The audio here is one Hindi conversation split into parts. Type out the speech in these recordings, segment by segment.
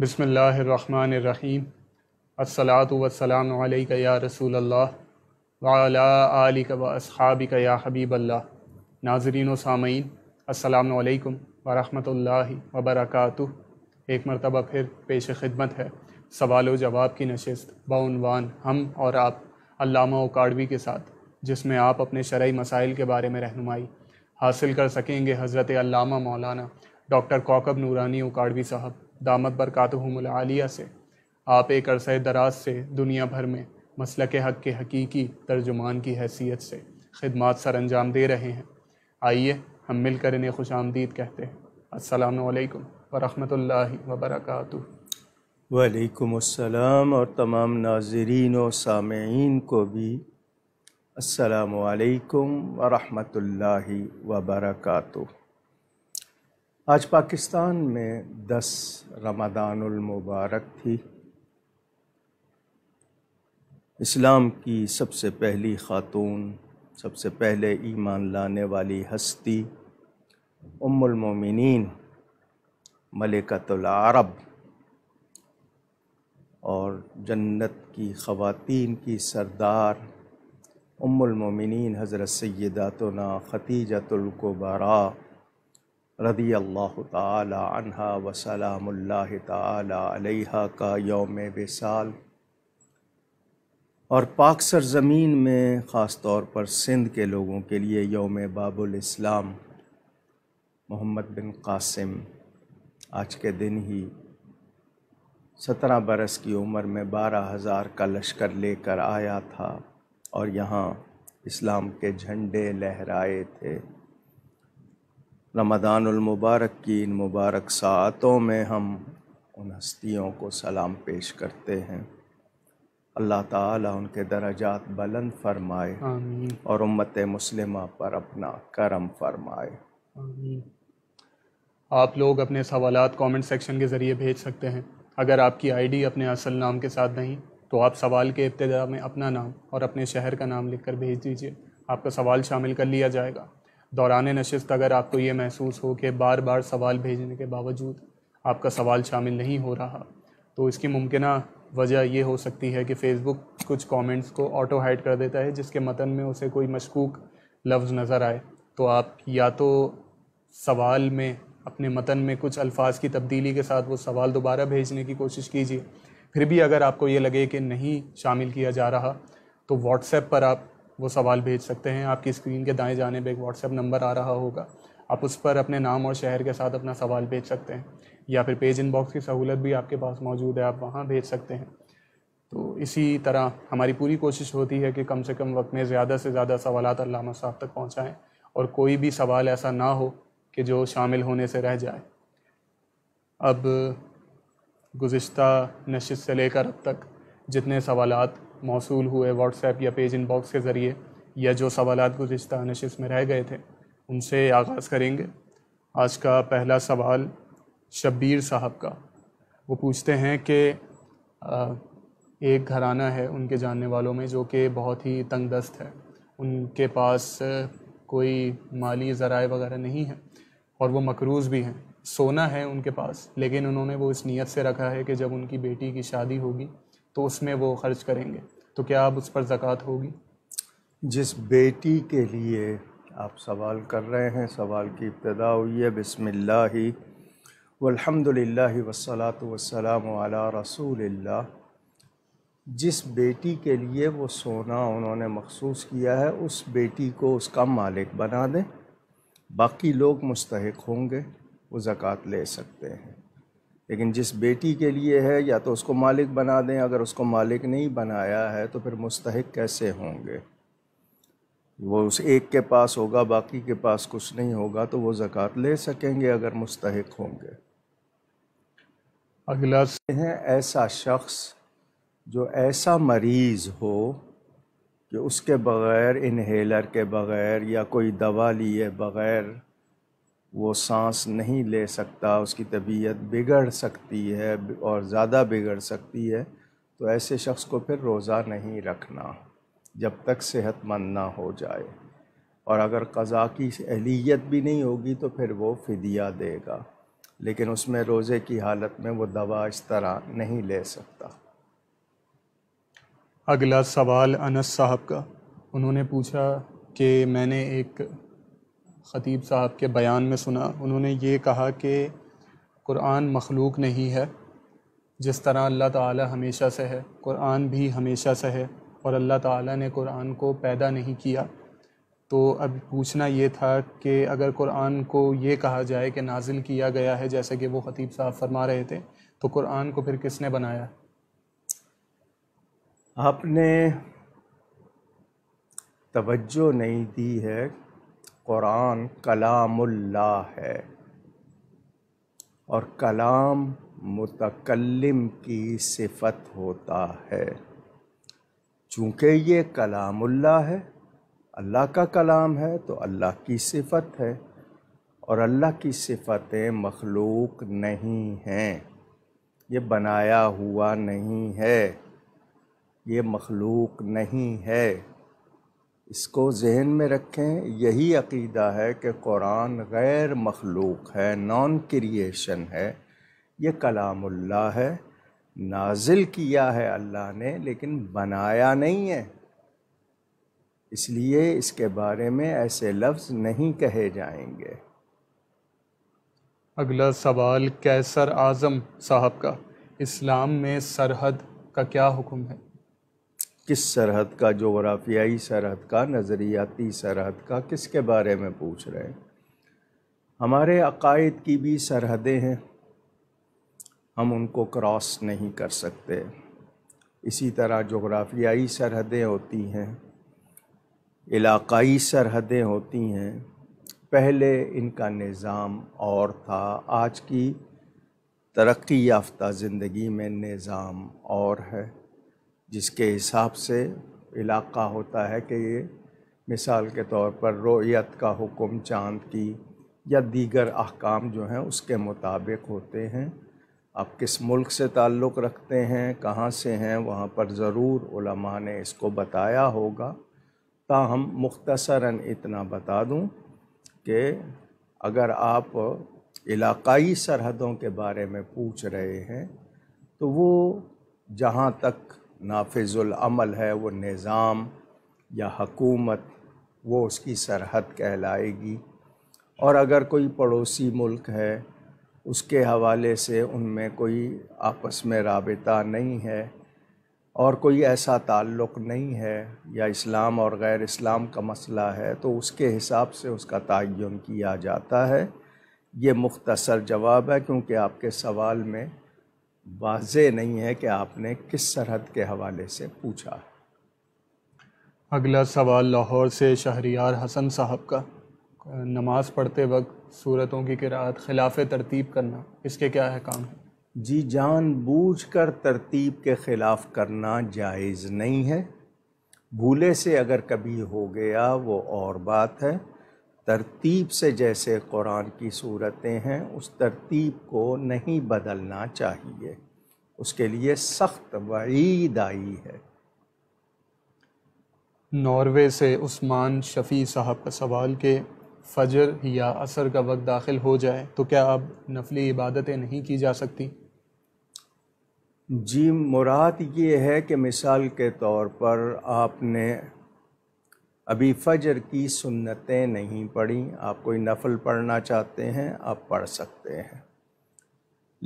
बसमीम वसलाम या रसूल वाला आलिक व असहाबिक या हबीब अल्लाह नाजरीन सामीन असलकम वरहमल वबरक एक मरतबा फिर पेश ख़िदमत है सवाल व जवाब की नशस्त बानवान हम और आप अलामा उकाडवी के साथ जिसमें आप अपने शरा मसाइल के बारे में रहनुमाई हासिल कर सकेंगे हज़रत मौलाना डॉक्टर कौकब नूरानी उकाडवी साहब दामद बरकत बरक़ातहमलिया से आप एक अरसे दराज से दुनिया भर में मसल के हक़ के हकीकी तर्जुमान की हैसियत से खदमात सर अंजाम दे रहे हैं आइए हम मिलकर इन्हें खुश आमदीद कहते हैं असलकम वरहमल वबरक वालेकुम अस्सलाम और तमाम नाजरीन व सामीन को भी अस्सलाम वालेकुम वरहमतुल्लाहि आज पाकिस्तान में दस रमदानमबारक थी इस्लाम की सबसे पहली ख़ातून सबसे पहले ईमान लाने वाली हस्ती उमिन मलिकतुल अरब और जन्नत की ख़वातीन की सरदार उमिन हज़रत सैदातना ख़तीजतुल्कुबरा रदी अल्लाह तहा वसलाम तहा का योम बेसाल और पाक सरज़मीन में ख़ास तौर पर सिंध के लोगों के लिए योम बाबुल इस्लाम मोहम्मद बिन कासिम आज के दिन ही सत्रह बरस की उम्र में बारह हज़ार का लश्कर लेकर आया था और यहाँ इस्लाम के झंडे लहराए थे रमदानमबारक की इन मुबारक सातों में हम उन हस्तियों को सलाम पेश करते हैं अल्लाह ताला उनके दरजात बुलंद फरमाए और उम्मत मुस्लिमा पर अपना करम फरमाए आप लोग अपने सवाल कमेंट सेक्शन के ज़रिए भेज सकते हैं अगर आपकी आईडी अपने असल नाम के साथ नहीं तो आप सवाल के इब्तदा में अपना नाम और अपने शहर का नाम लिखकर भेज दीजिए आपका सवाल शामिल कर लिया जाएगा दौरान नशस्त अगर आपको ये महसूस हो कि बार बार सवाल भेजने के बावजूद आपका सवाल शामिल नहीं हो रहा तो इसकी मुमकिन वजह ये हो सकती है कि फ़ेसबुक कुछ कमेंट्स को ऑटो हाइड कर देता है जिसके मतन में उसे कोई मशकूक लफ्ज़ नज़र आए तो आप या तो सवाल में अपने मतन में कुछ अल्फाज की तब्दीली के साथ वो सवाल दोबारा भेजने की कोशिश कीजिए फिर भी अगर आपको ये लगे कि नहीं शामिल किया जा रहा तो व्हाट्सएप पर आप वो सवाल भेज सकते हैं आपकी स्क्रीन के दाएं जाने पर एक व्हाट्सएप नंबर आ रहा होगा आप उस पर अपने नाम और शहर के साथ अपना सवाल भेज सकते हैं या फिर पेज इनबॉक्स की सहूलत भी आपके पास मौजूद है आप वहाँ भेज सकते हैं तो इसी तरह हमारी पूरी कोशिश होती है कि कम से कम वक्त में ज़्यादा से ज़्यादा सवाल अलामा साहब तक पहुँचाएँ और कोई भी सवाल ऐसा ना हो कि जो शामिल होने से रह जाए अब गुज्त नशत से लेकर अब तक जितने सवालत मौसू हुए व्हाट्सएप या पेज इनबॉक्स के ज़रिए या जो सवाल गुज्त नशिश में रह गए थे उनसे आगाज़ करेंगे आज का पहला सवाल शब्बीर साहब का वो पूछते हैं कि एक घराना है उनके जानने वालों में जो कि बहुत ही तंग दस्त है उनके पास कोई माली ज़राए वगैरह नहीं है और वो मकरूज़ भी हैं सोना है उनके पास लेकिन उन्होंने वो इस नीयत से रखा है कि जब उनकी बेटी की शादी होगी तो उसमें वो खर्च करेंगे तो क्या अब उस पर ज़क़़त होगी जिस बेटी के लिए आप सवाल कर रहे हैं सवाल की इब्तदा हुई है बसमिल्लाही वल्हम्दुलिल्लाहि वस्सलात वस्सलाम अला रसूलिल्लाह जिस बेटी के लिए वो सोना उन्होंने मखसूस किया है उस बेटी को उसका मालिक बना दें बाकी लोग मुस्तक होंगे वो ज़क़़त ले सकते हैं लेकिन जिस बेटी के लिए है या तो उसको मालिक बना दें अगर उसको मालिक नहीं बनाया है तो फिर मुस्तक कैसे होंगे वो उस एक के पास होगा बाकी के पास कुछ नहीं होगा तो वो ज़क़़त ले सकेंगे अगर मुस्तक होंगे अगला से हैं ऐसा शख्स जो ऐसा मरीज़ हो कि उसके बग़ैर इन्हेलर के बग़ैर या कोई दवा लिए बग़ैर वो सांस नहीं ले सकता उसकी तबीयत बिगड़ सकती है और ज़्यादा बिगड़ सकती है तो ऐसे शख्स को फिर रोज़ा नहीं रखना जब तक सेहतमंद ना हो जाए और अगर कज़ा की अहलियत भी नहीं होगी तो फिर वो फिदिया देगा लेकिन उसमें रोज़े की हालत में वो दवा इस तरह नहीं ले सकता अगला सवाल अनस साहब का उन्होंने पूछा कि मैंने एक ख़तीब साहब के बयान में सुना उन्होंने ये कहा कि कुरान मखलूक नहीं है जिस तरह अल्लाह ताला हमेशा से है कुरान भी हमेशा से है और अल्लाह ताला ने कुरान को पैदा नहीं किया तो अब पूछना ये था कि अगर कुरान को ये कहा जाए कि नाजिल किया गया है जैसे कि वो ख़तीब साहब फरमा रहे थे तो कुरान को फिर किसने बनाया आपने तवज्जो नहीं दी है कुरान कलामुल्ला है और कलाम मुतकलम की सिफत होता है चूँकि ये कलामुल्ला है अल्लाह का कलाम है तो अल्लाह की सिफत है और अल्लाह की सिफतें मखलूक नहीं हैं ये बनाया हुआ नहीं है ये मखलूक नहीं है इसको जहन में रखें यही अकीदा है कि कुरान गैर मखलूक है नॉन क्रिएशन है ये कलामुल्ला है नाजिल किया है अल्लाह ने लेकिन बनाया नहीं है इसलिए इसके बारे में ऐसे लफ्ज़ नहीं कहे जाएंगे अगला सवाल कैसर आज़म साहब का इस्लाम में सरहद का क्या हुक्म है किस सरहद का जोग्राफियाई सरहद का नज़रियाती सरहद का किसके बारे में पूछ रहे हैं हमारे अकायद की भी सरहदें हैं हम उनको क्रॉस नहीं कर सकते इसी तरह जोग्राफियाई सरहदें होती हैं इलाक़ाई सरहदें होती हैं पहले इनका निज़ाम और था आज की तरक्की याफ्ता ज़िंदगी में निज़ाम और है जिसके हिसाब से इलाका होता है कि ये मिसाल के तौर पर रोयत का हुक्म चांद की या दीगर अहकाम जो हैं उसके मुताबिक होते हैं आप किस मुल्क से ताल्लुक़ रखते हैं कहाँ से हैं वहाँ पर ज़रूर ने इसको बताया होगा ताहम मुख्तसरा इतना बता दूँ कि अगर आप इलाक़ाई सरहदों के बारे में पूछ रहे हैं तो वो जहाँ तक नाफिजुलमल है वो निज़ाम या हकूमत वो उसकी सरहद कहलाएगी और अगर कोई पड़ोसी मुल्क है उसके हवाले से उनमें कोई आपस में रबता नहीं है और कोई ऐसा ताल्लुक़ नहीं है या इस्लाम और गैर इस्लाम का मसला है तो उसके हिसाब से उसका तयन किया जाता है ये मुख्तसर जवाब है क्योंकि आपके सवाल में वाज नहीं है कि आपने किस सरहद के हवाले से पूछा अगला सवाल लाहौर से शहरियार हसन साहब का नमाज पढ़ते वक्त सूरतों की किरात खिलाफ तरतीब करना इसके क्या है काम जी जान बूझ कर तरतीब के ख़िलाफ़ करना जायज़ नहीं है भूले से अगर कभी हो गया वो और बात है तरतीब से जैसे कुरान की सूरतें हैं उस तरतीब को नहीं बदलना चाहिए उसके लिए सख्त वईद आई है नॉर्वे से उस्मान शफ़ी साहब का सवाल के फजर या असर का वक्त दाखिल हो जाए तो क्या अब नफली इबादतें नहीं की जा सकती जी मुराद ये है कि मिसाल के तौर पर आपने अभी फजर की सुन्नतें नहीं पढ़ी आप कोई नफल पढ़ना चाहते हैं आप पढ़ सकते हैं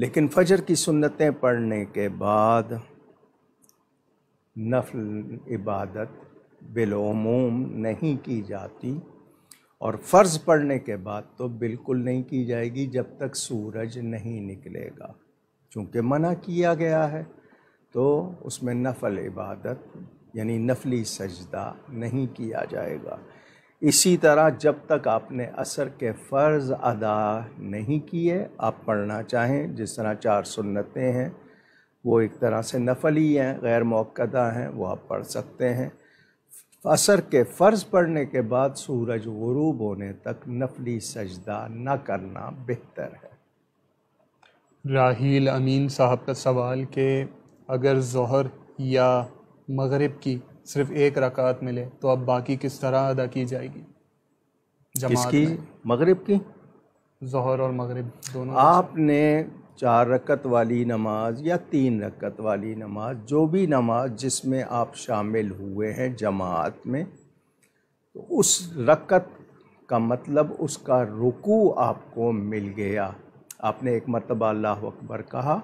लेकिन फजर की सुन्नतें पढ़ने के बाद नफल इबादत बिलोमूम नहीं की जाती और फ़र्ज़ पढ़ने के बाद तो बिल्कुल नहीं की जाएगी जब तक सूरज नहीं निकलेगा चूँकि मना किया गया है तो उसमें नफल इबादत यानी नफली सजदा नहीं किया जाएगा इसी तरह जब तक आपने असर के फ़र्ज़ अदा नहीं किए आप पढ़ना चाहें जिस तरह चार सुन्नतें हैं वो एक तरह से नफली हैं गैर मौक़दा हैं वो आप पढ़ सकते हैं असर के फ़र्ज़ पढ़ने के बाद सूरज गरूब होने तक नफली सजदा न करना बेहतर है राहील अमीन साहब का सवाल के अगर जहर या मगरिब की सिर्फ एक रकात मिले तो अब बाकी किस तरह अदा की जाएगी किसकी मगरिब की जहर और मगरिब दोनों आपने चार रकत वाली नमाज या तीन रकत वाली नमाज जो भी नमाज जिसमें आप शामिल हुए हैं जमात में तो उस रकत का मतलब उसका रुकू आपको मिल गया आपने एक मरतबा अल्लाह अकबर कहा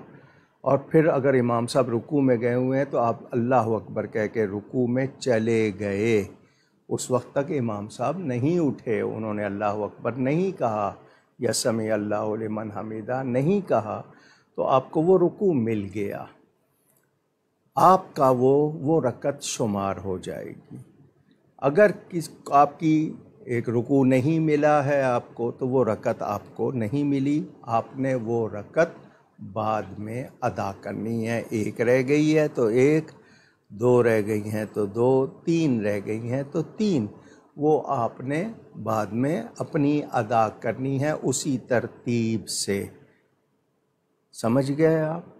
और फिर अगर इमाम साहब रुकू में गए हुए हैं तो आप अल्लाह अकबर कह के रुकू में चले गए उस वक्त तक इमाम साहब नहीं उठे उन्होंने अल्लाह अकबर नहीं कहा या समय मन हमीदा नहीं कहा तो आपको वो रुकू मिल गया आपका वो वो रकत शुमार हो जाएगी अगर किस आपकी एक रुकू नहीं मिला है आपको तो वो रकत आपको नहीं मिली आपने वो रकत बाद में अदा करनी है एक रह गई है तो एक दो रह गई हैं तो दो तीन रह गई हैं तो तीन वो आपने बाद में अपनी अदा करनी है उसी तरतीब से समझ गए आप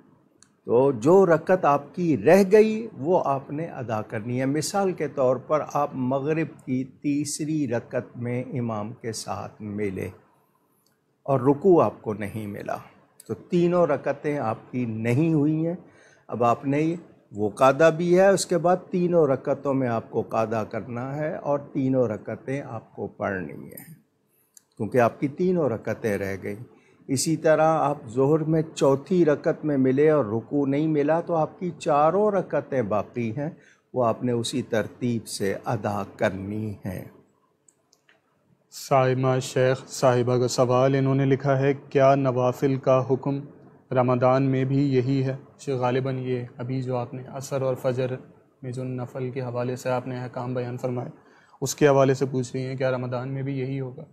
तो जो रकत आपकी रह गई वो आपने अदा करनी है मिसाल के तौर पर आप मगरिब की तीसरी रकत में इमाम के साथ मिले और रुकू आपको नहीं मिला तो तीनों रकतें आपकी नहीं हुई हैं अब आपने वो कादा भी है उसके बाद तीनों रकतों में आपको कादा करना है और तीनों रकतें आपको पढ़नी है क्योंकि आपकी तीनों रकतें रह गई इसी तरह आप जोहर में चौथी रकत में मिले और रुकू नहीं मिला तो आपकी चारों रकतें बाकी हैं वो आपने उसी तरतीब से अदा करनी हैं साइमा शेख साहिबा का सवाल इन्होंने लिखा है क्या नवाफिल का हुक्म रमदान में भी यही है शेख गालिबा ये अभी जो आपने असर और फजर में जो नफल के हवाले से आपने अहकाम बयान फरमाए उसके हवाले से पूछ रही हैं क्या रमदान में भी यही होगा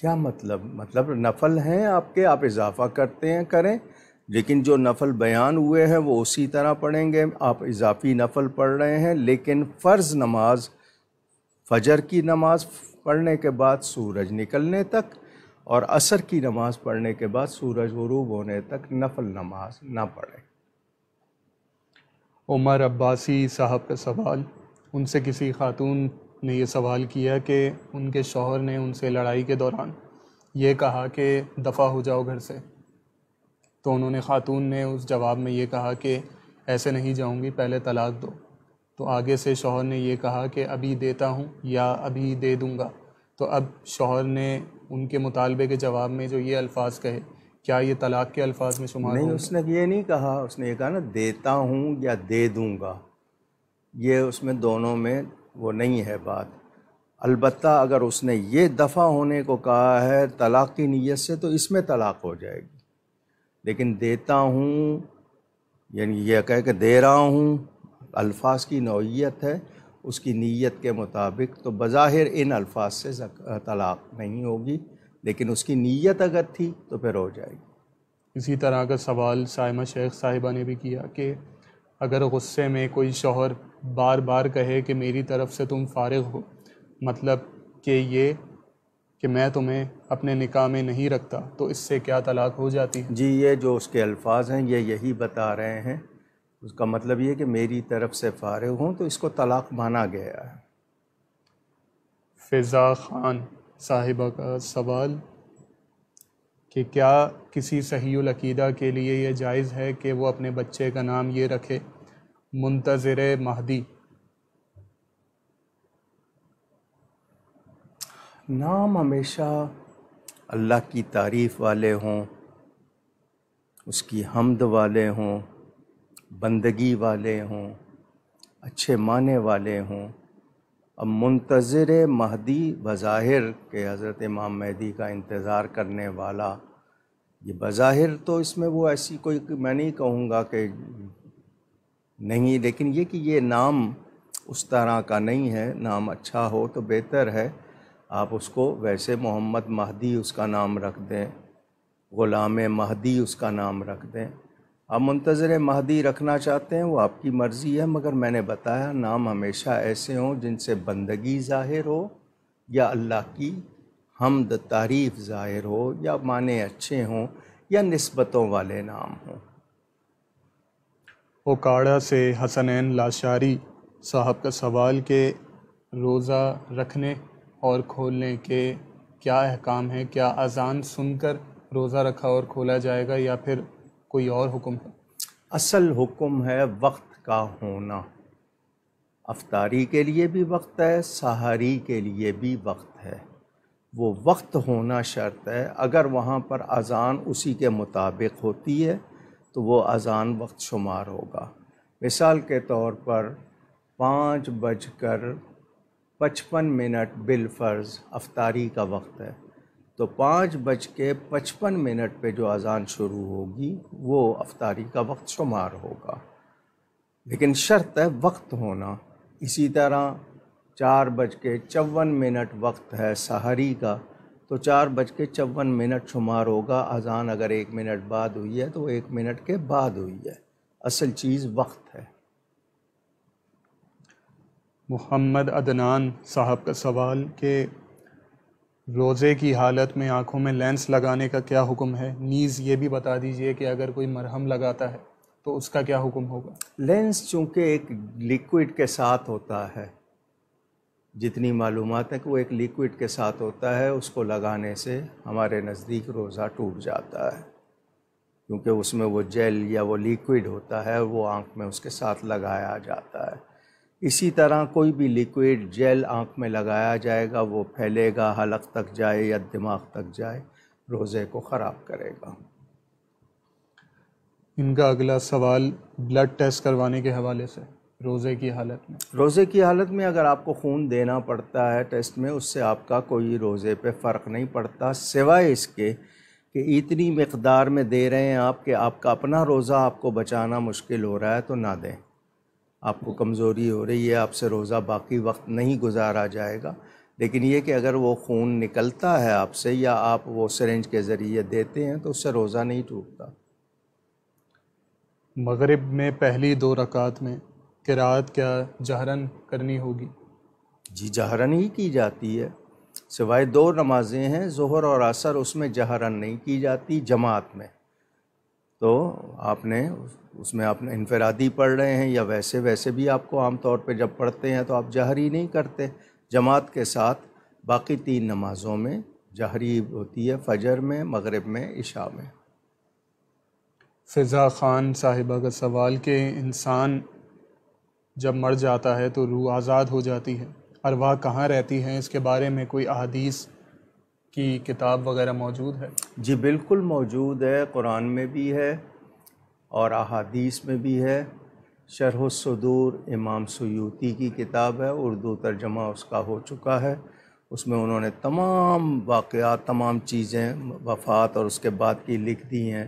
क्या मतलब मतलब नफल हैं आपके आप इजाफ़ा करते हैं करें लेकिन जो नफल बयान हुए हैं वो उसी तरह पढ़ेंगे आप इजाफी नफल पढ़ रहे हैं लेकिन फ़र्ज़ नमाज फजर की नमाज़ पढ़ने के बाद सूरज निकलने तक और असर की नमाज़ पढ़ने के बाद सूरज गरूब होने तक नफल नमाज ना पढ़ें उमर अब्बासी साहब का सवाल उनसे किसी खातून ने ये सवाल किया कि उनके शोहर ने उनसे लड़ाई के दौरान ये कहा कि दफ़ा हो जाओ घर से तो उन्होंने खातून ने उस जवाब में ये कहा कि ऐसे नहीं जाऊंगी पहले तलाक दो तो आगे से शोहर ने यह कहा कि अभी देता हूँ या अभी दे दूँगा तो अब शोहर ने उनके मुतालबे के जवाब में जो ये अल्फाज कहे क्या ये तलाक के अल्फाज में शुमार नहीं उसने ये नहीं कहा उसने ये कहा ना देता हूँ या दे दूँगा ये उसमें दोनों में वो नहीं है बात अलबत् अगर उसने ये दफ़ा होने को कहा है तलाक़ की नीयत से तो इसमें तलाक़ हो जाएगी लेकिन देता हूँ यानी यह कह के दे रहा हूँ अल्फाज की नौीयत है उसकी नीयत के मुताबिक तो बज़ाहिर इन अल्फाज से तलाक़ नहीं होगी लेकिन उसकी नीयत अगर थी तो फिर हो जाएगी इसी तरह का सवाल साइमा शेख साहिबा ने भी किया कि अगर गुस्से में कोई शोहर बार बार कहे कि मेरी तरफ़ से तुम फारग हो मतलब कि ये कि मैं तुम्हें अपने निकाह में नहीं रखता तो इससे क्या तलाक हो जाती है जी ये जो उसके अल्फाज हैं ये यही बता रहे हैं उसका मतलब ये कि मेरी तरफ से फ़ारग हूँ तो इसको तलाक माना गया है फ़िज़ा ख़ान साहिबा का सवाल कि क्या किसी सही अकीदा के लिए यह जायज़ है कि वो अपने बच्चे का नाम ये रखे मुंतज़र महदी नाम हमेशा अल्लाह की तारीफ़ वाले हों उसकी हमद वाले हों बंदगी वाले हों अच्छे माने वाले हों अब मुंतज़र महदी बज़ाहिर के हज़रत इमाम महदी का इंतज़ार करने वाला ये बज़ाहिर तो इसमें वो ऐसी कोई मैं नहीं कहूँगा कि नहीं लेकिन ये कि ये नाम उस तरह का नहीं है नाम अच्छा हो तो बेहतर है आप उसको वैसे मोहम्मद महदी उसका नाम रख दें ग़ुलाम महदी उसका नाम रख दें आप मंतज़र महदी रखना चाहते हैं वो आपकी मर्ज़ी है मगर मैंने बताया नाम हमेशा ऐसे हों जिनसे बंदगी ज़ाहिर हो या अल्लाह की हमद तारीफ़ ज़ाहिर हो या माने अच्छे हों या नस्बतों वाले नाम हों ओकाड़ा से हसनैन लाशारी साहब का सवाल के रोज़ा रखने और खोलने के क्या अहकाम हैं क्या अजान सुनकर रोज़ा रखा और खोला जाएगा या फिर कोई और हुक्म है असल हुक्म है वक्त का होना अफ्तारी के लिए भी वक्त है सहारी के लिए भी वक्त है वो वक्त होना शर्त है अगर वहाँ पर अजान उसी के मुताबिक होती है तो वो अजान वक्त शुमार होगा मिसाल के तौर पर पाँच बजकर पचपन मिनट बिलफ़र्ज़ अफ्तारी का वक्त है तो पाँच बज के पचपन मिनट पे जो अज़ान शुरू होगी वो अफ्तारी का वक्त शुमार होगा लेकिन शर्त है वक्त होना इसी तरह चार बज के चौवन मिनट वक्त है सहरी का तो चार बज के चौवन मिनट शुमार होगा अजान अगर एक मिनट बाद हुई है तो एक मिनट के बाद हुई है असल चीज़ वक्त है मोहम्मद अदनान साहब का सवाल कि रोज़े की हालत में आँखों में लेंस लगाने का क्या हुक्म है नीज़ ये भी बता दीजिए कि अगर कोई मरहम लगाता है तो उसका क्या हुक्म होगा लेंस चूँकि एक लिक्विड के साथ होता है जितनी मालूम है कि वो एक लिक्विड के साथ होता है उसको लगाने से हमारे नज़दीक रोज़ा टूट जाता है क्योंकि उसमें वो जेल या वो लिक्विड होता है वो आँख में उसके साथ लगाया जाता है इसी तरह कोई भी लिक्विड जेल आँख में लगाया जाएगा वो फैलेगा हलक तक जाए या दिमाग तक जाए रोज़े को ख़राब करेगा इनका अगला सवाल ब्लड टेस्ट करवाने के हवाले से रोज़े की हालत में रोज़े की हालत में अगर आपको खून देना पड़ता है टेस्ट में उससे आपका कोई रोज़े पे फ़र्क नहीं पड़ता सिवाय इसके कि इतनी मकदार में दे रहे हैं आप कि आपका अपना रोज़ा आपको बचाना मुश्किल हो रहा है तो ना दें आपको कमज़ोरी हो रही है आपसे रोज़ा बाकी वक्त नहीं गुजारा जाएगा लेकिन ये कि अगर वो खून निकलता है आपसे या आप वो सरेंज के ज़रिए देते हैं तो उससे रोज़ा नहीं टूटता मगरिब में पहली दो रकात में किरात क्या जहरन करनी होगी जी जहरन ही की जाती है सिवाय दो नमाजें हैं जहर और असर उसमें जहरन नहीं की जाती जमात में तो आपने उसमें आप इनफरादी पढ़ रहे हैं या वैसे वैसे भी आपको आम तौर पर जब पढ़ते हैं तो आप जहरी नहीं करते जमात के साथ बाकी तीन नमाज़ों में जहरी होती है फजर में मगरब में इशा में फ़िज़ा ख़ान साहिबा का सवाल कि इंसान जब मर जाता है तो रूह आज़ाद हो जाती है अरवा कहाँ रहती हैं इसके बारे में कोई अदीस की किताब वगैरह मौजूद है जी बिल्कुल मौजूद है कुरान में भी है और अहादीस में भी है शरह सदूर इमाम सयूती की किताब है उर्दू तर्जमा उसका हो चुका है उसमें उन्होंने तमाम वाक़ तमाम चीज़ें वफ़ात और उसके बाद की लिख दी हैं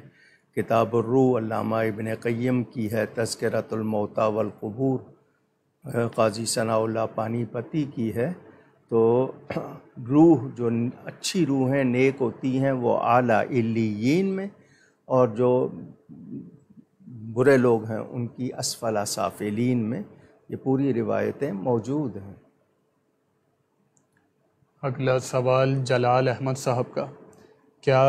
किताब रू रूमा इबन कैम की है तस्करतमौता वलकबूर काजी सनाउल्ला पानीपति की है तो रूह जो अच्छी रूह हैं नेक होती हैं वो आला इलीन में और जो बुरे लोग हैं उनकी असफला साफिलीन में ये पूरी रिवायतें मौजूद हैं अगला सवाल जलाल अहमद साहब का क्या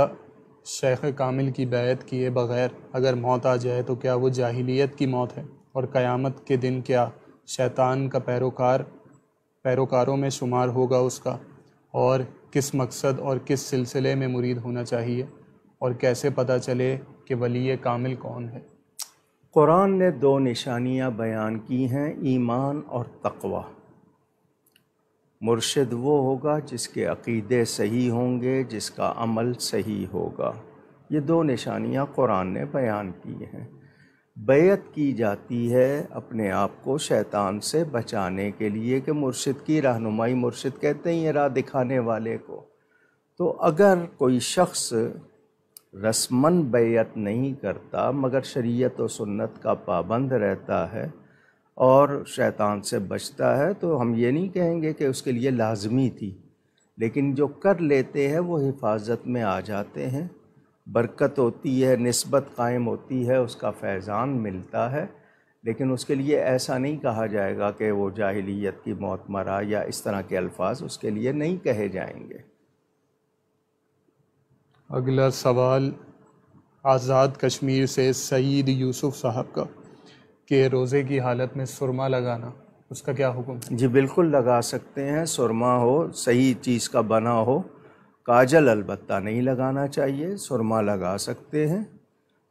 शेख कामिल की बैत किए बग़ैर अगर मौत आ जाए तो क्या वो जाहिलियत की मौत है और क़यामत के दिन क्या शैतान का पैरोकार पैरोकारों में शुमार होगा उसका और किस मकसद और किस सिलसिले में मुरीद होना चाहिए और कैसे पता चले कि वली कामिल कौन है कुरान ने दो निशानियां बयान की हैं ईमान और तकवा मुर्शद वो होगा जिसके अकीदे सही होंगे जिसका अमल सही होगा ये दो निशानियां कुरान ने बयान की हैं बेत की जाती है अपने आप को शैतान से बचाने के लिए कि मुर्शिद की रहनुमाई मुर्शिद कहते हैं ये राह दिखाने वाले को तो अगर कोई शख्स रस्मन बेत नहीं करता मगर शरीयत और सुन्नत का पाबंद रहता है और शैतान से बचता है तो हम ये नहीं कहेंगे कि उसके लिए लाजमी थी लेकिन जो कर लेते हैं वो हिफाजत में आ जाते हैं बरकत होती है नस्बत कायम होती है उसका फैज़ान मिलता है लेकिन उसके लिए ऐसा नहीं कहा जाएगा कि वो जाहिलियत की मौत मरा या इस तरह के अल्फाज उसके लिए नहीं कहे जाएंगे अगला सवाल आज़ाद कश्मीर से सईद यूसुफ साहब का कि रोज़े की हालत में सुरमा लगाना उसका क्या हुक्म जी बिल्कुल लगा सकते हैं सुरमा हो सही चीज़ का बना हो काजल अलबत्ता नहीं लगाना चाहिए सुरमा लगा सकते हैं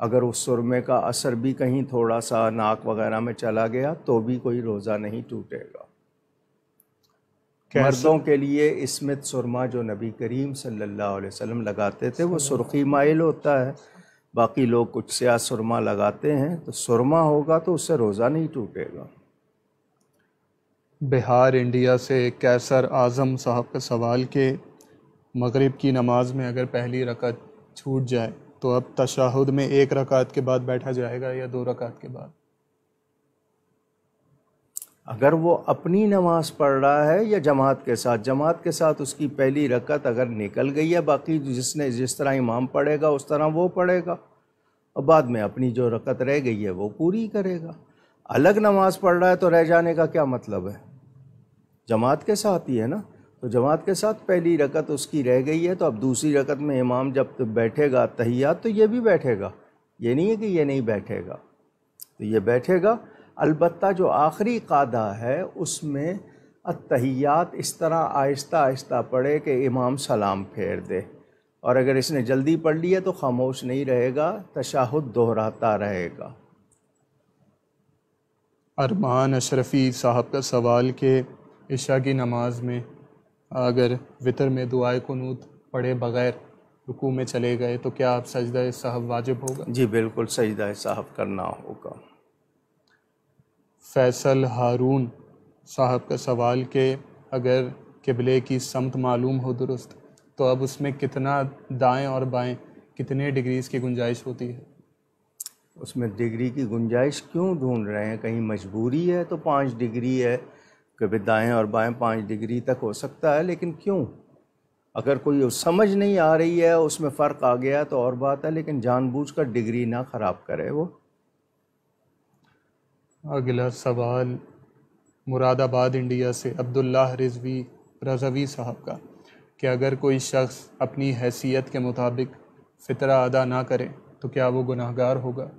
अगर उस सुरमे का असर भी कहीं थोड़ा सा नाक वगैरह में चला गया तो भी कोई रोज़ा नहीं टूटेगा मर्दों के लिए इसमत सुरमा जो नबी करीम सल्लल्लाहु अलैहि वसल्लम लगाते थे वो सुर्खी माइल होता है बाकी लोग कुछ स्या सुरमा लगाते हैं तो सुरमा होगा तो उससे रोज़ा नहीं टूटेगा बिहार इंडिया से कैसर आज़म साहब का सवाल के मगरिब की नमाज में अगर पहली रकत छूट जाए तो अब तशाहुद में एक रकात के बाद बैठा जाएगा या दो रकात के बाद अगर वो अपनी नमाज पढ़ रहा है या जमात के साथ जमात के साथ उसकी पहली रकत अगर निकल गई है बाकी तो जिसने जिस तरह इमाम पढ़ेगा उस तरह वो पढ़ेगा और बाद में अपनी जो रकत रह गई है वो पूरी करेगा अलग नमाज पढ़ रहा है तो रह जाने का क्या मतलब है जमात के साथ ही है ना तो जमात के साथ पहली रकत उसकी रह गई है तो अब दूसरी रकत में इमाम जब तो बैठेगा तहिया तो ये भी बैठेगा ये नहीं है कि ये नहीं बैठेगा तो ये बैठेगा अलबत् जो आखिरी कादा है उसमें अतहियात इस तरह आहिस्ता आहिस्ता पढ़े कि इमाम सलाम फेर दे और अगर इसने जल्दी पढ़ लिया तो खामोश नहीं रहेगा तशाहुद दोहराता रहेगा अरमान अशरफी साहब का सवाल के ईशा की नमाज में अगर वितर में दुआए कुनूत पढ़े बगैर रुकू में चले गए तो क्या आप सजदा साहब वाजिब होगा जी बिल्कुल सजदा साहब करना होगा फैसल हारून साहब का सवाल के अगर किबले की समत मालूम हो दुरुस्त तो अब उसमें कितना दाएं और बाएं कितने डिग्रीज़ की गुंजाइश होती है उसमें डिग्री की गुंजाइश क्यों ढूंढ रहे हैं कहीं मजबूरी है तो पाँच डिग्री है कभी दाएं और बाएं पाँच डिग्री तक हो सकता है लेकिन क्यों अगर कोई समझ नहीं आ रही है उसमें फ़र्क आ गया तो और बात है लेकिन जानबूझकर डिग्री ना ख़राब करे वो अगला सवाल मुरादाबाद इंडिया से अब्दुल्ला रिजवी रजवी साहब का कि अगर कोई शख्स अपनी हैसियत के मुताबिक फ़ितरा अदा ना करे तो क्या वो गुनाहगार होगा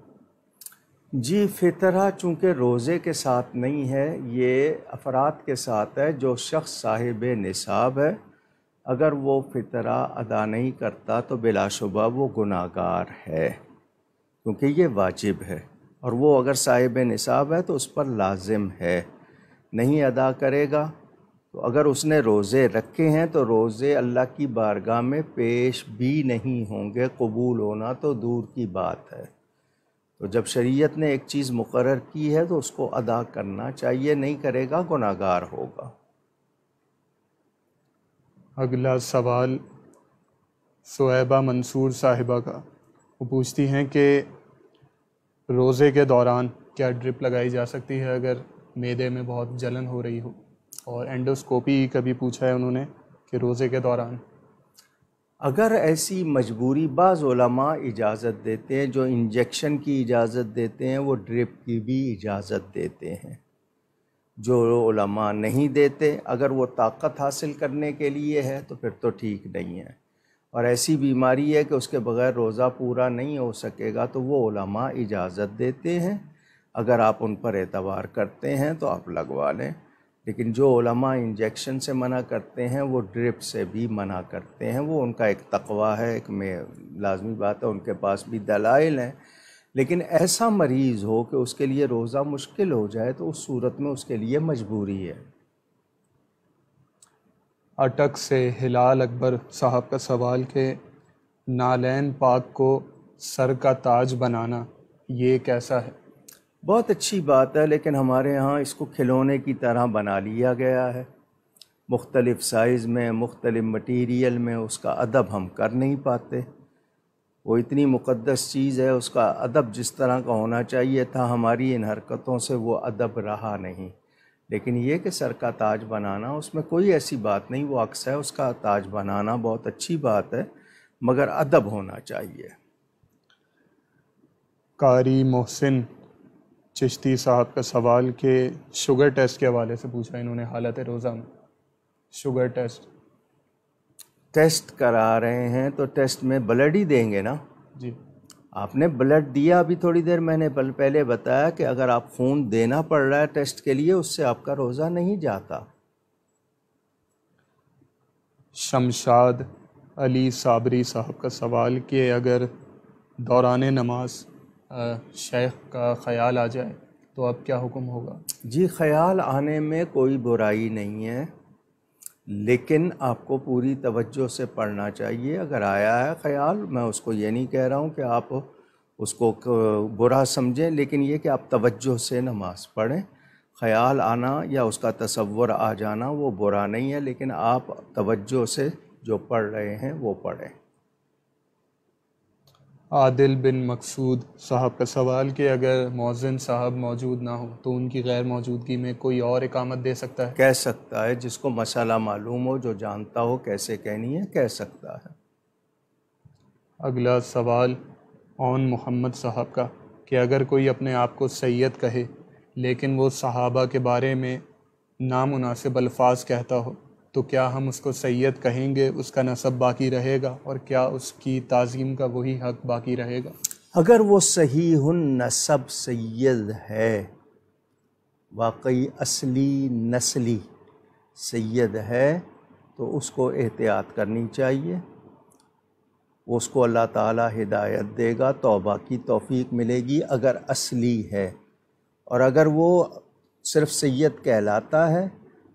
जी फितरा चूँकि रोज़े के साथ नहीं है ये अफराद के साथ है जो शख्स साहिब निसाब है अगर वो फितरा अदा नहीं करता तो बिलाशुबा वो गुनागार है क्योंकि ये वाजिब है और वो अगर साहिब निसाब है तो उस पर लाजिम है नहीं अदा करेगा तो अगर उसने रोज़े रखे हैं तो रोज़े अल्लाह की बारगाह में पेश भी नहीं होंगे कबूल होना तो दूर की बात है तो जब शरीयत ने एक चीज़ मुकर की है तो उसको अदा करना चाहिए नहीं करेगा गुनागार होगा अगला सवाल सोएबा मंसूर साहिबा का वो पूछती हैं कि रोज़े के दौरान क्या ड्रिप लगाई जा सकती है अगर मैदे में बहुत जलन हो रही हो और एंडोस्कोपी कभी पूछा है उन्होंने कि रोज़े के दौरान अगर ऐसी मजबूरी बाज़ा इजाज़त देते हैं जो इंजेक्शन की इजाज़त देते हैं वो ड्रिप की भी इजाज़त देते हैं जो नहीं देते अगर वो ताकत हासिल करने के लिए है तो फिर तो ठीक नहीं है और ऐसी बीमारी है कि उसके बगैर रोज़ा पूरा नहीं हो सकेगा तो वो इजाज़त देते हैं अगर आप उन पर एतवार करते हैं तो आप लगवा लें लेकिन जो ओलमा इंजेक्शन से मना करते हैं वो ड्रिप से भी मना करते हैं वो उनका एक तकवा है एक में लाजमी बात है उनके पास भी दलाइल हैं लेकिन ऐसा मरीज़ हो कि उसके लिए रोज़ा मुश्किल हो जाए तो उस सूरत में उसके लिए मजबूरी है अटक से हिलाल अकबर साहब का सवाल के नालैन पाक को सर का ताज बनाना ये कैसा है बहुत अच्छी बात है लेकिन हमारे यहाँ इसको खिलौने की तरह बना लिया गया है मुख्तलिफ़ साइज़ में मुख्तलिफ़ मटीरियल में उसका अदब हम कर नहीं पाते वो इतनी मुक़दस चीज़ है उसका अदब जिस तरह का होना चाहिए था हमारी इन हरकतों से वो अदब रहा नहीं लेकिन ये कि सर का ताज बनाना उसमें कोई ऐसी बात नहीं वो अक्स है उसका ताज बनाना बहुत अच्छी बात है मगर अदब होना चाहिए कारी मोहसिन चिश्ती साहब का सवाल के शुगर टेस्ट के हवाले से पूछा इन्होंने हालत रोज़ा में शुगर टेस्ट टेस्ट करा रहे हैं तो टेस्ट में ब्लड ही देंगे ना जी आपने ब्लड दिया अभी थोड़ी देर मैंने पहले बताया कि अगर आप खून देना पड़ रहा है टेस्ट के लिए उससे आपका रोज़ा नहीं जाता शमशाद अली साबरी साहब का सवाल कि अगर दौरान नमाज शेख का ख्याल आ जाए तो अब क्या हुक्म होगा जी ख्याल आने में कोई बुराई नहीं है लेकिन आपको पूरी तवज्जो से पढ़ना चाहिए अगर आया है ख्याल मैं उसको ये नहीं कह रहा हूँ कि आप उसको बुरा समझें लेकिन ये कि आप तवज्जो से नमाज़ पढ़ें ख्याल आना या उसका तस्वर आ जाना वो बुरा नहीं है लेकिन आप तवज्जो से जो पढ़ रहे हैं वो पढ़ें आदिल बिन मकसूद साहब का सवाल कि अगर मौजिन साहब मौजूद ना हो तो उनकी गैर मौजूदगी में कोई और इकामत दे सकता है कह सकता है जिसको मसाला मालूम हो जो जानता हो कैसे कहनी है कह सकता है अगला सवाल ओन मोहम्मद साहब का कि अगर कोई अपने आप को सैयद कहे लेकिन वो सहाबा के बारे में नामुनासिब अल्फाज कहता हो तो क्या हम उसको सैयद कहेंगे उसका नसब बाकी रहेगा और क्या उसकी तज़ीम का वही हक बाकी रहेगा अगर वो सही नसब सैद है वाकई असली नस्ली सैद है तो उसको एहतियात करनी चाहिए उसको अल्लाह ताला हिदायत देगा तौबा की तौफीक मिलेगी अगर असली है और अगर वो सिर्फ सैद कहलाता है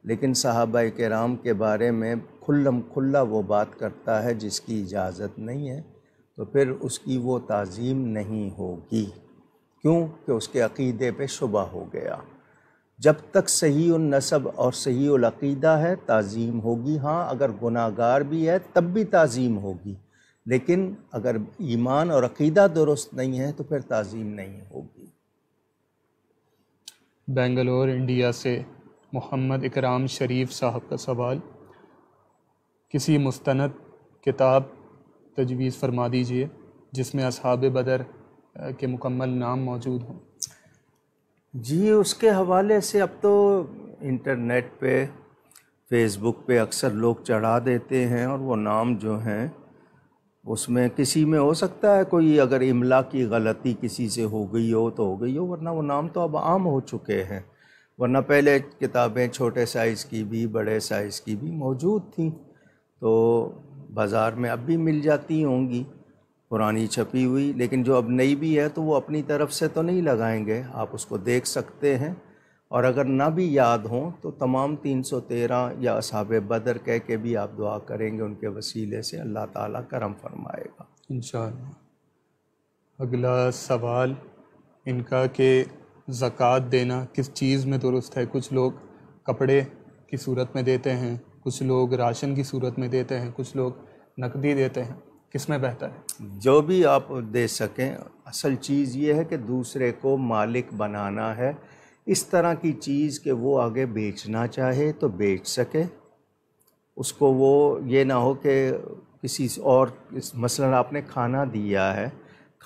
लेकिन साहबा कराम के बारे में खुल्लम खुल्ला वो बात करता है जिसकी इजाज़त नहीं है तो फिर उसकी वो तज़ीम नहीं होगी क्योंकि उसके अकीदे पे शुबा हो गया जब तक सही नसब और सही अकीदा है तज़ीम होगी हाँ अगर गुनागार भी है तब भी तज़ीम होगी लेकिन अगर ईमान और अकीदा दुरुस्त नहीं है तो फिर तज़ीम नहीं होगी बेंगलोर इंडिया से मोहम्मद इकराम शरीफ साहब का सवाल किसी मुस्तनद किताब तजवीज़ फरमा दीजिए जिसमें अब बदर के मुकम्मल नाम मौजूद हों जी उसके हवाले से अब तो इंटरनेट पे फेसबुक पे अक्सर लोग चढ़ा देते हैं और वो नाम जो हैं उसमें किसी में हो सकता है कोई अगर इमला की गलती किसी से हो गई हो तो हो गई हो वरना वो नाम तो अब आम हो चुके हैं वरना पहले किताबें छोटे साइज़ की भी बड़े साइज़ की भी मौजूद थी तो बाज़ार में अब भी मिल जाती होंगी पुरानी छपी हुई लेकिन जो अब नई भी है तो वो अपनी तरफ से तो नहीं लगाएंगे आप उसको देख सकते हैं और अगर ना भी याद हों तो तमाम 313 या असहाब बदर कह के भी आप दुआ करेंगे उनके वसीले से अल्लाह ताला करम फरमाएगा इन अगला सवाल इनका कि ज़क़़त देना किस चीज़ में दुरुस्त है कुछ लोग कपड़े की सूरत में देते हैं कुछ लोग राशन की सूरत में देते हैं कुछ लोग नकदी देते हैं किस में बेहतर है जो भी आप दे सकें असल चीज़ ये है कि दूसरे को मालिक बनाना है इस तरह की चीज़ के वो आगे बेचना चाहे तो बेच सके उसको वो ये ना हो कि किसी और मसलन आपने खाना दिया है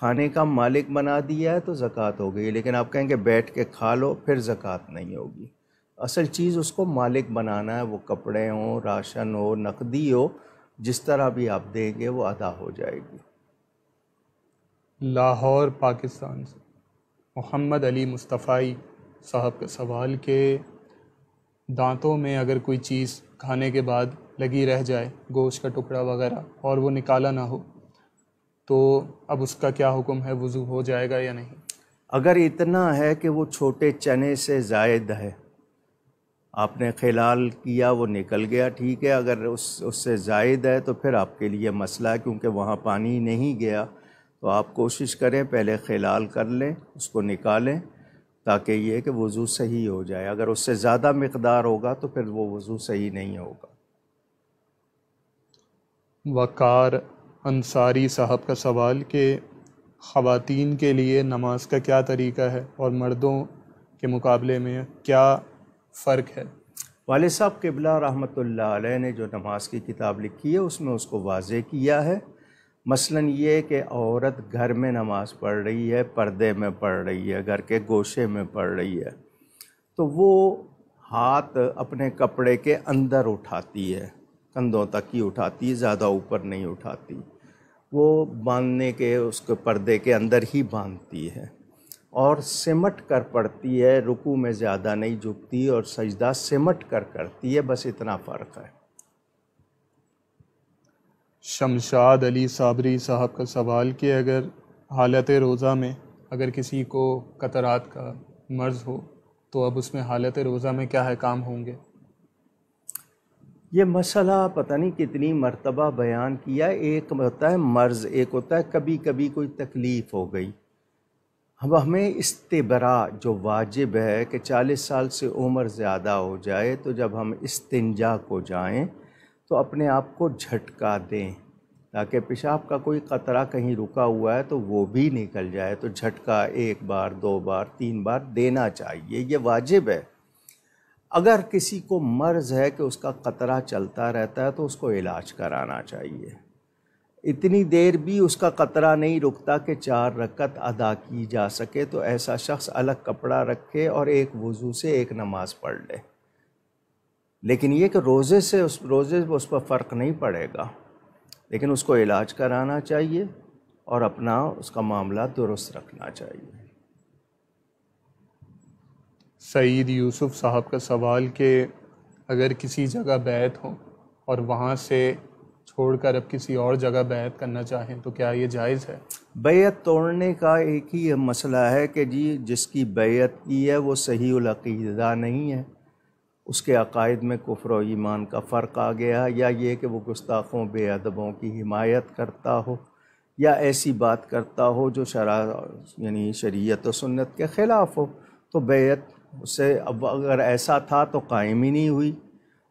खाने का मालिक बना दिया है तो ज़क़़त हो गई लेकिन आप कहेंगे बैठ के खा लो फिर ज़क़़त नहीं होगी असल चीज़ उसको मालिक बनाना है वो कपड़े हों राशन हो नकदी हो जिस तरह भी आप देंगे वो अदा हो जाएगी लाहौर पाकिस्तान से मोहम्मद अली मुस्तफ़ाई साहब का सवाल के दांतों में अगर कोई चीज़ खाने के बाद लगी रह जाए गोश्त का टुकड़ा वगैरह और वो निकाला ना हो तो अब उसका क्या हुक्म है वज़ू हो जाएगा या नहीं अगर इतना है कि वो छोटे चने से जायद है आपने खिलाल किया वो निकल गया ठीक है अगर उस उससे जायद है तो फिर आपके लिए मसला है क्योंकि वहाँ पानी नहीं गया तो आप कोशिश करें पहले खिलाल कर लें उसको निकालें ताकि ये कि वज़ू सही हो जाए अगर उससे ज़्यादा मकदार होगा तो फिर वो वज़ू सही नहीं होगा वकार अंसारी साहब का सवाल कि ख़वातीन के लिए नमाज का क्या तरीका है और मर्दों के मुकाबले में क्या फ़र्क है वाले साहब किबला रहमत ने जो नमाज की किताब लिखी है उसमें उसको वाज किया है मसलन ये कि औरत घर में नमाज पढ़ रही है पर्दे में पढ़ रही है घर के गोशे में पढ़ रही है तो वो हाथ अपने कपड़े के अंदर उठाती है कंधों तक ही उठाती है ज़्यादा ऊपर नहीं उठाती वो बांधने के उसके पर्दे के अंदर ही बांधती है और सिमट कर पड़ती है रुकू में ज़्यादा नहीं झुकती और सजदा सिमट कर करती है बस इतना फ़र्क है शमशाद अली साबरी साहब का सवाल कि अगर हालत रोज़ा में अगर किसी को कतरात का मर्ज़ हो तो अब उसमें हालत रोज़ा में क्या है काम होंगे ये मसला पता नहीं कितनी मरतबा बयान किया एक होता है मर्ज़ एक होता है कभी कभी कोई तकलीफ़ हो गई अब हमें इस्तबरा जो वाजिब है कि चालीस साल से उम्र ज़्यादा हो जाए तो जब हम इस्तंजा को जाएं तो अपने आप को झटका दें ताकि पेशाब का कोई ख़तरा कहीं रुका हुआ है तो वो भी निकल जाए तो झटका एक बार दो बार तीन बार देना चाहिए ये वाजिब है अगर किसी को मर्ज़ है कि उसका कतरा चलता रहता है तो उसको इलाज कराना चाहिए इतनी देर भी उसका कतरा नहीं रुकता कि चार रकत अदा की जा सके तो ऐसा शख्स अलग कपड़ा रखे और एक वज़ू से एक नमाज़ पढ़ ले लेकिन ये कि रोज़े से उस रोज़े उस पर फ़र्क नहीं पड़ेगा लेकिन उसको इलाज कराना चाहिए और अपना उसका मामला दुरुस्त रखना चाहिए सईद यूसुफ साहब का सवाल कि अगर किसी जगह बैत हो और वहाँ से छोड़कर अब किसी और जगह बैत करना चाहें तो क्या ये जायज़ है बैत तोड़ने का एक ही मसला है कि जी जिसकी बैत की है वो सही अकीदा नहीं है उसके अकायद में कुफर और ईमान का फ़र्क आ गया या ये कि वो गुस्ताखों बेअदबों की हिमायत करता हो या ऐसी बात करता हो जो शरा यानी शरीयत और सुन्नत के ख़िलाफ़ हो तो बैत उससे अब अगर ऐसा था तो कायम ही नहीं हुई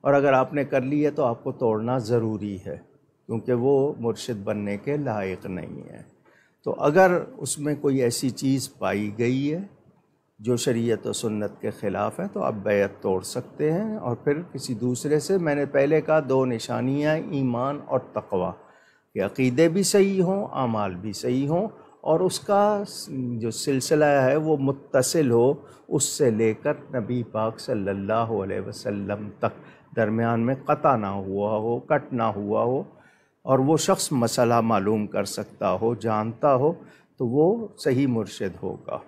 और अगर आपने कर ली है तो आपको तोड़ना ज़रूरी है क्योंकि वो मुर्शिद बनने के लायक नहीं है तो अगर उसमें कोई ऐसी चीज़ पाई गई है जो शरीयत और सुन्नत के ख़िलाफ़ है तो आप बैत तोड़ सकते हैं और फिर किसी दूसरे से मैंने पहले कहा दो निशानियाँ ईमान और तकवा कि अकीदे भी सही हों आमाल भी सही हों और उसका जो सिलसिला है वो मुतसिल हो उससे लेकर नबी पाक सल्लल्लाहु अलैहि वसल्लम तक दरमियान में कता ना हुआ हो कट ना हुआ हो और वो शख्स मसला मालूम कर सकता हो जानता हो तो वो सही मुर्शद होगा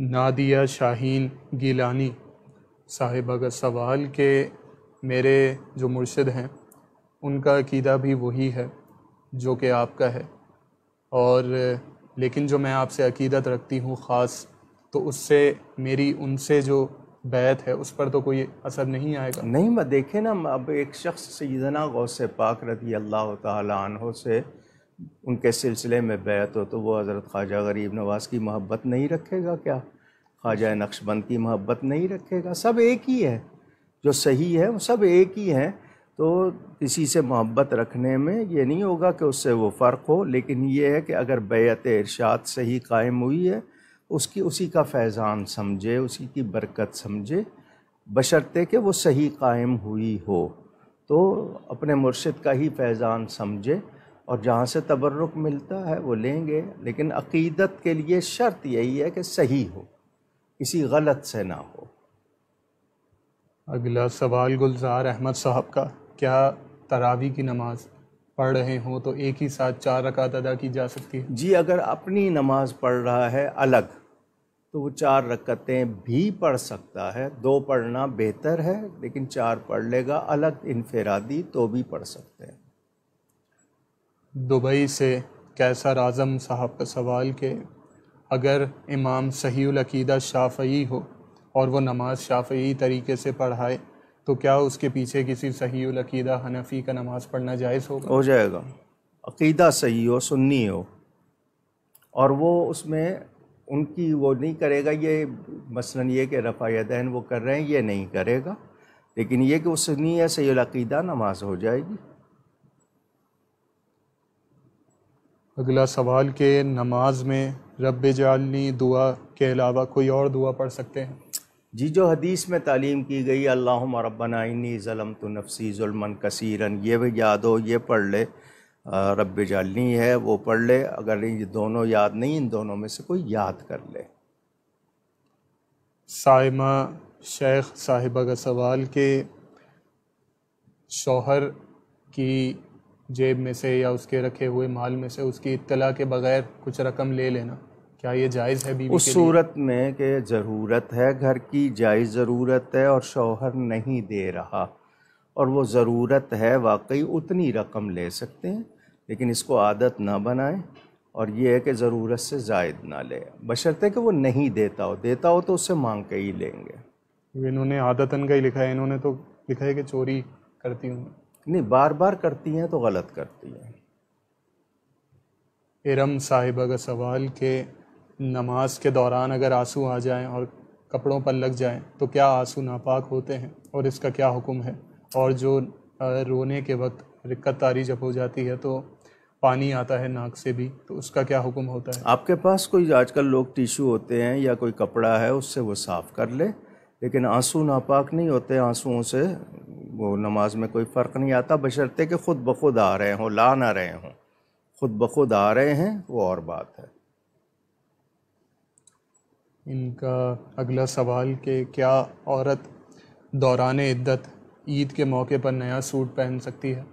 नादिया शाहीन गिलानी साहिब अगर सवाल के मेरे जो मुर्शद हैं उनका अकीदा भी वही है जो कि आपका है और लेकिन जो मैं आपसे अकीदत रखती हूँ ख़ास तो उससे मेरी उनसे जो बैत है उस पर तो कोई असर नहीं आएगा नहीं मैं देखे ना अब एक शख्स गौ से पाक रदी अल्लाह तहों से उनके सिलसिले में बैत हो तो वो हज़रत ख्वाजा गरीब नवाज की मोहब्बत नहीं रखेगा क्या ख्वाजा नक्शबंद की मोहब्बत नहीं रखेगा सब एक ही है जो सही है वो सब एक ही हैं तो किसी से मोहब्बत रखने में ये नहीं होगा कि उससे वो फ़र्क हो लेकिन ये है कि अगर बेत इरशाद सही कायम हुई है उसकी उसी का फैज़ान समझे उसी की बरकत समझे बशर्ते कि वो सही कायम हुई हो तो अपने मुर्शद का ही फैज़ान समझे और जहाँ से तबर्रुक मिलता है वो लेंगे लेकिन अकीदत के लिए शर्त यही है कि सही हो किसी गलत से ना हो अगला सवाल गुलजार अहमद साहब का क्या तरावी की नमाज पढ़ रहे हों तो एक ही साथ चार रकात अदा की जा सकती है जी अगर अपनी नमाज पढ़ रहा है अलग तो वो चार रकतें भी पढ़ सकता है दो पढ़ना बेहतर है लेकिन चार पढ़ लेगा अलग इनफरादी तो भी पढ़ सकते हैं दुबई से कैसर आज़म साहब का सवाल के अगर इमाम सहीदा शाफ़ी हो और वो नमाज शाफ़ी तरीके से पढ़ाए तो क्या उसके पीछे किसी सही अकीदा हनफी का नमाज़ पढ़ना जायज़ होगा हो जाएगा अकीदा सही हो सुन्नी हो और वो उसमें उनकी वो नहीं करेगा ये मसलन ये कि दहन वो कर रहे हैं ये नहीं करेगा लेकिन ये कि वो सुन्नी है सही अकीदा नमाज हो जाएगी अगला सवाल के नमाज में रब जालनी दुआ के अलावा कोई और दुआ पढ़ सकते हैं जी जो हदीस में तालीम की गई अल्लाह रबना इन्नी ज़लम तो नफसी जुल्मन कसीरन ये भी याद हो ये पढ़ ले रब जालनी है वो पढ़ ले अगर ये दोनों याद नहीं इन दोनों में से कोई याद कर ले साइमा शेख साहिबा का सवाल कि शोहर की जेब में से या उसके रखे हुए माल में से उसकी इतला के बग़ैर कुछ रकम ले लेना क्या ये जायज़ है बीवी उस के सूरत लिए? में कि ज़रूरत है घर की जायज़ ज़रूरत है और शौहर नहीं दे रहा और वो ज़रूरत है वाकई उतनी रकम ले सकते हैं लेकिन इसको आदत ना बनाएं और ये है कि ज़रूरत से जायद ना ले बशर्ते कि वो नहीं देता हो देता हो तो उससे मांग के ही लेंगे इन्होंने आदतन का ही लिखा है इन्होंने तो लिखा है कि चोरी करती हूँ नहीं बार बार करती हैं तो गलत करती हैं इरम साहिबा का सवाल के नमाज के दौरान अगर आंसू आ जाएं और कपड़ों पर लग जाएं तो क्या आंसू नापाक होते हैं और इसका क्या हुक्म है और जो रोने के वक्त रिक्कत तारी जब हो जाती है तो पानी आता है नाक से भी तो उसका क्या हुक्म होता है आपके पास कोई आजकल लोग टिशू होते हैं या कोई कपड़ा है उससे वो साफ़ कर ले लेकिन आंसू नापाक नहीं होते आंसुओं से वो नमाज में कोई फ़र्क नहीं आता बशर्ते कि ख़ुद ब खुद आ रहे हों ला ना रहे हों खुद ब खुद आ रहे हैं वो और बात है इनका अगला सवाल कि क्या औरत दौरान इद्दत ईद के मौके पर नया सूट पहन सकती है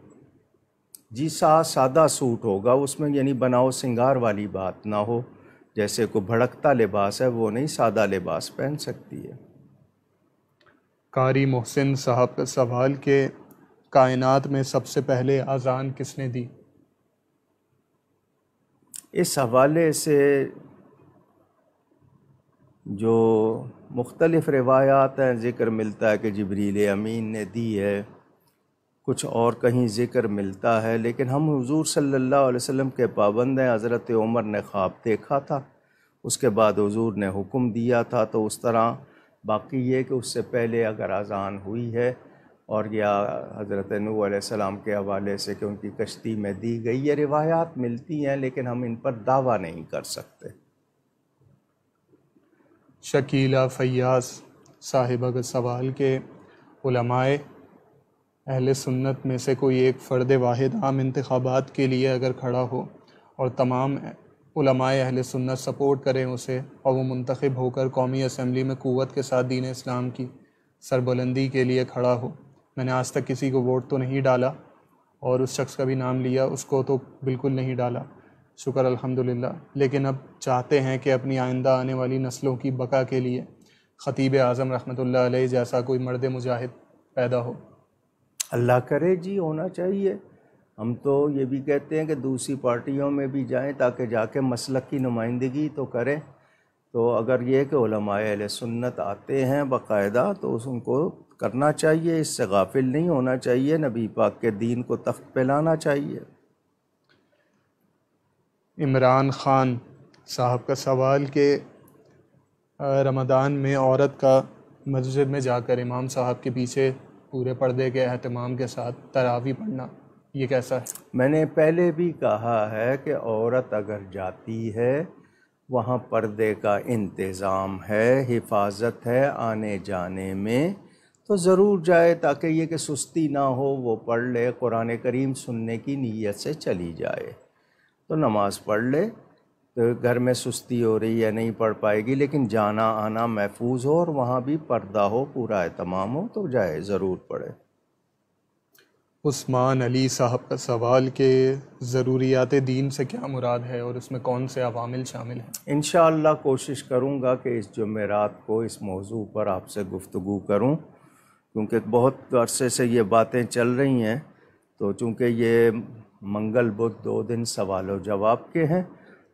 जी सा सादा सूट होगा उसमें यानी बनाओ सिंगार वाली बात ना हो जैसे को भड़कता लिबास है वो नहीं सादा लिबास पहन सकती है कारी मोहसिन साहब का सवाल के कायनात में सबसे पहले अजान किसने दी इस हवाले से जो मुख्तलफ़ रवायात हैं ज़िक्र मिलता है कि जबरील अमीन ने दी है कुछ और कहीं ज़िक्र मिलता है लेकिन हम हुजूर सल्लल्लाहु अलैहि वसल्लम के पाबंद हैं हज़रत उमर ने ख्वाब देखा था उसके बाद हुजूर ने हुक्म दिया था तो उस तरह बाकी ये कि उससे पहले अगर अजान हुई है और या हज़रत नूसम सलाम के हवाले से कि उनकी कश्ती में दी गई ये रिवायात मिलती हैं लेकिन हम इन पर दावा नहीं कर सकते शकीला साहिब अगर सवाल के उलमाए अहल सुन्नत में से कोई एक फ़र्द वाहिद आम इंतबात के लिए अगर खड़ा हो और तमाम उलमाए अहल सुन्नत सपोर्ट करें उसे और वो मुंतखब होकर कौमी असम्बली में क़वत के साथ दीन इस्लाम की सरबुलंदी के लिए खड़ा हो मैंने आज तक किसी को वोट तो नहीं डाला और उस शख्स का भी नाम लिया उसको तो बिल्कुल नहीं डाला शुक्र अल्हम्दुलिल्लाह लेकिन अब चाहते हैं कि अपनी आइंदा आने वाली नस्लों की बका के लिए ख़तीब आज़म अलैह जैसा कोई मर्द मुजाहिद पैदा हो अल्लाह करे जी होना चाहिए हम तो ये भी कहते हैं कि दूसरी पार्टियों में भी जाएं ताकि जाके मसलक की नुमाइंदगी तो करें तो अगर ये कि उलमाए सुन्नत आते हैं बाकायदा तो उनको करना चाहिए इससे गाफिल नहीं होना चाहिए नबी पाक के दीन को तख्त पे लाना चाहिए इमरान ख़ान साहब का सवाल के रमदान में औरत का मस्जिद में जाकर इमाम साहब के पीछे पूरे पर्दे के अहतमाम के साथ तरावी पढ़ना ये कैसा है मैंने पहले भी कहा है कि औरत अगर जाती है वहाँ पर्दे का इंतज़ाम है हिफाजत है आने जाने में तो ज़रूर जाए ताकि ये कि सुस्ती ना हो वो पढ़ ले कुरान करीम सुनने की नीयत से चली जाए तो नमाज़ पढ़ ले तो घर में सुस्ती हो रही है नहीं पढ़ पाएगी लेकिन जाना आना महफूज हो और वहाँ भी पर्दा हो पूरा एहतमाम हो तो जाए ज़रूर पढ़े उस्मान अली साहब का सवाल के ज़रूरियात दीन से क्या मुराद है और इसमें कौन से अवामिल शामिल हैं इन कोशिश करूँगा कि इस जुमेरात को इस मौजू पर आपसे गुफ्तु करूँ क्योंकि बहुत अरसे से ये बातें चल रही हैं तो चूँकि ये मंगल बुध दो दिन सवाल जवाब के हैं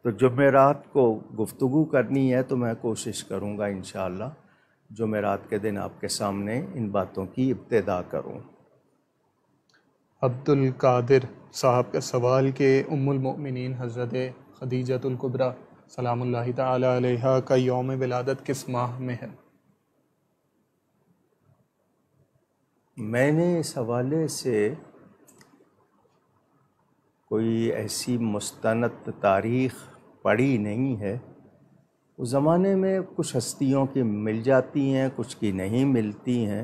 तो जुमेरात को गुफ्तु करनी है तो मैं कोशिश करूँगा इन जुमेरात के दिन आपके सामने इन बातों की इब्तदा करूँ अब्दुल कादिर साहब के सवाल के उम्मिन हज़रत खदीजतुल्कुबरा सलाम तह का योम विलादत किस माह में है मैंने इस हवाले से कोई ऐसी मुस्ंद तारीख़ पढ़ी नहीं है उस ज़माने में कुछ हस्तियों की मिल जाती हैं कुछ की नहीं मिलती हैं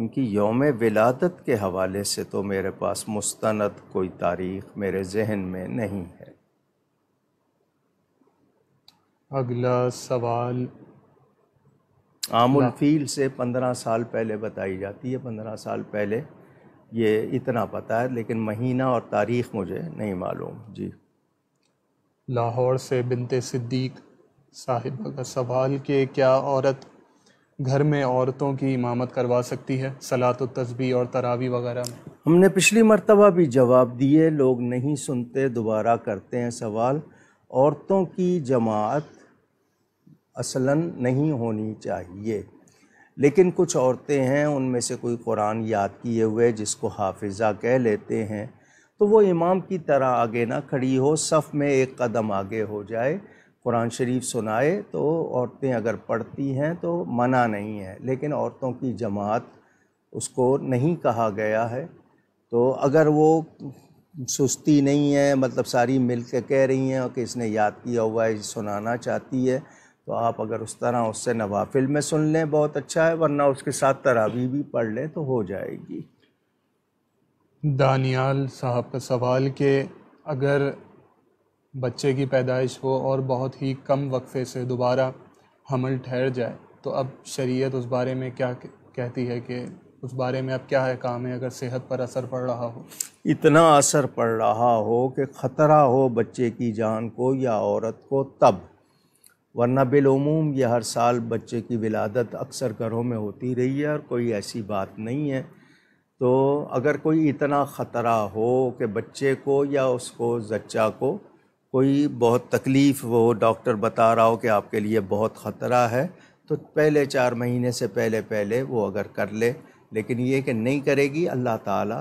उनकी योम विलादत के हवाले से तो मेरे पास मुस्ंद कोई तारीख़ मेरे जहन में नहीं है अगला सवाल आमुल फील से पंद्रह साल पहले बताई जाती है पंद्रह साल पहले ये इतना पता है लेकिन महीना और तारीख मुझे नहीं मालूम जी लाहौर से बिनते सिद्दीक साहिबा का सवाल कि क्या औरत घर में औरतों की इमामत करवा सकती है सलात तस्बी और तरावी वगैरह में हमने पिछली मरतबा भी जवाब दिए लोग नहीं सुनते दोबारा करते हैं सवाल औरतों की जमात असलन नहीं होनी चाहिए लेकिन कुछ औरतें हैं उनमें से कोई कुरान याद किए हुए जिसको हाफिज़ा कह लेते हैं तो वो इमाम की तरह आगे ना खड़ी हो सफ़ में एक कदम आगे हो जाए कुरान शरीफ सुनाए तो औरतें अगर पढ़ती हैं तो मना नहीं है लेकिन औरतों की जमात उसको नहीं कहा गया है तो अगर वो सुस्ती नहीं है मतलब सारी मिल के कह रही हैं कि इसने याद किया हुआ है सुनाना चाहती है तो आप अगर उस तरह उससे नवाफिल में सुन लें बहुत अच्छा है वरना उसके साथ तरावी भी पढ़ लें तो हो जाएगी दानियाल साहब का सवाल कि अगर बच्चे की पैदाइश हो और बहुत ही कम वक्फे से दोबारा हमल ठहर जाए तो अब शरीयत उस बारे में क्या कहती है कि उस बारे में अब क्या है काम है अगर सेहत पर असर पड़ रहा हो इतना असर पड़ रहा हो कि ख़तरा हो बच्चे की जान को या औरत को तब वरना बिलूम यह हर साल बच्चे की विलादत अक्सर घरों में होती रही है और कोई ऐसी बात नहीं है तो अगर कोई इतना ख़तरा हो कि बच्चे को या उसको जच्चा को कोई बहुत तकलीफ़ वो डॉक्टर बता रहा हो कि आपके लिए बहुत ख़तरा है तो पहले चार महीने से पहले पहले वो अगर कर ले लेकिन ये कि नहीं करेगी अल्लाह ताला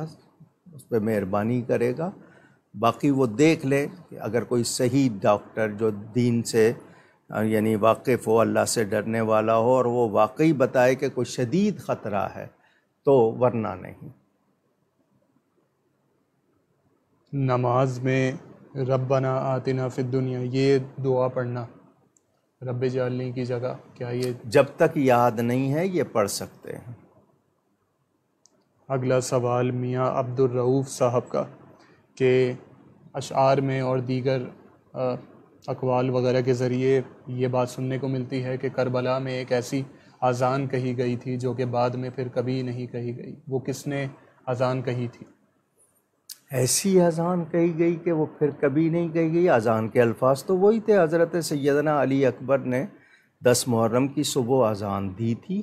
उस पर मेहरबानी करेगा बाकी वो देख ले कि अगर कोई सही डॉक्टर जो दीन से यानी वाकिफ़ हो अल्लाह से डरने वाला हो और वो वाकई बताए कि कोई शदीद ख़तरा है तो वरना नहीं नमाज में रबना आतना फिर दुनिया ये दुआ पढ़ना रब जालनी की जगह क्या ये जब तक याद नहीं है ये पढ़ सकते हैं अगला सवाल मियाँ अब्दुलरऊफ़ साहब का के अशार में और दीगर आ, अकवाल वगैरह के ज़रिए ये बात सुनने को मिलती है कि करबला में एक ऐसी अज़ान कही गई थी जो कि बाद में फिर कभी नहीं कही गई वो किसने अज़ान कही थी ऐसी अजान कही गई कि वो फिर कभी नहीं कही गई अजान के अल्फाज तो वही थे हज़रत सैदना अली अकबर ने दस मुहर्रम की सुबह अजान दी थी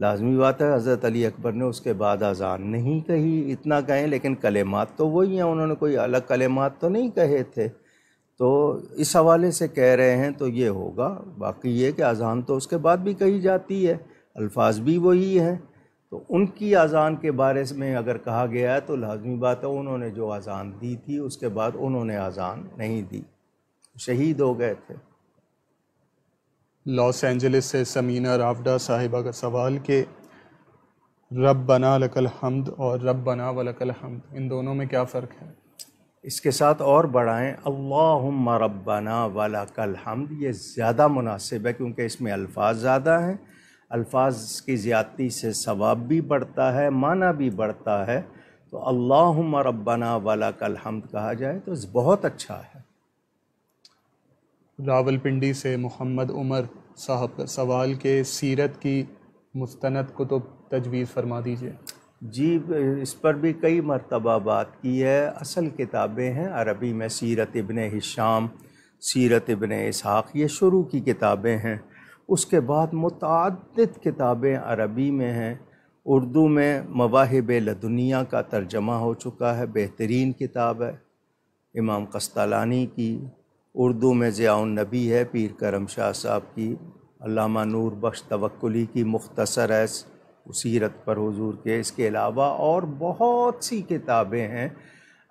लाजमी बात है हज़रत अली अकबर ने उसके बाद अजान नहीं कही इतना कहें लेकिन कलेमात तो वही हैं उन्होंने कोई अलग कलेमात तो नहीं कहे थे तो इस हवाले से कह रहे हैं तो ये होगा बाकी ये कि अजान तो उसके बाद भी कही जाती है अल्फाज भी वही हैं तो उनकी अजान के बारे में अगर कहा गया है तो लाजमी बात है उन्होंने जो अजान दी थी उसके बाद उन्होंने अजान नहीं दी शहीद हो गए थे लॉस एंजलिस से समीना रावडा साहिबा का सवाल कि रब बना लकल हमद और रब बना वलकल हमद इन दोनों में क्या फ़र्क है इसके साथ और बढ़ाएँ अल्लाहुम्मा रब्बाना वाला कल हमद ये ज़्यादा मुनासिब है क्योंकि इसमें अल्फाज ज़्यादा हैं अल्फाज की ज़्यादती से सवाब भी बढ़ता है माना भी बढ़ता है तो अल्लाहुम्मा रब्बाना वाला कल हमद कहा जाए तो बहुत अच्छा है रावलपिंडी से मोहम्मद उमर साहब सवाल के सीरत की मुस्तनद को तो तजवीज़ फरमा दीजिए जी इस पर भी कई मरतबा बात की है असल किताबें हैं अरबी में सीरत इबन हिशाम सीरत इबन इसहाक़ ये शुरू की किताबें हैं उसके बाद मुतद किताबें अरबी में हैं उर्दू में मवाहब लदुनिया का तर्जमा हो चुका है बेहतरीन किताब है इमाम कस्तालानी की उर्दू में ज़ियाउन नबी है पीर करम शाह साहब की अलामा नूर बख्श तवक्ली की मुख्तसर है सीरत पर हजूर के इसके अलावा और बहुत सी किताबें हैं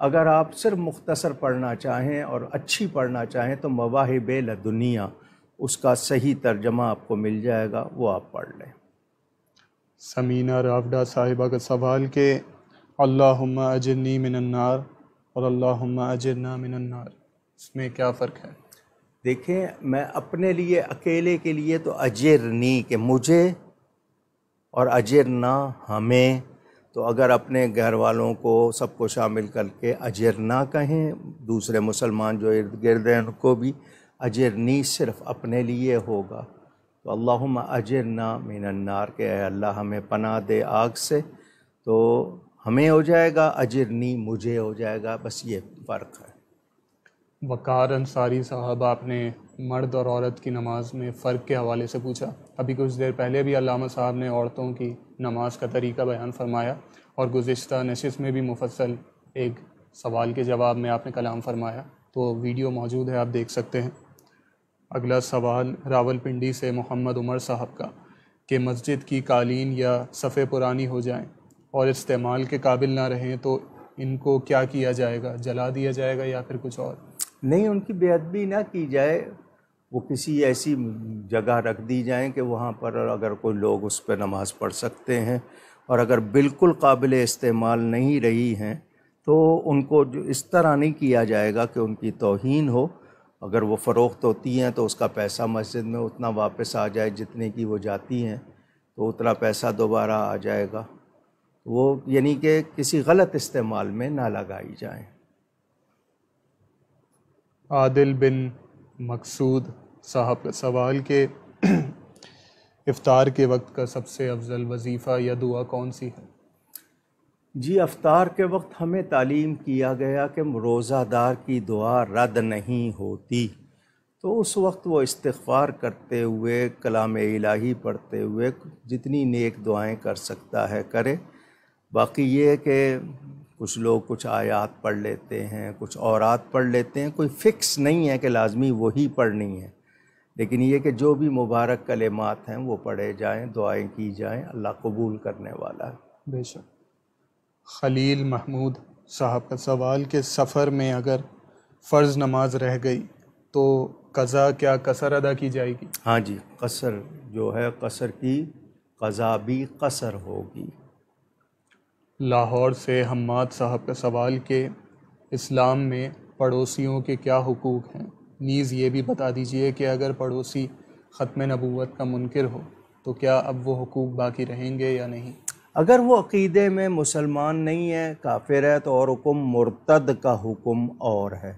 अगर आप सिर्फ मुख्तसर पढ़ना चाहें और अच्छी पढ़ना चाहें तो मवाहब लदुनिया उसका सही तर्जमा आपको मिल जाएगा वो आप पढ़ लें समीना रावडा साहिबा का सवाल के अल्लाह अजरनी मिनन्नार और अल्लाह अजरना मिनन्नार इसमें क्या फ़र्क है देखें मैं अपने लिए अकेले के लिए तो अजरनी के मुझे और ना हमें तो अगर अपने घर वालों को सबको शामिल करके ना कहें दूसरे मुसलमान जो इर्द गिर्द हैं उनको भी अजर नी सिर्फ अपने लिए होगा तो अल्लाह ना मीनार के अल्लाह हमें पना दे आग से तो हमें हो जाएगा अजर नी मुझे हो जाएगा बस ये फ़र्क है वक़ार अंसारी साहब आपने मर्द और औरत की नमाज में फ़र्क के हवाले से पूछा अभी कुछ देर पहले भी अलामा साहब ने औरतों की नमाज का तरीका बयान फरमाया और गुज्त नशस् में भी मुफसल एक सवाल के जवाब में आपने कलाम फरमाया तो वीडियो मौजूद है आप देख सकते हैं अगला सवाल रावलपिंडी से मोहम्मद उमर साहब का कि मस्जिद की कालीन या सफ़े पुरानी हो जाएं और इस्तेमाल के काबिल ना रहें तो इनको क्या किया जाएगा जला दिया जाएगा या फिर कुछ और नहीं उनकी बेअदबी ना की जाए वो किसी ऐसी जगह रख दी जाए कि वहाँ पर अगर कोई लोग उस पर नमाज़ पढ़ सकते हैं और अगर बिल्कुल काबिल इस्तेमाल नहीं रही हैं तो उनको जो इस तरह नहीं किया जाएगा कि उनकी तोहन हो अगर वो फ़रोख्त होती हैं तो उसका पैसा मस्जिद में उतना वापस आ जाए जितने की वो जाती हैं तो उतना पैसा दोबारा आ जाएगा वो यानी कि किसी गलत इस्तेमाल में ना लगाई जाएँ आदिल बिन मकसूद साहब का सवाल के इफ़ार के वक्त का सबसे अफजल वजीफ़ा या दुआ कौन सी है जी अफ्तार के वक्त हमें तालीम किया गया कि रोज़ादार की दुआ रद्द नहीं होती तो उस वक्त वो इस्तार करते हुए कलाम इलाही पढ़ते हुए जितनी नेक दुआएं कर सकता है करे बाकी ये है कि कुछ लोग कुछ आयात पढ़ लेते हैं कुछ औरात पढ़ लेते हैं कोई फ़िक्स नहीं है कि लाजमी वही पढ़नी है लेकिन ये कि जो भी मुबारक कलेमात हैं वो पढ़े जाएं दुआएं की जाएं अल्लाह कबूल करने वाला है बेशक खलील महमूद साहब का सवाल के सफ़र में अगर फ़र्ज़ नमाज रह गई तो कज़ा क्या कसर अदा की जाएगी हाँ जी कसर जो है कसर की कज़ा भी कसर होगी लाहौर से हम्माद साहब का सवाल के इस्लाम में पड़ोसियों के क्या हकूक़ हैं नीज़ ये भी बता दीजिए कि अगर पड़ोसी ख़त्म नबूत का मुनकर हो तो क्या अब वो हकूक़ बाकी रहेंगे या नहीं अगर वो अक़ीदे में मुसलमान नहीं है काफिर है तो और हुक्म मुर्तद का हुक्म और है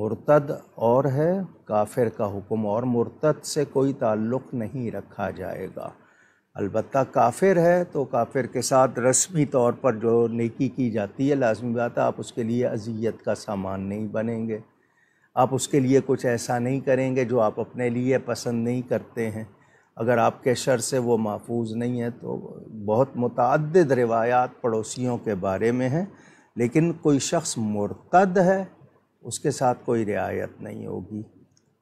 मुर्तद और है काफिर का हुक्म और मुर्तद से कोई ताल्लुक़ नहीं रखा जाएगा अलबत् काफिर है तो काफिर के साथ रस्मी तौर पर जो नेकी की जाती है लाजमी बात है आप उसके लिए अजियत का सामान नहीं बनेंगे आप उसके लिए कुछ ऐसा नहीं करेंगे जो आप अपने लिए पसंद नहीं करते हैं अगर आपके शर से वो महफूज नहीं है तो बहुत मतद रवायात पड़ोसियों के बारे में हैं लेकिन कोई शख्स मुर्तद है उसके साथ कोई रियायत नहीं होगी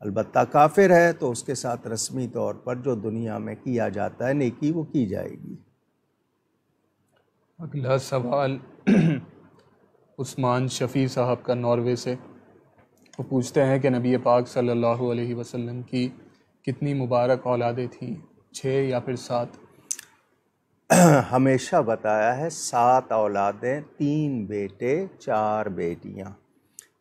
अलबत् काफिर है तो उसके साथ रस्मी तौर पर जो दुनिया में किया जाता है नेकी वो की जाएगी अगला सवाल उस्मान शफ़ी साहब का नॉर्वे से वो पूछते हैं कि नबी पाक सल्लल्लाहु अलैहि वसल्लम की कितनी मुबारक औलादें थीं छः या फिर सात हमेशा बताया है सात औलादें तीन बेटे चार बेटियां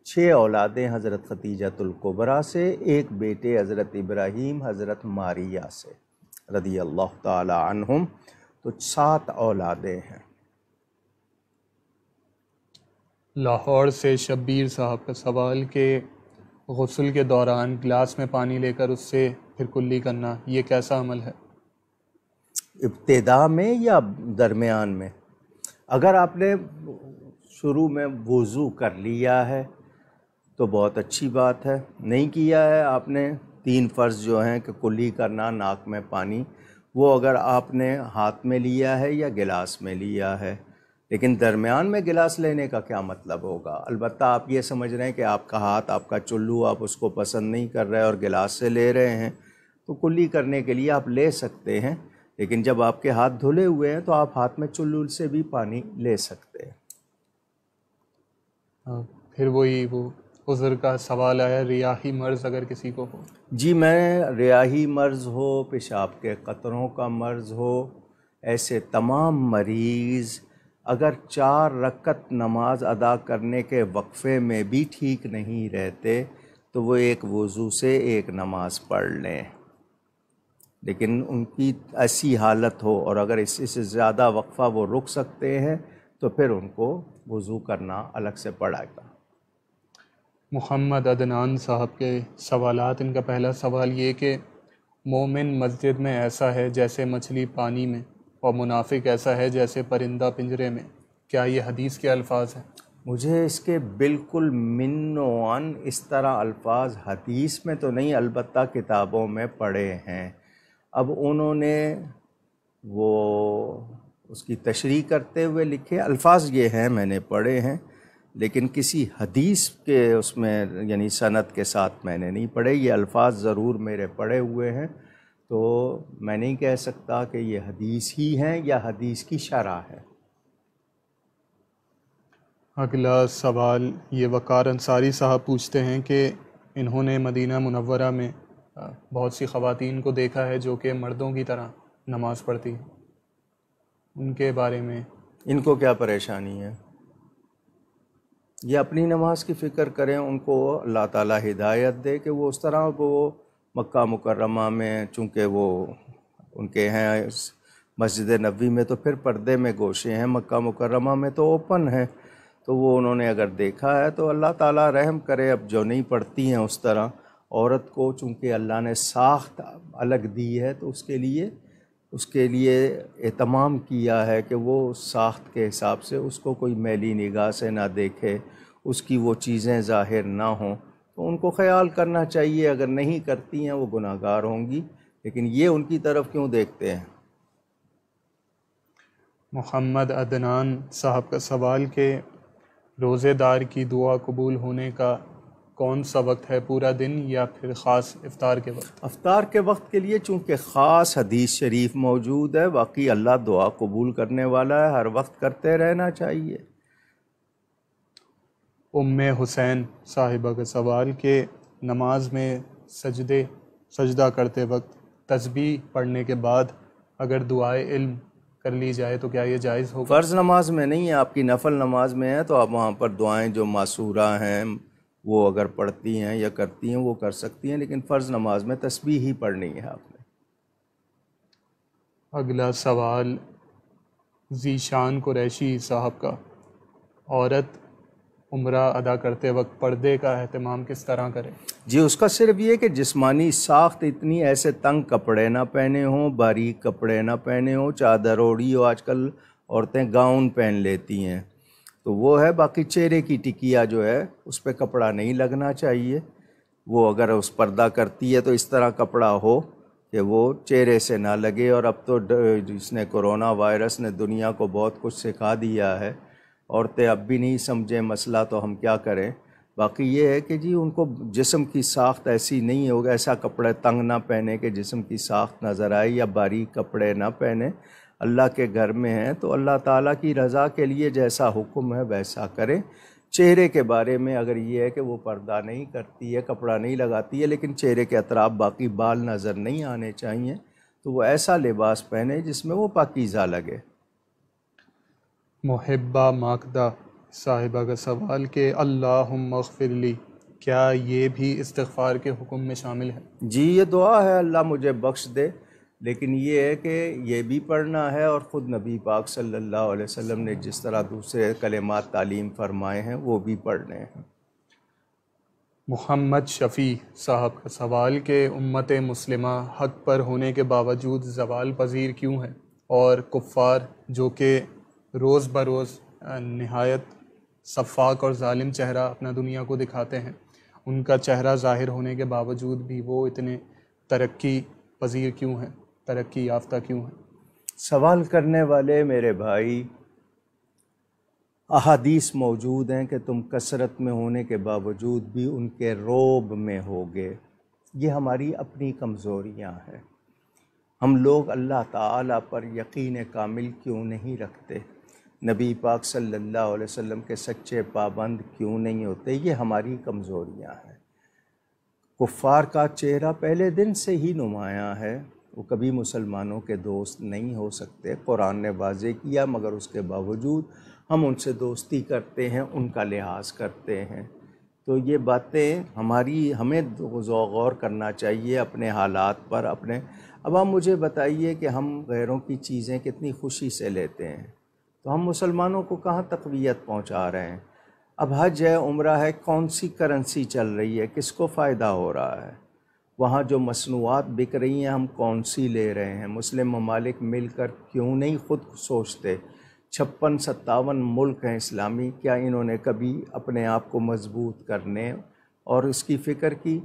छः औलादें हज़रत ख़तीजतुल्कुबरा से एक बेटे हज़रत इब्राहीम हज़रत मारिया से रदी अल्लाह तुम तो सात औलादें हैं लाहौर से शब्बीर साहब का सवाल के गसल के दौरान गिलास में पानी लेकर उससे फिर कुल्ली करना ये कैसा अमल है इब्तदा में या दरमियान में अगर आपने शुरू में वज़ू कर लिया है तो बहुत अच्छी बात है नहीं किया है आपने तीन फ़र्ज जो हैं कि कुल्ली करना नाक में पानी वो अगर आपने हाथ में लिया है या गिलास में लिया है लेकिन दरमियान में गिलास लेने का क्या मतलब होगा अलबत् आप ये समझ रहे हैं कि आपका हाथ आपका चुल्लू आप उसको पसंद नहीं कर रहे और गिलास से ले रहे हैं तो कुल्ली करने के लिए आप ले सकते हैं लेकिन जब आपके हाथ धुले हुए हैं तो आप हाथ में चुल्लू से भी पानी ले सकते हैं हाँ, फिर वही वो उज़र का सवाल आया रियाही मर्ज़ अगर किसी को हो जी मैं रियाही मर्ज़ हो पेशाब के कतरों का मर्ज़ हो ऐसे तमाम मरीज़ अगर चार रकत नमाज अदा करने के वक्फ़े में भी ठीक नहीं रहते तो वो एक वज़ू से एक नमाज पढ़ लें लेकिन उनकी ऐसी हालत हो और अगर इससे इस ज़्यादा वक्फ़ा वो रुक सकते हैं तो फिर उनको वज़ू करना अलग से पड़ेगा मोहम्मद अदनान साहब के सवाल इनका पहला सवाल ये कि मोमिन मस्जिद में ऐसा है जैसे मछली पानी में और मुनाफिक ऐसा है जैसे परिंदा पिंजरे में क्या ये हदीस के अल्फाज हैं मुझे इसके बिल्कुल मिनोन इस तरह अल्फाज हदीस में तो नहीं अलबत् किताबों में पढ़े हैं अब उन्होंने वो उसकी तशरी करते हुए लिखे अल्फाज ये हैं मैंने पढ़े हैं लेकिन किसी हदीस के उसमें यानी सनत के साथ मैंने नहीं पढ़े ये अल्फाज ज़रूर मेरे पढ़े हुए हैं तो मैं नहीं कह सकता कि ये हदीस ही हैं या हदीस की शरह है अगला सवाल ये वक़ार अंसारी साहब पूछते हैं कि इन्होंने मदीना मुनवरा में बहुत सी ख़वातीन को देखा है जो कि मर्दों की तरह नमाज़ पढ़ती उनके बारे में इनको क्या परेशानी है ये अपनी नमाज की फ़िक्र करें उनको अल्लाह ताला हिदायत दे कि वो उस तरह वो मक्का मुकर्रमा में चूँकि वो उनके हैं मस्जिद नबी में तो फिर पर्दे में गोशे हैं मक्का मुकर्रमा में तो ओपन है तो वो उन्होंने अगर देखा है तो अल्लाह ताला रहम करे अब जो नहीं पढ़ती हैं उस तरह औरत को चूँकि अल्लाह ने साख्त अलग दी है तो उसके लिए उसके लिए एहतमाम किया है कि वो साख्त के हिसाब से उसको कोई मैली निगाह से ना देखे उसकी वो चीज़ें ज़ाहिर ना हों तो उनको ख्याल करना चाहिए अगर नहीं करती हैं वो गुनाहगार होंगी लेकिन ये उनकी तरफ क्यों देखते हैं मोहम्मद अदनान साहब का सवाल के रोज़ेदार की दुआ कबूल होने का कौन सा वक्त है पूरा दिन या फिर ख़ास इफ़ार के वक्त अफ्तार के वक्त के लिए चूँकि ख़ास हदीस शरीफ मौजूद है बाकी अल्लाह दुआ कबूल करने वाला है हर वक्त करते रहना चाहिए उम हुसैन साहिबा के सवाल के नमाज में सजदे सजदा करते वक्त तस्बी पढ़ने के बाद अगर दुआए इल्म कर ली जाए तो क्या ये जायज़ हो फ़र्ज़ नमाज में नहीं है आपकी नफल नमाज में है तो आप वहाँ पर दुआएं जो मासूरा हैं वो अगर पढ़ती हैं या करती हैं वो कर सकती हैं लेकिन फ़र्ज़ नमाज में तस्बी ही पढ़नी है आपने अगला सवाल जीशान कुरैशी साहब का औरत उम्र अदा करते वक्त पर्दे का अहतमाम किस तरह करें जी उसका सिर्फ ये कि जिस्मानी साख्त तो इतनी ऐसे तंग कपड़े ना पहने हों बारीक कपड़े ना पहने हों चादर ओढ़ी हो आजकल औरतें गाउन पहन लेती हैं तो वो है बाकी चेहरे की टिकिया जो है उस पर कपड़ा नहीं लगना चाहिए वो अगर उस पर्दा करती है तो इस तरह कपड़ा हो कि वो चेहरे से ना लगे और अब तो इसने कोरोना वायरस ने दुनिया को बहुत कुछ सिखा दिया है औरतें अब भी नहीं समझें मसला तो हम क्या करें बाकी ये है कि जी उनको जिसम की साख्त ऐसी नहीं होगा ऐसा कपड़े तंग ना पहने कि जिसम की साख्त नज़र आए या बारीक कपड़े ना पहने अल्लाह के घर में हैं तो अल्लाह ताला की रज़ा के लिए जैसा हुक्म है वैसा करें चेहरे के बारे में अगर ये है कि वो पर्दा नहीं करती है कपड़ा नहीं लगाती है लेकिन चेहरे के अतराब बाकी बाल नज़र नहीं आने चाहिए तो वो ऐसा लिबास पहने जिसमें वो पाकिज़ा लगे मुहबा माकदा साहिबा का सवाल के अल्लाह क्या ये भी इस्तफ़ार के हुक्म में शामिल है जी ये दुआ है अल्लाह मुझे बख्श दे लेकिन ये है कि ये भी पढ़ना है और ख़ुद नबी पाक सल्लल्लाहु अलैहि वसल्लम ने जिस तरह दूसरे कलेमात तालीम फरमाए हैं वो भी पढ़ने हैं मोहम्मद शफ़ी साहब का सवाल के उम्मत मुस्लिमा हक पर होने के बावजूद जवाल पजीर क्यों है और कुफ़ार जो कि रोज़ बरोज़ नहायत शफाक और ालिम चेहरा अपना दुनिया को दिखाते हैं उनका चेहरा ज़ाहिर होने के बावजूद भी वो इतने तरक्की पजीर क्यों हैं तरक्की याफ्ता क्यों हैं सवाल करने वाले मेरे भाई अहादीस मौजूद हैं कि तुम कसरत में होने के बावजूद भी उनके रोब में होगे ये हमारी अपनी कमज़ोरियां हैं हम लोग अल्लाह ताला पर यकीन कामिल क्यों नहीं रखते नबी पाक सल्लल्लाहु अलैहि वसल्लम के सच्चे पाबंद क्यों नहीं होते ये हमारी कमज़ोरियाँ हैं कुफ़ार का चेहरा पहले दिन से ही नुमायाँ है वो कभी मुसलमानों के दोस्त नहीं हो सकते कुरान ने वाजे किया मगर उसके बावजूद हम उनसे दोस्ती करते हैं उनका लिहाज करते हैं तो ये बातें हमारी हमें गौर करना चाहिए अपने हालात पर अपने अब आप मुझे बताइए कि हम गैरों की चीज़ें कितनी खुशी से लेते हैं तो हम मुसलमानों को कहाँ तकवीत पहुँचा रहे हैं अब हज है उम्र है कौन सी करेंसी चल रही है किसको फ़ायदा हो रहा है वहाँ जो मसनूआत बिक रही हैं हम कौन सी ले रहे हैं मुस्लिम ममालिक मिलकर क्यों नहीं ख़ुद सोचते छप्पन सत्तावन मुल्क हैं इस्लामी क्या इन्होंने कभी अपने आप को मजबूत करने और इसकी फ़िक्र की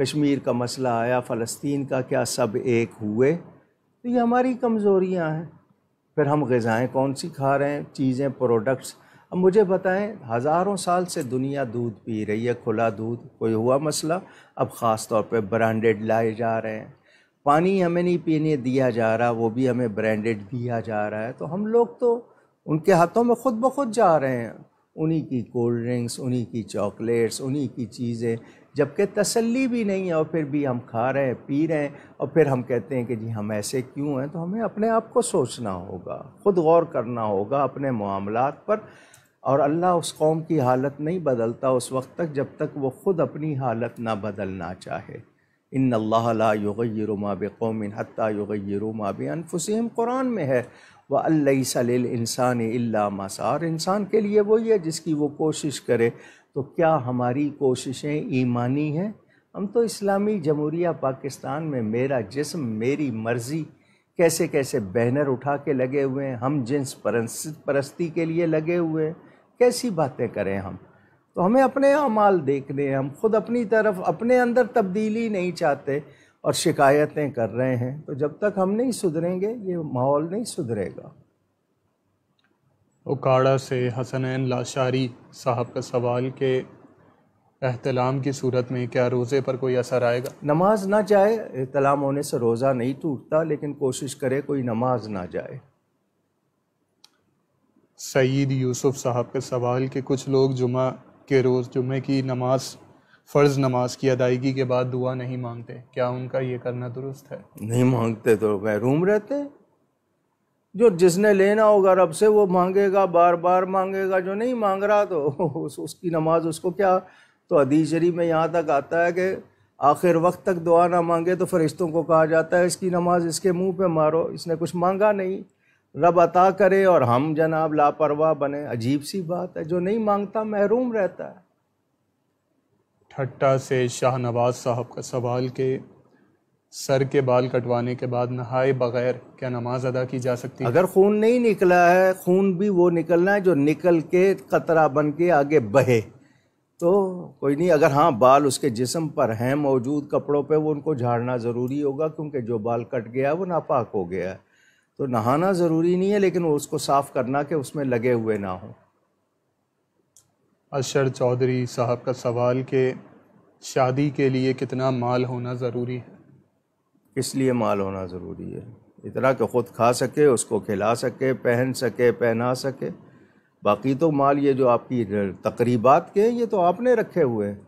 कश्मीर का मसला आया फ़लस्तीन का क्या सब एक हुए तो ये हमारी कमज़ोरियाँ हैं फिर हम गज़ाएँ कौन सी खा रहे हैं चीज़ें प्रोडक्ट्स अब मुझे बताएं हज़ारों साल से दुनिया दूध पी रही है खुला दूध कोई हुआ मसला अब ख़ास तौर पे ब्रांडेड लाए जा रहे हैं पानी हमें नहीं पीने दिया जा रहा वो भी हमें ब्रांडेड दिया जा रहा है तो हम लोग तो उनके हाथों में ख़ुद ब खुद जा रहे हैं उन्हीं की कोल्ड ड्रिंक्स उन्हीं की चॉकलेट्स उन्हीं की चीज़ें जबकि तसल्ली भी नहीं है और फिर भी हम खा रहे हैं पी रहे हैं और फिर हम कहते हैं कि जी हम ऐसे क्यों हैं तो हमें अपने आप को सोचना होगा ख़ुद गौर करना होगा अपने मामला पर और अल्लाह उस कौम की हालत नहीं बदलता उस वक्त तक जब तक वो ख़ुद अपनी हालत ना बदलना चाहे इन अल्लाह युगरमा बेकौमिन हती युगरमा कुरान में है वह अल्लाई अल्लसल इंसान मसार इंसान के लिए वही है जिसकी वो कोशिश करे तो क्या हमारी कोशिशें ईमानी हैं हम तो इस्लामी जमहूरिया पाकिस्तान में मेरा जिसम मेरी मर्ज़ी कैसे कैसे बैनर उठा के लगे हुए हैं हम जिन्स परस्ती के लिए लगे हुए हैं कैसी बातें करें हम तो हमें अपने अमाल देखने हैं हम खुद अपनी तरफ अपने अंदर तब्दीली नहीं चाहते और शिकायतें कर रहे हैं तो जब तक हम नहीं सुधरेंगे ये माहौल नहीं सुधरेगा उकाड़ा से हसनैन लाशारी साहब का सवाल के अहतलाम की सूरत में क्या रोज़े पर कोई असर आएगा नमाज ना जाए अहतलाम होने से रोज़ा नहीं टूटता लेकिन कोशिश करे कोई नमाज ना जाए सईद यूसुफ साहब के सवाल के कुछ लोग जुमा के रोज़ जुमे की नमाज फ़र्ज़ नमाज की अदायगी के बाद दुआ नहीं मांगते क्या उनका ये करना दुरुस्त है नहीं मांगते तो महरूम रहते हैं जो जिसने लेना होगा रब से वो मांगेगा बार बार मांगेगा जो नहीं मांग रहा तो उस, उसकी नमाज उसको क्या तो अदी शरीफ में यहाँ तक आता है कि आखिर वक्त तक दुआ ना मांगे तो फरिश्तों को कहा जाता है इसकी नमाज इसके मुंह पे मारो इसने कुछ मांगा नहीं रब अता करे और हम जनाब लापरवाह बने अजीब सी बात है जो नहीं मांगता महरूम रहता है ठट्टा से शाहनवाज साहब का सवाल के सर के बाल कटवाने के बाद नहाए बगैर क्या नमाज अदा की जा सकती है अगर खून नहीं निकला है खून भी वो निकलना है जो निकल के कतरा बन के आगे बहे तो कोई नहीं अगर हाँ बाल उसके जिसम पर हैं मौजूद कपड़ों पे वो उनको झाड़ना ज़रूरी होगा क्योंकि जो बाल कट गया है वो नापाक हो गया है तो नहाना ज़रूरी नहीं है लेकिन वो उसको साफ़ करना कि उसमें लगे हुए ना हों अशर चौधरी साहब का सवाल के शादी के लिए कितना माल होना ज़रूरी है इसलिए माल होना ज़रूरी है इतना कि ख़ुद खा सके उसको खिला सके पहन सके पहना सके बाकी तो माल ये जो आपकी तकरीबात के ये तो आपने रखे हुए हैं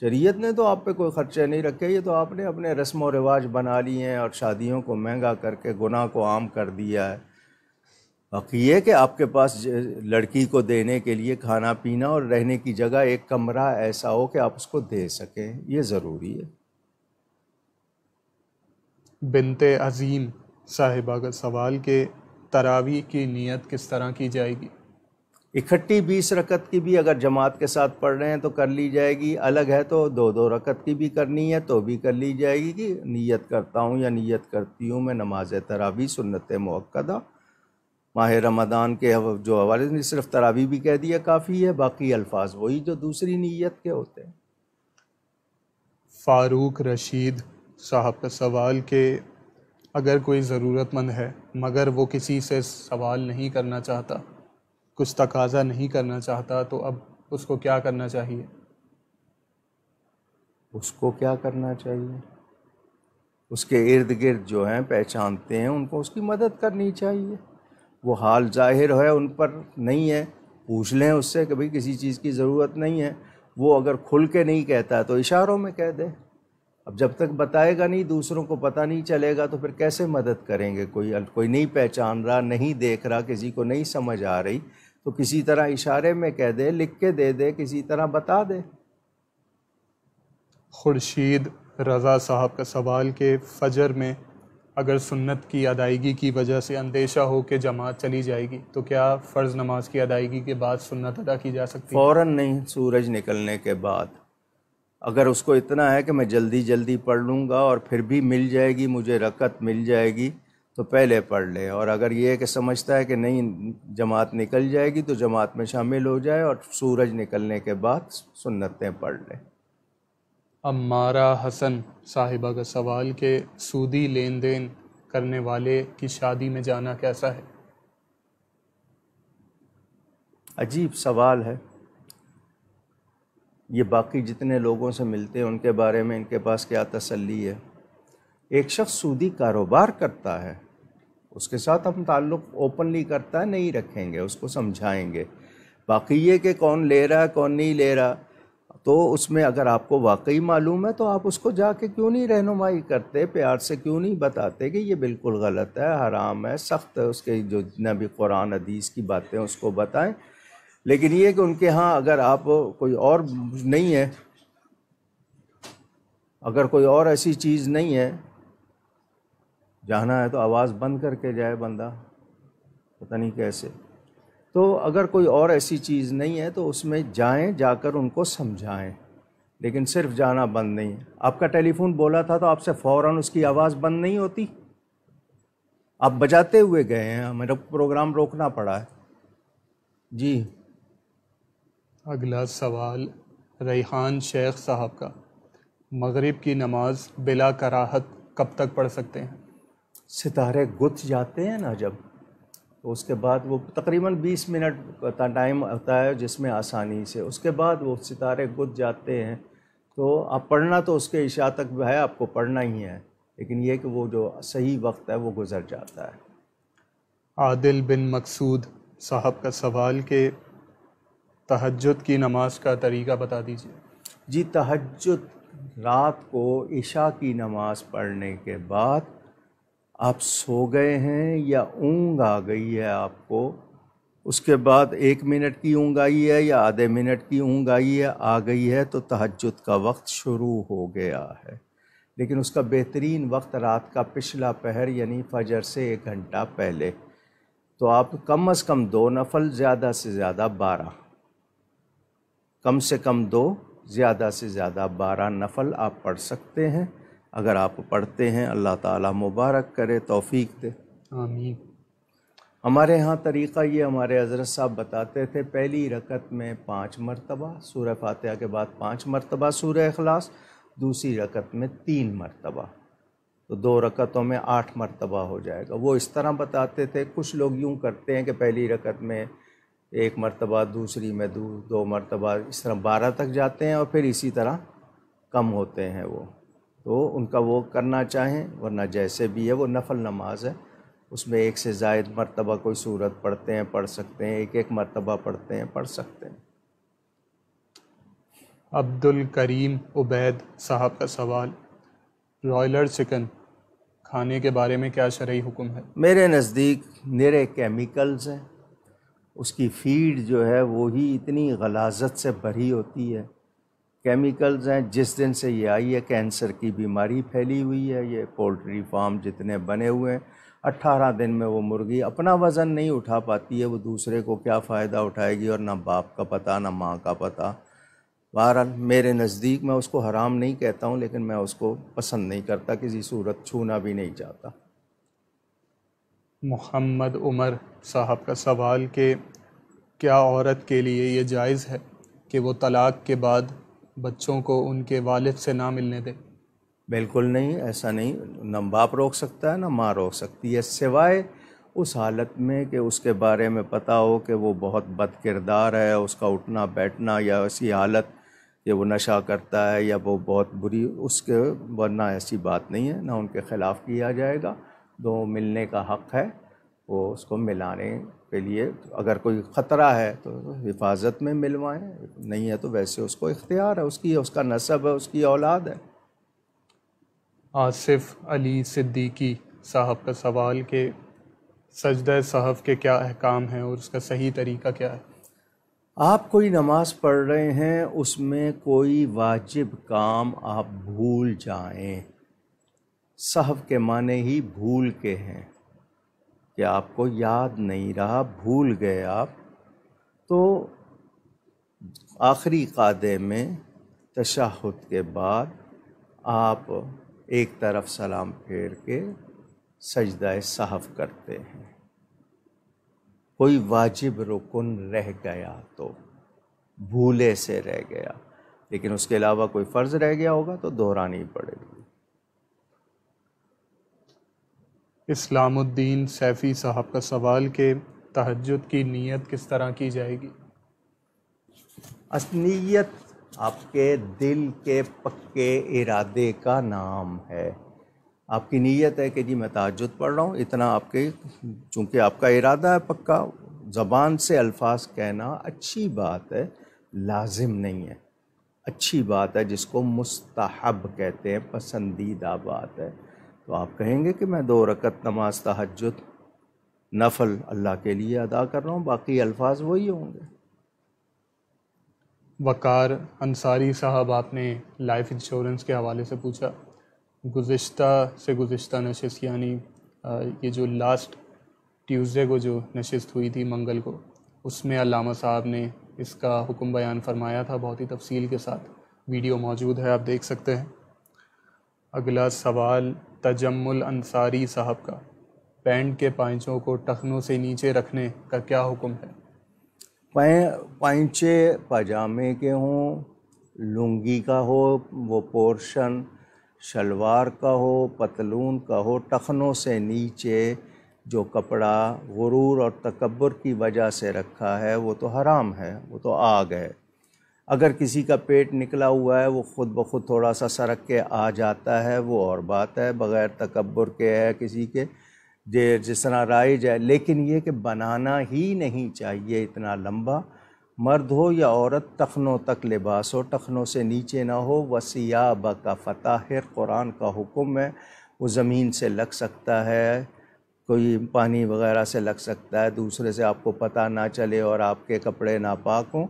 शरीयत ने तो आप पे कोई ख़र्चे नहीं रखे ये तो आपने अपने रस्म व रिवाज बना लिए हैं और शादियों को महंगा करके गुनाह को आम कर दिया है बाकी ये कि आपके पास लड़की को देने के लिए खाना पीना और रहने की जगह एक कमरा ऐसा हो कि आप उसको दे सकें ये ज़रूरी है बिनत अज़ीम साहिबा का सवाल के तरावी की नीयत किस तरह की जाएगी इकट्ठी बीस रकत की भी अगर जमात के साथ पढ़ रहे हैं तो कर ली जाएगी अलग है तो दो दो रकत की भी करनी है तो भी कर ली जाएगी कि नीयत करता हूँ या नीयत करती हूँ मैं नमाज तरावी सुन्नत मौक़दा माह रमदान के जो हवाले ने सिर्फ तरावी भी कह दिया काफ़ी है बाकी अल्फाज वही जो दूसरी नीयत के होते हैं फ़ारूक रशीद साहब का सवाल कि अगर कोई ज़रूरतमंद है मगर वो किसी से सवाल नहीं करना चाहता कुछ तकाजा नहीं करना चाहता तो अब उसको क्या करना चाहिए उसको क्या करना चाहिए उसके इर्द गिर्द जो हैं पहचानते हैं उनको उसकी मदद करनी चाहिए वो हाल जाहिर है उन पर नहीं है पूछ लें उससे कभी किसी चीज़ की ज़रूरत नहीं है वो अगर खुल के नहीं कहता तो इशारों में कह दे अब जब तक बताएगा नहीं दूसरों को पता नहीं चलेगा तो फिर कैसे मदद करेंगे कोई कोई नहीं पहचान रहा नहीं देख रहा किसी को नहीं समझ आ रही तो किसी तरह इशारे में कह दे लिख के दे दे किसी तरह बता दे खुर्शीद रज़ा साहब का सवाल के फजर में अगर सुन्नत की अदायगी की वजह से अंदेशा हो के जमात चली जाएगी तो क्या फ़र्ज़ नमाज की अदायगी के बाद सुन्नत अदा की जा सकती है फ़ौर नहीं सूरज निकलने के बाद अगर उसको इतना है कि मैं जल्दी जल्दी पढ़ लूँगा और फिर भी मिल जाएगी मुझे रकत मिल जाएगी तो पहले पढ़ ले और अगर ये कि समझता है कि नहीं जमात निकल जाएगी तो जमात में शामिल हो जाए और सूरज निकलने के बाद सुन्नतें पढ़ ले मारा हसन साहिबा का सवाल के सूदी लेन देन करने वाले की शादी में जाना कैसा है अजीब सवाल है ये बाकी जितने लोगों से मिलते हैं उनके बारे में इनके पास क्या तसल्ली है एक शख्स सूदी कारोबार करता है उसके साथ हम ताल्लुक़ ओपनली करता है नहीं रखेंगे उसको समझाएंगे बाकी ये कि कौन ले रहा है कौन नहीं ले रहा तो उसमें अगर आपको वाकई मालूम है तो आप उसको जाके क्यों नहीं रहनुमाई करते प्यार से क्यों नहीं बताते कि ये बिल्कुल गलत है हराम है सख्त है उसके जो जितना भी कुरान हदीस की बातें उसको बताएं लेकिन ये कि उनके यहाँ अगर आप कोई और नहीं है अगर कोई और ऐसी चीज़ नहीं है जाना है तो आवाज़ बंद करके जाए बंदा पता नहीं कैसे तो अगर कोई और ऐसी चीज़ नहीं है तो उसमें जाएं जाकर उनको समझाएं लेकिन सिर्फ जाना बंद नहीं है आपका टेलीफोन बोला था तो आपसे फ़ौर उसकी आवाज़ बंद नहीं होती आप बजाते हुए गए हैं मेरा प्रोग्राम रोकना पड़ा है जी अगला सवाल रैहान शेख साहब का मगरिब की नमाज बिला कराहत कब तक पढ़ सकते हैं सितारे गुथ जाते हैं ना जब तो उसके बाद वो तकरीबन 20 मिनट का टाइम होता है जिसमें आसानी से उसके बाद वो सितारे गुथ जाते हैं तो आप पढ़ना तो उसके इशा तक है आपको पढ़ना ही है लेकिन ये कि वो जो सही वक्त है वो गुजर जाता है आदिल बिन मकसूद साहब का सवाल के तहजद की नमाज का तरीका बता दीजिए जी तहजद रात को इशा की नमाज़ पढ़ने के बाद आप सो गए हैं या ऊँग आ गई है आपको उसके बाद एक मिनट की ऊँग आई है या आधे मिनट की ऊँग आई है आ गई है तो तहजद का वक्त शुरू हो गया है लेकिन उसका बेहतरीन वक्त रात का पिछला पहर यानी फजर से एक घंटा पहले तो आप कम अज़ कम दो नफल ज़्यादा से ज़्यादा बारह कम से कम दो ज़्यादा से ज़्यादा बारह नफल आप पढ़ सकते हैं अगर आप पढ़ते हैं अल्लाह ताला मुबारक करे तौफीक दे आमीन हमारे यहाँ तरीक़ा ये हमारे हजरत साहब बताते थे पहली रकत में पाँच मरतबा सूरह फातह के बाद पाँच मरतबा सूर अखलास दूसरी रकत में तीन मरतबा तो दो रकतों में आठ मरतबा हो जाएगा वो इस तरह बताते थे कुछ लोग यूँ करते हैं कि पहली रकत में एक मरतबा दूसरी में दू दो मरतबा इस तरह बारह तक जाते हैं और फिर इसी तरह कम होते हैं वो तो उनका वो करना चाहें वरना जैसे भी है वो नफल नमाज है उसमें एक से जायद मरतबा कोई सूरत पढ़ते हैं पढ़ सकते हैं एक एक मरतबा पढ़ते हैं पढ़ सकते हैं अब्दुल करीम उबैद साहब का सवाल रॉयलर चिकन खाने के बारे में क्या शरय हुक्म है मेरे नज़दीक निरे केमिकल्स हैं उसकी फीड जो है वो ही इतनी गलाजत से भरी होती है केमिकल्स हैं जिस दिन से ये आई है कैंसर की बीमारी फैली हुई है ये पोल्ट्री फार्म जितने बने हुए हैं अट्ठारह दिन में वो मुर्गी अपना वज़न नहीं उठा पाती है वो दूसरे को क्या फ़ायदा उठाएगी और ना बाप का पता ना माँ का पता बहरहाल मेरे नज़दीक मैं उसको हराम नहीं कहता हूँ लेकिन मैं उसको पसंद नहीं करता किसी सूरत छूना भी नहीं चाहता मोहम्मद उमर साहब का सवाल कि क्या औरत के लिए ये जायज़ है कि वो तलाक़ के बाद बच्चों को उनके वालिद से ना मिलने दे बिल्कुल नहीं ऐसा नहीं ना बाप रोक सकता है ना माँ रोक सकती है सिवाय उस हालत में कि उसके बारे में पता हो कि वो बहुत बद किरदार है उसका उठना बैठना या ऐसी हालत कि वो नशा करता है या वो बहुत बुरी उसके वरना ऐसी बात नहीं है ना उनके ख़िलाफ़ किया जाएगा दो मिलने का हक़ है वो उसको मिलाने के लिए अगर कोई ख़तरा है तो हिफाजत में मिलवाएं नहीं है तो वैसे उसको इख्तियार है उसकी उसका नसब है उसकी औलाद है आसिफ अली सिद्दीकी साहब का सवाल के सजद साहब के क्या अहकाम हैं और उसका सही तरीका क्या है आप कोई नमाज़ पढ़ रहे हैं उसमें कोई वाजिब काम आप भूल जाएं सहव के माने ही भूल के हैं कि आपको याद नहीं रहा भूल गए आप तो आखिरी कादे में तशाहुद के बाद आप एक तरफ सलाम फेर के सजदा साहब करते हैं कोई वाजिब रुकन रह गया तो भूले से रह गया लेकिन उसके अलावा कोई फ़र्ज़ रह गया होगा तो दोहरानी पड़ेगी इस्लामुद्दीन सैफ़ी साहब का सवाल के तहजद की नीयत किस तरह की जाएगी असनीयत आपके दिल के पक्के इरादे का नाम है आपकी नीयत है कि जी मैं तहजद पढ़ रहा हूँ इतना आपके चूँकि आपका इरादा है पक्का ज़बान से अल्फाज कहना अच्छी बात है लाजिम नहीं है अच्छी बात है जिसको मुस्तहब कहते हैं पसंदीदा बात है तो आप कहेंगे कि मैं दो रकत नमाज तहजद नफल अल्लाह के लिए अदा कर रहा हूँ बाकी अल्फाज वही होंगे वकार अंसारी साहब आपने लाइफ इंश्योरेंस के हवाले से पूछा गुज्त से गुज्त नशस्त यानी ये जो लास्ट ट्यूसडे को जो नशस्त हुई थी मंगल को उसमें अलामा साहब ने इसका हुक्म बयान फरमाया था बहुत ही तफसील के साथ वीडियो मौजूद है आप देख सकते हैं अगला सवाल तजम्मुल अंसारी साहब का पैंट के पाइचों को टखनों से नीचे रखने का क्या हुक्म है पाइचे पजामे के हों लुंगी का हो वो पोर्शन शलवार का हो पतलून का हो टखनों से नीचे जो कपड़ा गुरूर और तकबर की वजह से रखा है वो तो हराम है वो तो आग है अगर किसी का पेट निकला हुआ है वो ख़ुद ब खुद थोड़ा सा सरक के आ जाता है वो और बात है बग़ैर तकबर के है किसी के जे जिस तरह राइज है लेकिन ये कि बनाना ही नहीं चाहिए इतना लंबा मर्द हो या औरत टखनों तक लिबास हो टखनों से नीचे ना हो वसिया का फ़ताहिर कुरान का हुक्म है वो ज़मीन से लग सकता है कोई पानी वगैरह से लग सकता है दूसरे से आपको पता ना चले और आपके कपड़े नापाक हों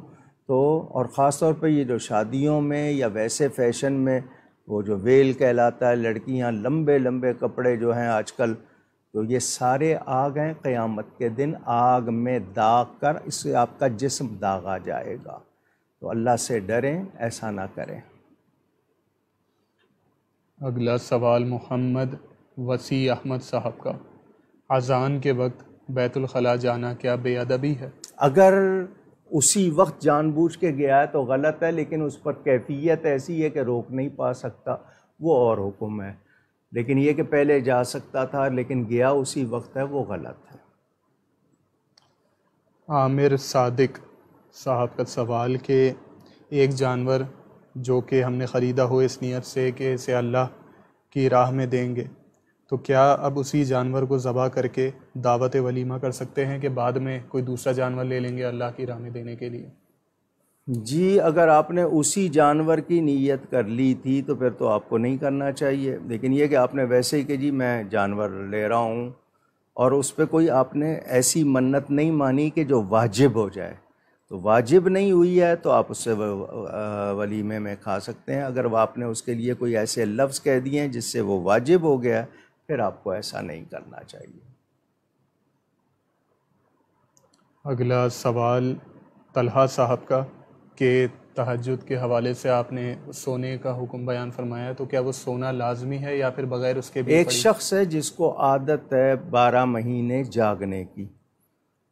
तो और ख़ास तौर पर ये जो शादियों में या वैसे फैशन में वो जो वेल कहलाता है लड़कियां लंबे लंबे कपड़े जो हैं आजकल तो ये सारे आग हैं क़यामत के दिन आग में दाग कर इससे आपका जिस्म दागा जाएगा तो अल्लाह से डरें ऐसा ना करें अगला सवाल मोहम्मद वसी अहमद साहब का अजान के वक्त बैतुलखला जाना क्या बेअदबी है अगर उसी वक्त जानबूझ के गया है तो गलत है लेकिन उस पर कैफियत ऐसी है कि रोक नहीं पा सकता वो और हुक्म है लेकिन ये कि पहले जा सकता था लेकिन गया उसी वक्त है वो गलत है आमिर सादिक साहब का सवाल कि एक जानवर जो कि हमने ख़रीदा हो इस नीयत से कि इसे अल्लाह की राह में देंगे तो क्या अब उसी जानवर को ज़बा करके दावत वलीमा कर सकते हैं कि बाद में कोई दूसरा जानवर ले लेंगे अल्लाह की राह में देने के लिए जी अगर आपने उसी जानवर की नीयत कर ली थी तो फिर तो आपको नहीं करना चाहिए लेकिन यह कि आपने वैसे ही कि जी मैं जानवर ले रहा हूँ और उस पर कोई आपने ऐसी मन्नत नहीं मानी कि जो वाजिब हो जाए तो वाजिब नहीं हुई है तो आप उससे वलीमे में खा सकते हैं अगर वह आपने उसके लिए कोई ऐसे लफ्ज़ कह दिए हैं जिससे वो वाजिब हो गया फिर आपको ऐसा नहीं करना चाहिए अगला सवाल तलहा साहब का कि तहजद के हवाले से आपने सोने का हुक्म बयान फरमाया तो क्या वो सोना लाजमी है या फिर बगैर उसके भी एक शख्स है जिसको आदत है बारह महीने जागने की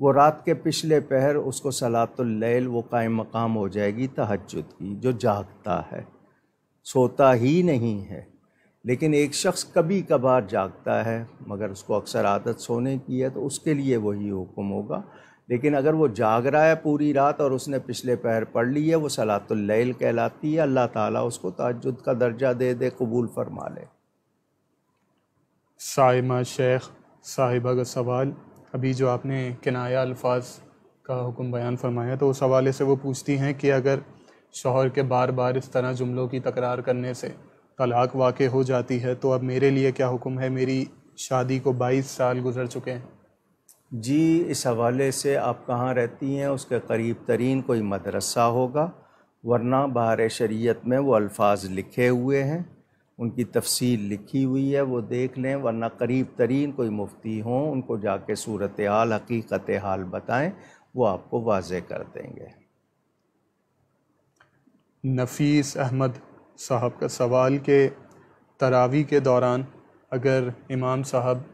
वो रात के पिछले पहर उसको सलातुल्लैल वो कायम मकाम हो जाएगी तहजद की जो जागता है सोता ही नहीं है लेकिन एक शख्स कभी कभार जागता है मगर उसको अक्सर आदत सोने की है तो उसके लिए वही हुक्म होगा लेकिन अगर वो जाग रहा है पूरी रात और उसने पिछले पैर पढ़ ली है वो सलातुल्लैल कहलाती है अल्लाह ताला उसको तजुद का दर्जा दे दे कबूल फरमा ले साइमा शेख साहिबा का सवाल अभी जो आपने किनाया अल्फाज का हुक्म बयान फरमाया तो उस हवाले से वो पूछती हैं कि अगर शोहर के बार बार इस तरह जुमलों की तकरार करने से तलाक वाक़ हो जाती है तो अब मेरे लिए क्या हुक्म है मेरी शादी को बाईस साल गुजर चुके हैं जी इस हवाले से आप कहाँ रहती हैं उसके करीब तरीन कोई मदरसा होगा वरना बाहर शरीयत में वो अल्फाज लिखे हुए हैं उनकी तफसील लिखी हुई है वो देख लें वरना करीब तरीन कोई मुफ्ती हों उनको जाके सूरत हाल हकीकत हाल बताएं वो आपको वाज कर देंगे नफीस अहमद साहब का सवाल के तरावी के दौरान अगर इमाम साहब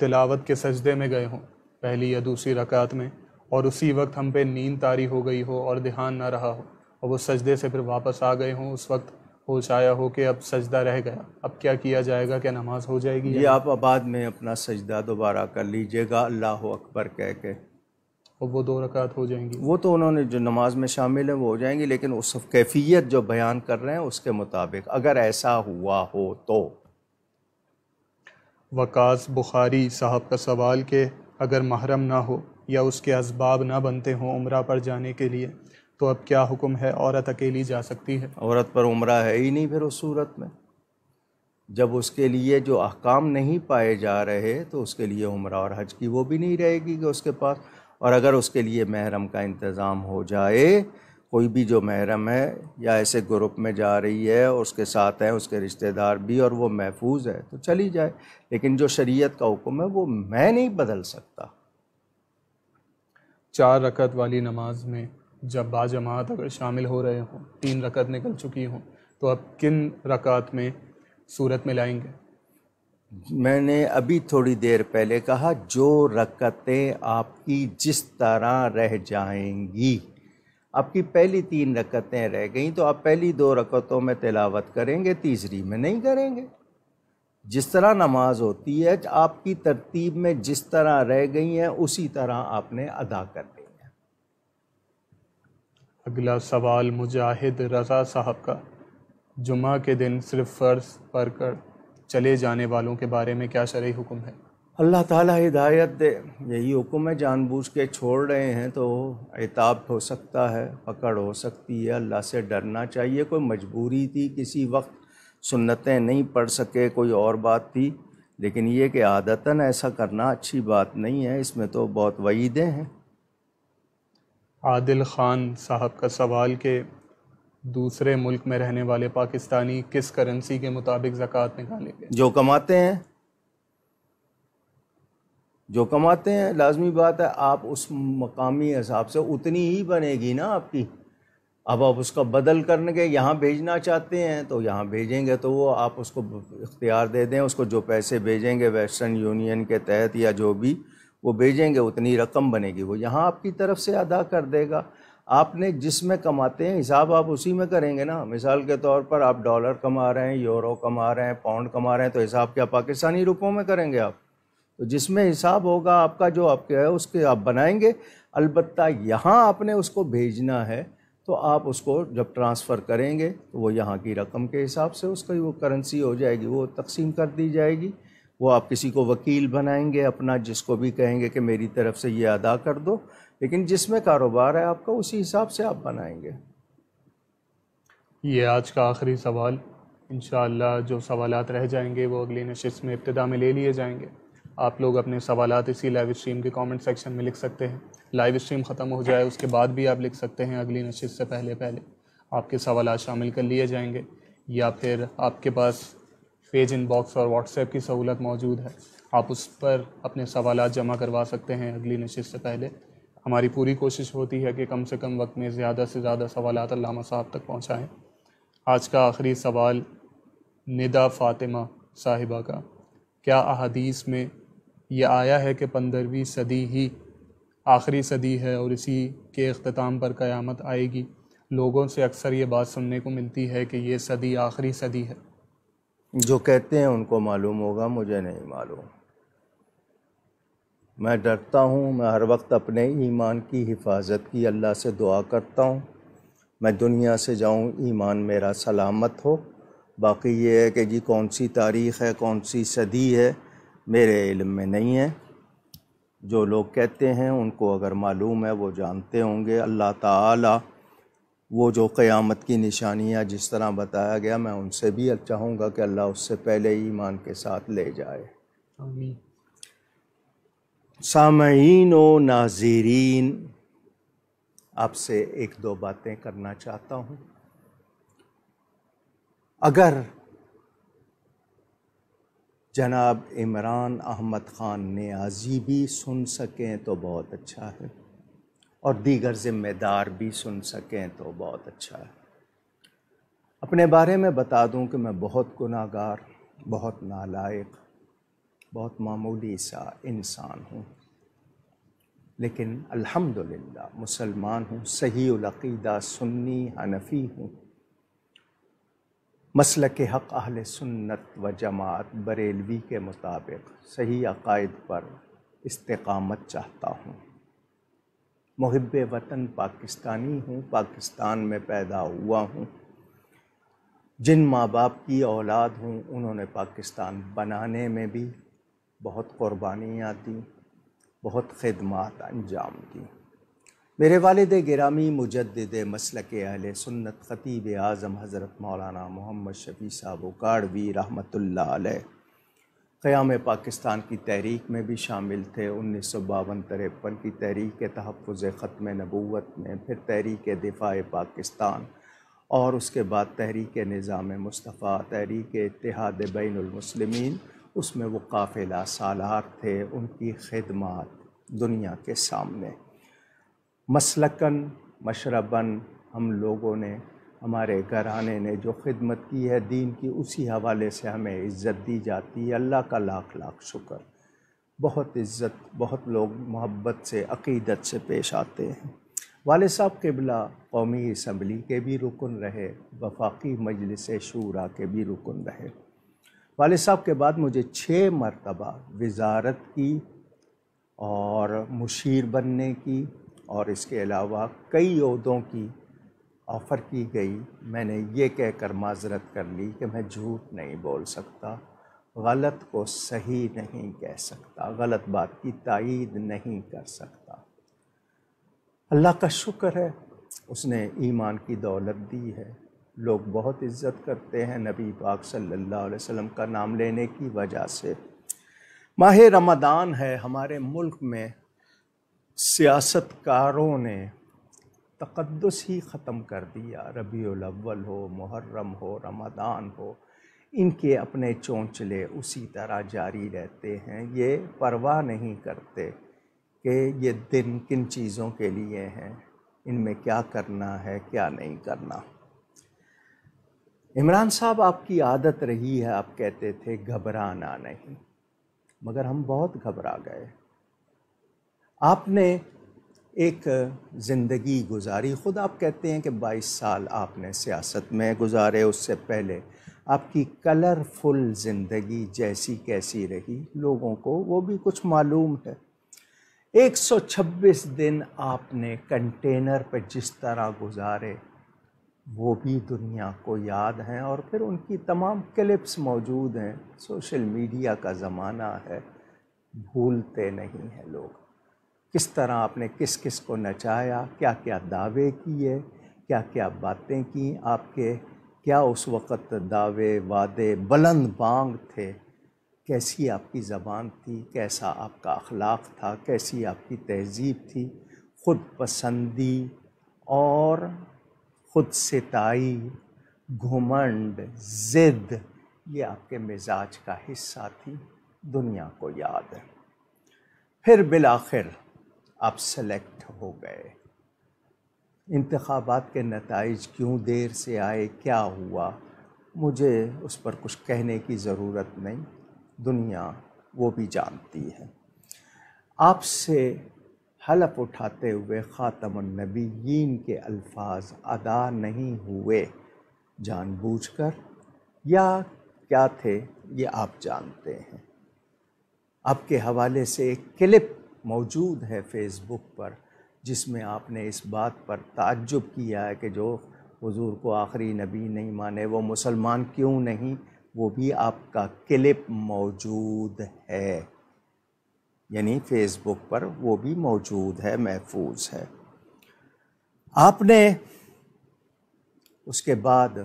तिलावत के सजदे में गए हों पहली या दूसरी रकात में और उसी वक्त हम पे नींद तारी हो गई हो और ध्यान ना रहा हो और वो सजदे से फिर वापस आ गए हों उस वक्त होश आया हो कि अब सजदा रह गया अब क्या किया जाएगा क्या नमाज हो जाएगी ये आप आबाद में अपना सजदा दोबारा कर लीजिएगा अल्लाह अकबर कह के और वो दो रकात हो जाएंगी वो तो उन्होंने जो नमाज में शामिल है वो हो जाएंगी लेकिन उस कैफियत जो बयान कर रहे हैं उसके मुताबिक अगर ऐसा हुआ हो तो वकास बुखारी साहब का सवाल के अगर महरम ना हो या उसके इसबाब ना बनते हों उम्र पर जाने के लिए तो अब क्या हुक्म है औरत अकेली जा सकती है औरत पर उम्र है ही नहीं फिर उस सूरत में जब उसके लिए जो अहकाम नहीं पाए जा रहे तो उसके लिए उम्र और हज की वो भी नहीं रहेगी कि उसके पास और अगर उसके लिए महरम का इंतज़ाम हो जाए कोई भी जो महरम है या ऐसे ग्रुप में जा रही है उसके साथ हैं उसके रिश्तेदार भी और वो महफूज है तो चली जाए लेकिन जो शरीयत का हुक्म है वो मैं नहीं बदल सकता चार रकत वाली नमाज में जब बाजमात अगर शामिल हो रहे हों तीन रकत निकल चुकी हों तो अब किन रकात में सूरत में लाएंगे मैंने अभी थोड़ी देर पहले कहा जो रकतें आपकी जिस तरह रह जाएंगी आपकी पहली तीन रकतें रह गई तो आप पहली दो रकतों में तिलावत करेंगे तीसरी में नहीं करेंगे जिस तरह नमाज होती है आपकी तरतीब में जिस तरह रह गई हैं उसी तरह आपने अदा कर दी है अगला सवाल मुजाहिद रज़ा साहब का जुमा के दिन सिर्फ फ़र्ज पढ़ कर चले जाने वालों के बारे में क्या शर्य हुक्म है अल्लाह ताला हिदायत दे यही हुक्म है जानबूझ के छोड़ रहे हैं तो एताब हो सकता है पकड़ हो सकती है अल्लाह से डरना चाहिए कोई मजबूरी थी किसी वक्त सुन्नतें नहीं पढ़ सके कोई और बात थी लेकिन ये कि आदतन ऐसा करना अच्छी बात नहीं है इसमें तो बहुत वईदें हैं आदिल ख़ान साहब का सवाल के दूसरे मुल्क में रहने वाले पाकिस्तानी किस करेंसी के मुताबिक ज़क़़त निकालेंगे जो कमाते हैं जो कमाते हैं लाजमी बात है आप उस मकामी हिसाब से उतनी ही बनेगी ना आपकी अब आप उसका बदल करने के यहाँ भेजना चाहते हैं तो यहाँ भेजेंगे तो वो आप उसको इख्तियार दे दें उसको जो पैसे भेजेंगे वेस्टर्न यूनियन के तहत या जो भी वो भेजेंगे उतनी रकम बनेगी वो यहाँ आपकी तरफ से अदा कर देगा आपने जिसमें कमाते हैं हिसाब आप उसी में करेंगे ना मिसाल के तौर पर आप डॉलर कमा रहे हैं यूरो कमा रहे हैं पाउंड कमा रहे हैं तो हिसाब क्या पाकिस्तानी रुपयों में करेंगे आप तो जिसमें हिसाब होगा आपका जो आपके है उसके आप बनाएंगे अलबत् यहाँ आपने उसको भेजना है तो आप उसको जब ट्रांसफ़र करेंगे तो वो यहाँ की रकम के हिसाब से उसका वो करेंसी हो जाएगी वो तकसीम कर दी जाएगी वो आप किसी को वकील बनाएंगे अपना जिसको भी कहेंगे कि मेरी तरफ से ये अदा कर दो लेकिन जिसमें कारोबार है आपका उसी हिसाब से आप बनाएंगे ये आज का आखिरी सवाल इन जो सवाल रह जाएंगे वो अगली नशस्त में इब्तदा में ले लिए जाएंगे आप लोग अपने सवाल इसी लाइव स्ट्रीम के कमेंट सेक्शन में लिख सकते हैं लाइव स्ट्रीम ख़त्म हो जाए उसके बाद भी आप लिख सकते हैं अगली नशस्त से पहले पहले आपके सवाल शामिल कर लिए जाएंगे या फिर आपके पास पेज इनबॉक्स और व्हाट्सएप की सहूलत मौजूद है आप उस पर अपने सवाल जमा करवा सकते हैं अगली नशस्त से पहले हमारी पूरी कोशिश होती है कि कम से कम वक्त में ज़्यादा से ज़्यादा सवाल अल्लामा साहब तक पहुँचाएँ आज का आखिरी सवाल निदा फ़ातिमा साहिबा का क्या अहदीस में यह आया है कि पंद्रहवीं सदी ही आखिरी सदी है और इसी के अख्ताम पर क़यामत आएगी लोगों से अक्सर ये बात सुनने को मिलती है कि ये सदी आखिरी सदी है जो कहते हैं उनको मालूम होगा मुझे नहीं मालूम मैं डरता हूँ मैं हर वक्त अपने ईमान की हिफाजत की अल्लाह से दुआ करता हूँ मैं दुनिया से जाऊँ ईमान मेरा सलामत हो बाकी ये है कि जी कौन सी तारीख़ है कौन सी सदी है मेरे इल्म में नहीं है जो लोग कहते हैं उनको अगर मालूम है वो जानते होंगे अल्लाह ताला वो जो क़यामत की निशानियाँ जिस तरह बताया गया मैं उनसे भी चाहूँगा कि अल्लाह उससे पहले ईमान के साथ ले जाए आमीन सामीन व नाजरीन आपसे एक दो बातें करना चाहता हूँ अगर जनाब इमरान अहमद ख़ान न्याजी भी सुन सकें तो बहुत अच्छा है और दीगर ज़िम्मेदार भी सुन सकें तो बहुत अच्छा है अपने बारे में बता दूं कि मैं बहुत गुनागार बहुत नालायक बहुत मामूली सा इंसान हूँ लेकिन अल्हम्दुलिल्लाह मुसलमान हूँ सही उलकीदा सुन्नी हनफी हूँ मसल के हक़ अहल सुन्नत व जमात बरेलवी के मुताबिक सही अकायद पर इस्तकामत चाहता हूँ महब वतन पाकिस्तानी हूँ पाकिस्तान में पैदा हुआ हूँ जिन माँ बाप की औलाद हूँ उन्होंने पाकिस्तान बनाने में भी बहुत क़ुरबानियाँ दी बहुत खदमात अंजाम दी मेरे वालद गिरामी मुजद मसल अहल सुन्नत ख़तीब आज़म हज़रत मौलाना मोहम्मद शफी साहब उकाड़वी रहमत क़याम पाकिस्तान की तहरीक में भी शामिल थे उन्नीस सौ बावन तिरपन की तहरीक तहफ़ ख़त्म नबूत में फिर तहरीक दिफ़ा पाकिस्तान और उसके बाद तहरीक निज़ाम मुस्तफ़ा तहरीक इतिहाद बैन उसमें वो काफ़िला सालार थे उनकी खिदमत दुनिया के सामने मसलकन मशरबन हम लोगों ने हमारे घराने ने जो खिदमत की है दीन की उसी हवाले से हमें इज़्ज़त दी जाती है अल्लाह का लाख लाख शुक्र बहुत इज़्ज़त बहुत लोग मोहब्बत से अकीदत से पेश आते हैं वाले साहब किबला कौमी इसम्बली के भी रुकन रहे वफाकी मजलिस शूरा के भी रुकन रहे वाले साहब के बाद मुझे छः मरतबा वजारत की और मुशीर बनने की और इसके अलावा कई अहदों की ऑफ़र की गई मैंने ये कहकर माजरत कर ली कि मैं झूठ नहीं बोल सकता गलत को सही नहीं कह सकता गलत बात की तायद नहीं कर सकता अल्लाह का शुक्र है उसने ईमान की दौलत दी है लोग बहुत इज़्ज़त करते हैं नबी पाक सल्लल्लाहु अलैहि वसल्लम का नाम लेने की वजह से माह रमदान है हमारे मुल्क में सियासतकारों ने तकदस ही ख़त्म कर दिया रबी अव्वल हो मुहर्रम हो रमदान हो इनके अपने चौंचले उसी तरह जारी रहते हैं ये परवाह नहीं करते कि ये दिन किन चीज़ों के लिए हैं इनमें क्या करना है क्या नहीं करना इमरान साहब आपकी आदत रही है आप कहते थे घबराना नहीं मगर हम बहुत घबरा गए आपने एक ज़िंदगी गुजारी खुद आप कहते हैं कि 22 साल आपने सियासत में गुजारे उससे पहले आपकी कलरफुल ज़िंदगी जैसी कैसी रही लोगों को वो भी कुछ मालूम है 126 दिन आपने कंटेनर पर जिस तरह गुजारे वो भी दुनिया को याद हैं और फिर उनकी तमाम क्लिप्स मौजूद हैं सोशल मीडिया का ज़माना है भूलते नहीं हैं लोग किस तरह आपने किस किस को नचाया क्या क्या दावे किए क्या क्या बातें की आपके क्या उस वक़्त दावे वादे बुलंद बांग थे कैसी आपकी ज़बान थी कैसा आपका अखलाक था कैसी आपकी तहजीब थी खुद पसंदी और खुद सिताई घुमंड ज़िद ये आपके मिजाज का हिस्सा थी दुनिया को याद फिर बिल आखिर आप सेलेक्ट हो गए इंतबात के नतज क्यों देर से आए क्या हुआ मुझे उस पर कुछ कहने की ज़रूरत नहीं दुनिया वो भी जानती है आपसे हलफ उठाते हुए ख़ातमनबीन के अल्फाज अदा नहीं हुए जानबूझकर या क्या थे ये आप जानते हैं आपके हवाले से एक क्लिप मौजूद है फेसबुक पर जिसमें आपने इस बात पर ताज्जुब किया है कि जो हुजूर को आखिरी नबी नहीं माने वो मुसलमान क्यों नहीं वो भी आपका क्लिप मौजूद है यानी फेसबुक पर वो भी मौजूद है महफूज है आपने उसके बाद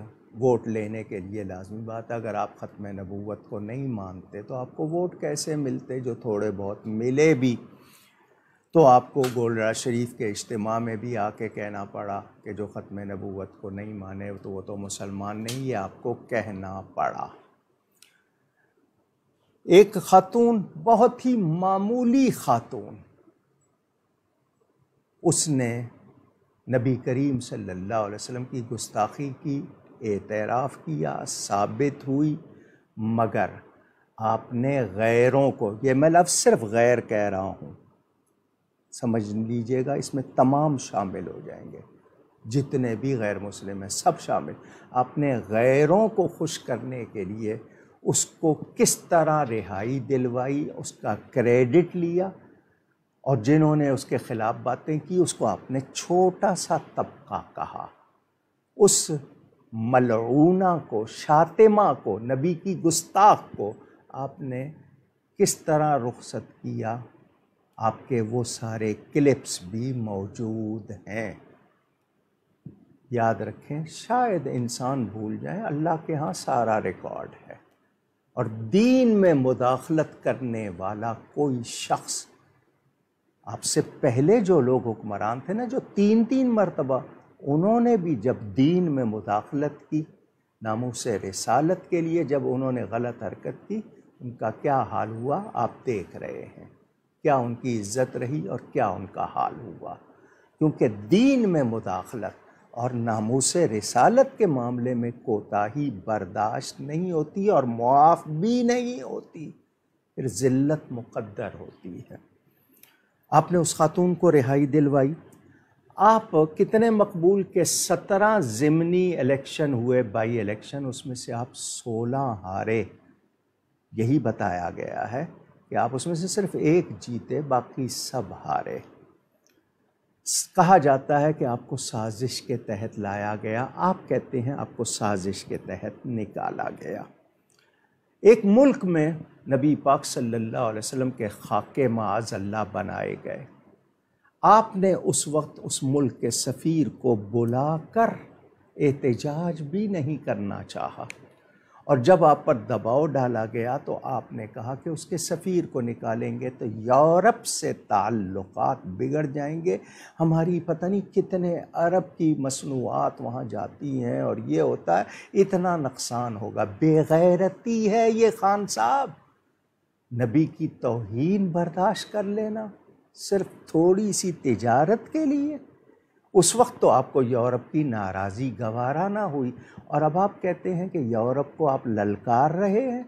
वोट लेने के लिए लाजमी बात है अगर आप ख़त्म नबूत को नहीं मानते तो आपको वोट कैसे मिलते जो थोड़े बहुत मिले भी तो आपको गोलराज शरीफ के इज्तम में भी आके कहना पड़ा कि जो ख़त्म नबूत को नहीं माने तो वो तो मुसलमान नहीं है आपको कहना पड़ा एक खातून बहुत ही मामूली खातून उसने नबी करीम सल्लल्लाहु अलैहि वसल्लम की गुस्ताखी की एतराफ़ किया साबित हुई मगर आपने गैरों को ये मैं लफ सिर्फ गैर कह रहा हूँ समझ लीजिएगा इसमें तमाम शामिल हो जाएंगे जितने भी गैर मुस्लिम हैं सब शामिल आपने गैरों को खुश करने के लिए उसको किस तरह रिहाई दिलवाई उसका क्रेडिट लिया और जिन्होंने उसके ख़िलाफ़ बातें की उसको आपने छोटा सा तबका कहा उस मलूना को शातिमा को नबी की गुस्ताख को आपने किस तरह रुखसत किया आपके वो सारे क्लिप्स भी मौजूद हैं याद रखें शायद इंसान भूल जाए अल्लाह के यहाँ सारा रिकॉर्ड है और दीन में मुदाखलत करने वाला कोई शख्स आपसे पहले जो लोग हुक्मरान थे ना जो तीन तीन मरतबा उन्होंने भी जब दीन में मुदाखलत की नामों से रिसालत के लिए जब उन्होंने गलत हरकत की उनका क्या हाल हुआ आप देख रहे हैं क्या उनकी इज्जत रही और क्या उनका हाल हुआ क्योंकि दीन में मुदाखलत और नामोस रसालत के मामले में कोताही बर्दाश्त नहीं होती और मुआफ़ भी नहीं होती फिर ज़िल्लत मुकद्दर होती है आपने उस खातून को रिहाई दिलवाई आप कितने मकबूल के सत्रह ज़िमनी इलेक्शन हुए बाई इलेक्शन उसमें से आप सोलह हारे यही बताया गया है कि आप उसमें से सिर्फ एक जीते बाकी सब हारे कहा जाता है कि आपको साजिश के तहत लाया गया आप कहते हैं आपको साजिश के तहत निकाला गया एक मुल्क में नबी पाक सल्लल्लाहु अलैहि वसल्लम के खाके माज अल्लाह बनाए गए आपने उस वक्त उस मुल्क के सफ़ीर को बुलाकर एहतजाज भी नहीं करना चाहा और जब आप पर दबाव डाला गया तो आपने कहा कि उसके सफ़ीर को निकालेंगे तो यूरोप से ताल्लुकात बिगड़ जाएंगे हमारी पता नहीं कितने अरब की मसनूआत वहाँ जाती हैं और ये होता है इतना नुकसान होगा बेगैरती है ये खान साहब नबी की तोहन बर्दाश्त कर लेना सिर्फ थोड़ी सी तिजारत के लिए उस वक्त तो आपको यूरोप की नाराज़ी गवारा ना हुई और अब आप कहते हैं कि यूरोप को आप ललकार रहे हैं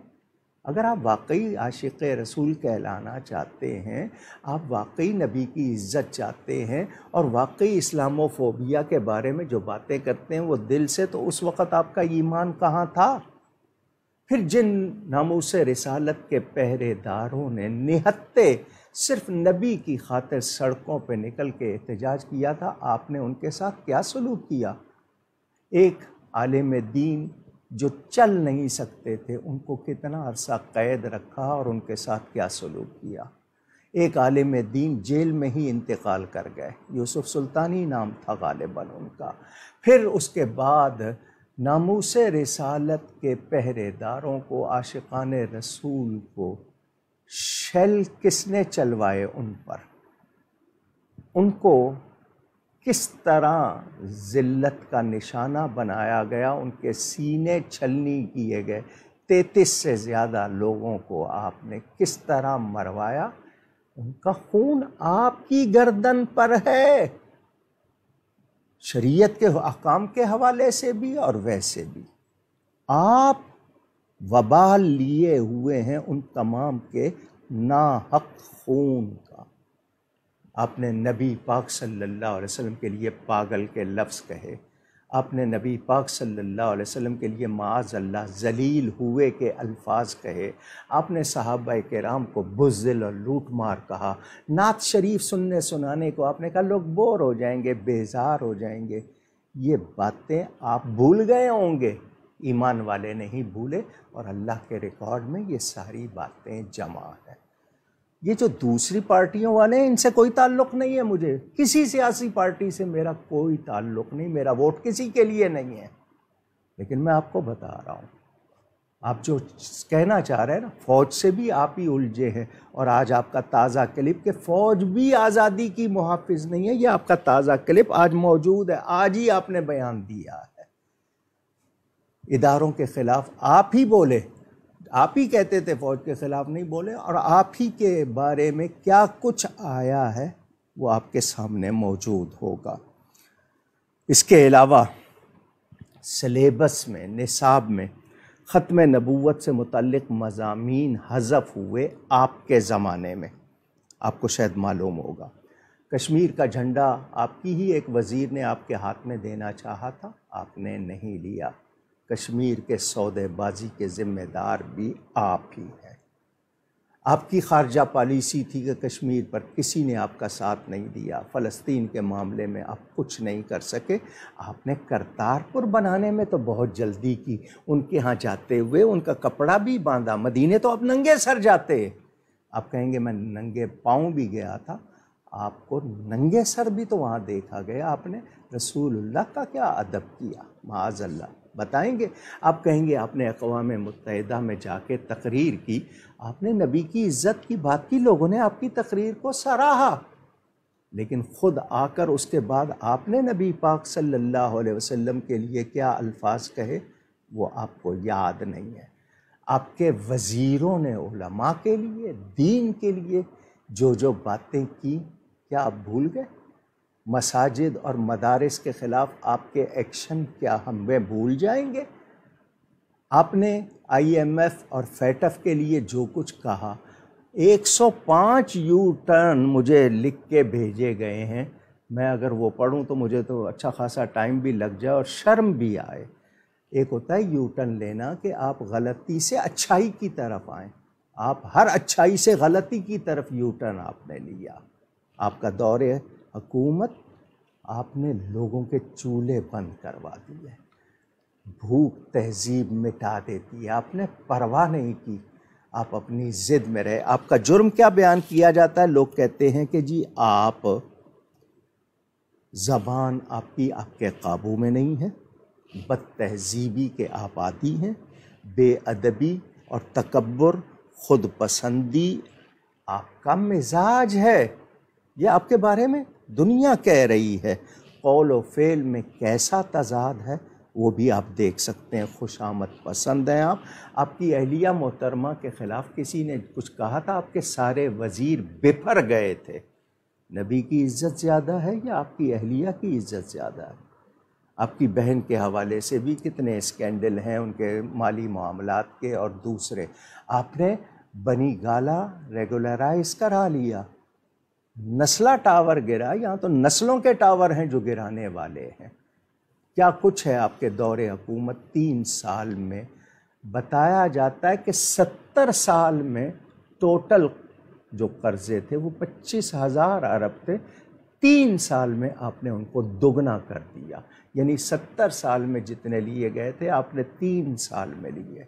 अगर आप वाकई आशिक रसूल कहलाना चाहते हैं आप वाकई नबी की इज्जत चाहते हैं और वाकई इस्लामोफोबिया के बारे में जो बातें करते हैं वो दिल से तो उस वक़्त आपका ईमान कहाँ था फिर जिन नामों से रिसालत के पहरेदारों ने निहत्ते सिर्फ नबी की खातिर सड़कों पर निकल के एहतजाज किया था आपने उनके साथ क्या सलूक किया एक आलिम दीन जो चल नहीं सकते थे उनको कितना अरसा कैद रखा और उनके साथ क्या सलूक किया एक आलिम दीन जेल में ही इंतकाल कर गए यूसुफ सुल्तानी नाम था गालिबन उनका फिर उसके बाद नामूस रसालत के पहरेदारों को आशिकान रसूल को शेल किसने चलवाए उन पर उनको किस तरह ज़िल्लत का निशाना बनाया गया उनके सीने छलनी किए गए तैतीस से ज़्यादा लोगों को आपने किस तरह मरवाया उनका खून आपकी गर्दन पर है शरीयत के अहकाम के हवाले से भी और वैसे भी आप वबा लिए हुए हैं उन तमाम के ना हक खून का आपने नबी पाक सल्लल्लाहु अलैहि वसल्लम के लिए पागल के लफ्ज़ कहे आपने नबी पाक सल्लल्लाहु अलैहि वसल्लम के लिए माज अल्लाह जलील हुए के अल्फाज कहे आपने के कराम को बुजिल और लूट मार कहा नात शरीफ सुनने सुनाने को आपने कहा लोग बोर हो जाएंगे बेजार हो जाएंगे ये बातें आप भूल गए होंगे ईमान वाले नहीं भूले और अल्लाह के रिकॉर्ड में ये सारी बातें जमा हैं ये जो दूसरी पार्टियों वाले हैं इनसे कोई ताल्लुक़ नहीं है मुझे किसी सियासी पार्टी से मेरा कोई ताल्लुक़ नहीं मेरा वोट किसी के लिए नहीं है लेकिन मैं आपको बता रहा हूँ आप जो कहना चाह रहे हैं ना फ़ौज से भी आप ही उलझे हैं और आज आपका ताज़ा क्लिप कि फ़ौज भी आज़ादी की मुहाफ़ नहीं है ये आपका ताज़ा क्लिप आज मौजूद है आज ही आपने बयान दिया है इदारों के ख़िलाफ़ आप ही बोले आप ही कहते थे फ़ौज के ख़िलाफ़ नहीं बोले और आप ही के बारे में क्या कुछ आया है वो आपके सामने मौजूद होगा इसके अलावा सलेबस में निसाब में ख़त्म नबूत से मुतलक मजामी हज़फ हुए आपके ज़माने में आपको शायद मालूम होगा कश्मीर का झंडा आपकी ही एक वज़ीर ने आपके हाथ में देना चाहा था आपने नहीं लिया कश्मीर के सौदेबाजी के ज़िम्मेदार भी आप ही हैं आपकी खारजा पॉलिसी थी कि कश्मीर पर किसी ने आपका साथ नहीं दिया फ़लस्तीन के मामले में आप कुछ नहीं कर सके आपने करतारपुर बनाने में तो बहुत जल्दी की उनके यहाँ जाते हुए उनका कपड़ा भी बांधा मदीने तो आप नंगे सर जाते आप कहेंगे मैं नंगे पाँव भी गया था आपको नंगे सर भी तो वहाँ देखा गया आपने रसूलुल्लाह का क्या अदब किया माज अल्लाह बताएंगे आप कहेंगे आपने अकवा मुतहदा में जाके तकरीर की आपने नबी की इज़्ज़त की बात की लोगों ने आपकी तकरीर को सराहा लेकिन ख़ुद आकर उसके बाद आपने नबी पाक सल्लल्लाहु अलैहि वसल्लम के लिए क्या अल्फाज कहे वो आपको याद नहीं है आपके वज़ीरों ने उलमा के लिए दीन के लिए जो जो बातें की क्या आप भूल गए मसाजिद और मदारस के ख़िलाफ़ आपके एक्शन क्या हम वे भूल जाएंगे आपने आईएमएफ और फैटफ के लिए जो कुछ कहा 105 यू टर्न मुझे लिख के भेजे गए हैं मैं अगर वो पढ़ूं तो मुझे तो अच्छा खासा टाइम भी लग जाए और शर्म भी आए एक होता है यू टर्न लेना कि आप गलती से अच्छाई की तरफ आएँ आप हर अच्छाई से गलती की तरफ यू टर्न आपने लिया आपका दौर हकूमत आपने लोगों के चूल्हे बंद करवा दिए भूख तहजीब मिटा देती है आपने परवाह नहीं की आप अपनी ज़िद में रहे आपका जुर्म क्या बयान किया जाता है लोग कहते हैं कि जी आप ज़बान आपकी आपके काबू में नहीं है बद तहजीबी के आप आदि हैं बेअदबी और तकबर खुद पसंदी आपका मिजाज है यह आपके बारे में दुनिया कह रही है कौल व फेल में कैसा तजाद है वो भी आप देख सकते हैं खुश आमद पसंद हैं आप आपकी अहलिया मोहतरमा के ख़िलाफ़ किसी ने कुछ कहा था आपके सारे वज़ीर बिफर गए थे नबी की इज़्ज़त ज़्यादा है या आपकी अहलिया की इज़्ज़त ज़्यादा है आपकी बहन के हवाले से भी कितने स्कैंडल हैं उनके माली मामला के और दूसरे आपने बनी गाला रेगुलराइज करा लिया नस्ला टावर गिरा यहाँ तो नस्लों के टावर हैं जो गिराने वाले हैं क्या कुछ है आपके दौर हुकूमत तीन साल में बताया जाता है कि सत्तर साल में टोटल जो कर्जे थे वो पच्चीस हज़ार अरब थे तीन साल में आपने उनको दोगुना कर दिया यानी सत्तर साल में जितने लिए गए थे आपने तीन साल में लिए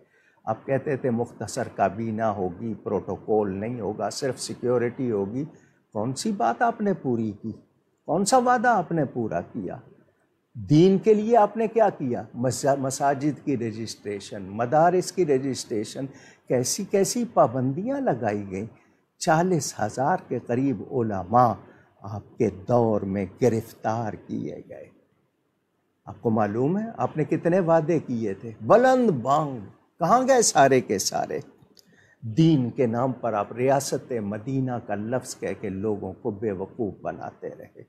आप कहते थे मुख्तसर काबीना होगी प्रोटोकॉल नहीं होगा सिर्फ सिक्योरिटी होगी कौन सी बात आपने पूरी की कौन सा वादा आपने पूरा किया दीन के लिए आपने क्या किया मसाजिद की रजिस्ट्रेशन मदारस की रजिस्ट्रेशन कैसी कैसी पाबंदियाँ लगाई गई चालीस हज़ार के करीब ओलामा आपके दौर में गिरफ्तार किए गए आपको मालूम है आपने कितने वादे किए थे बुलंद बांग कहाँ गए सारे के सारे दीन के नाम पर आप रियासत मदीना का लफ्ज़ कह के लोगों को बेवकूफ़ बनाते रहे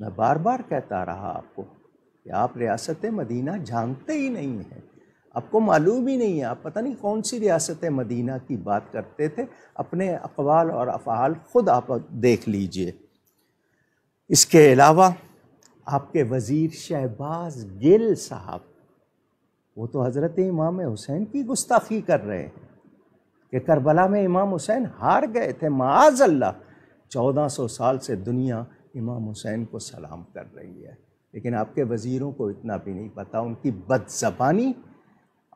मैं बार बार कहता रहा आपको कि आप रियासत मदीना जानते ही नहीं हैं आपको मालूम ही नहीं है आप पता नहीं कौन सी रियासत मदीना की बात करते थे अपने अकवाल और अफ़ाल ख़ुद आप देख लीजिए इसके अलावा आपके वज़ीर शहबाज गिल साहब वो तो हज़रत इमाम हुसैन की गुस्ताखी कर रहे हैं कि करबला में इमाम हुसैन हार गए थे माज अल्लाह चौदह सौ साल से दुनिया इमाम हुसैन को सलाम कर रही है लेकिन आपके वज़ीरों को इतना भी नहीं पता उनकी बदजबानी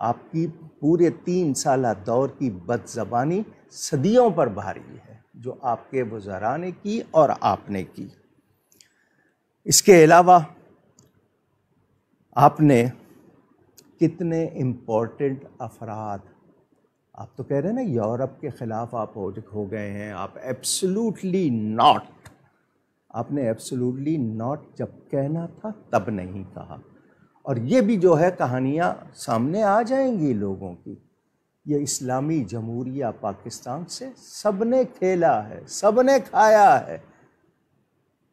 आपकी पूरे तीन साल दौर की बदजबानी सदियों पर भारी है जो आपके वज़रा ने की और आपने की इसके अलावा आपने कितने इम्पोर्टेंट अफराद आप तो कह रहे हैं ना यूरोप के ख़िलाफ़ आप हो गए हैं आप एब्सोल्युटली नॉट आपने एब्सोल्युटली नॉट जब कहना था तब नहीं कहा और ये भी जो है कहानियाँ सामने आ जाएंगी लोगों की ये इस्लामी जमहूरिया पाकिस्तान से सब ने खेला है सब ने खाया है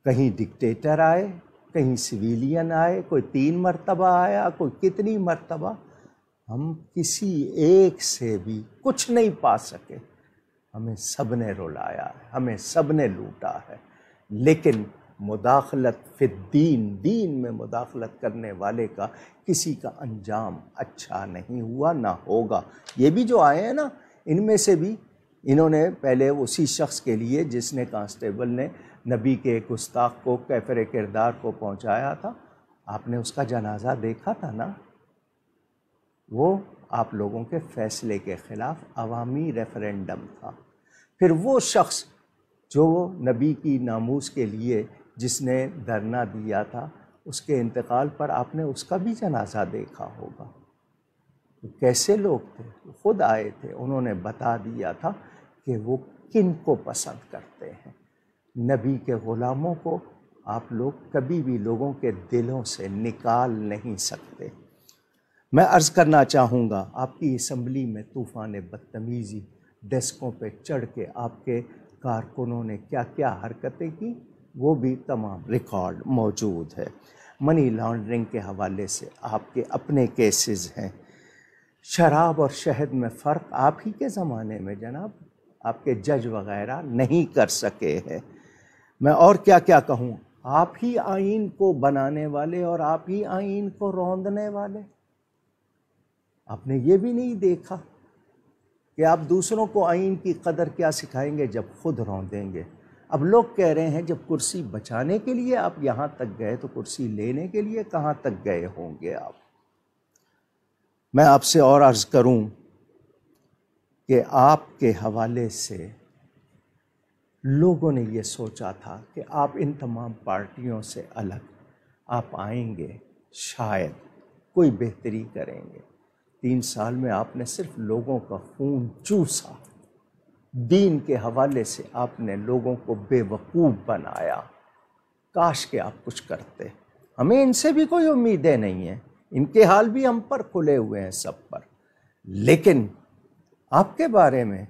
कहीं डिक्टेटर आए कहीं सिविलियन आए कोई तीन मरतबा आया कोई कितनी मरतबा हम किसी एक से भी कुछ नहीं पा सके हमें सब ने रुलाया है हमें सब ने लूटा है लेकिन मुदाखलत फिद्दीन दीन में मुदाखलत करने वाले का किसी का अंजाम अच्छा नहीं हुआ ना होगा ये भी जो आए हैं ना इनमें से भी इन्होंने पहले उसी शख्स के लिए जिसने कांस्टेबल ने नबी के गुस्ताख को कैफर किरदार को पहुंचाया था आपने उसका जनाजा देखा था ना वो आप लोगों के फैसले के ख़िलाफ़ अवामी रेफरेंडम था फिर वो शख्स जो नबी की नामूस के लिए जिसने धरना दिया था उसके इंतकाल पर आपने उसका भी जनाजा देखा होगा तो कैसे लोग थे खुद आए थे उन्होंने बता दिया था कि वो किन को पसंद करते हैं नबी के ग़ुलामों को आप लोग कभी भी लोगों के दिलों से निकाल नहीं सकते मैं अर्ज़ करना चाहूँगा आपकी इसम्बली में तूफ़ान बदतमीज़ी डेस्कों पे चढ़ के आपके कारकुनों ने क्या क्या हरकतें की वो भी तमाम रिकॉर्ड मौजूद है मनी लॉन्ड्रिंग के हवाले से आपके अपने केसेस हैं शराब और शहद में फ़र्क आप ही के ज़माने में जनाब आपके जज वगैरह नहीं कर सके हैं मैं और क्या क्या कहूँ आप ही आइन को बनाने वाले और आप ही आइन को रौंदने वाले आपने ये भी नहीं देखा कि आप दूसरों को आइन की कदर क्या सिखाएंगे जब खुद देंगे अब लोग कह रहे हैं जब कुर्सी बचाने के लिए आप यहाँ तक गए तो कुर्सी लेने के लिए कहाँ तक गए होंगे आप मैं आपसे और अर्ज़ करूं कि आपके हवाले से लोगों ने यह सोचा था कि आप इन तमाम पार्टियों से अलग आप आएंगे शायद कोई बेहतरी करेंगे तीन साल में आपने सिर्फ लोगों का खून चूसा दीन के हवाले से आपने लोगों को बेवकूफ़ बनाया काश के आप कुछ करते हमें इनसे भी कोई उम्मीदें नहीं हैं इनके हाल भी हम पर खुले हुए हैं सब पर लेकिन आपके बारे में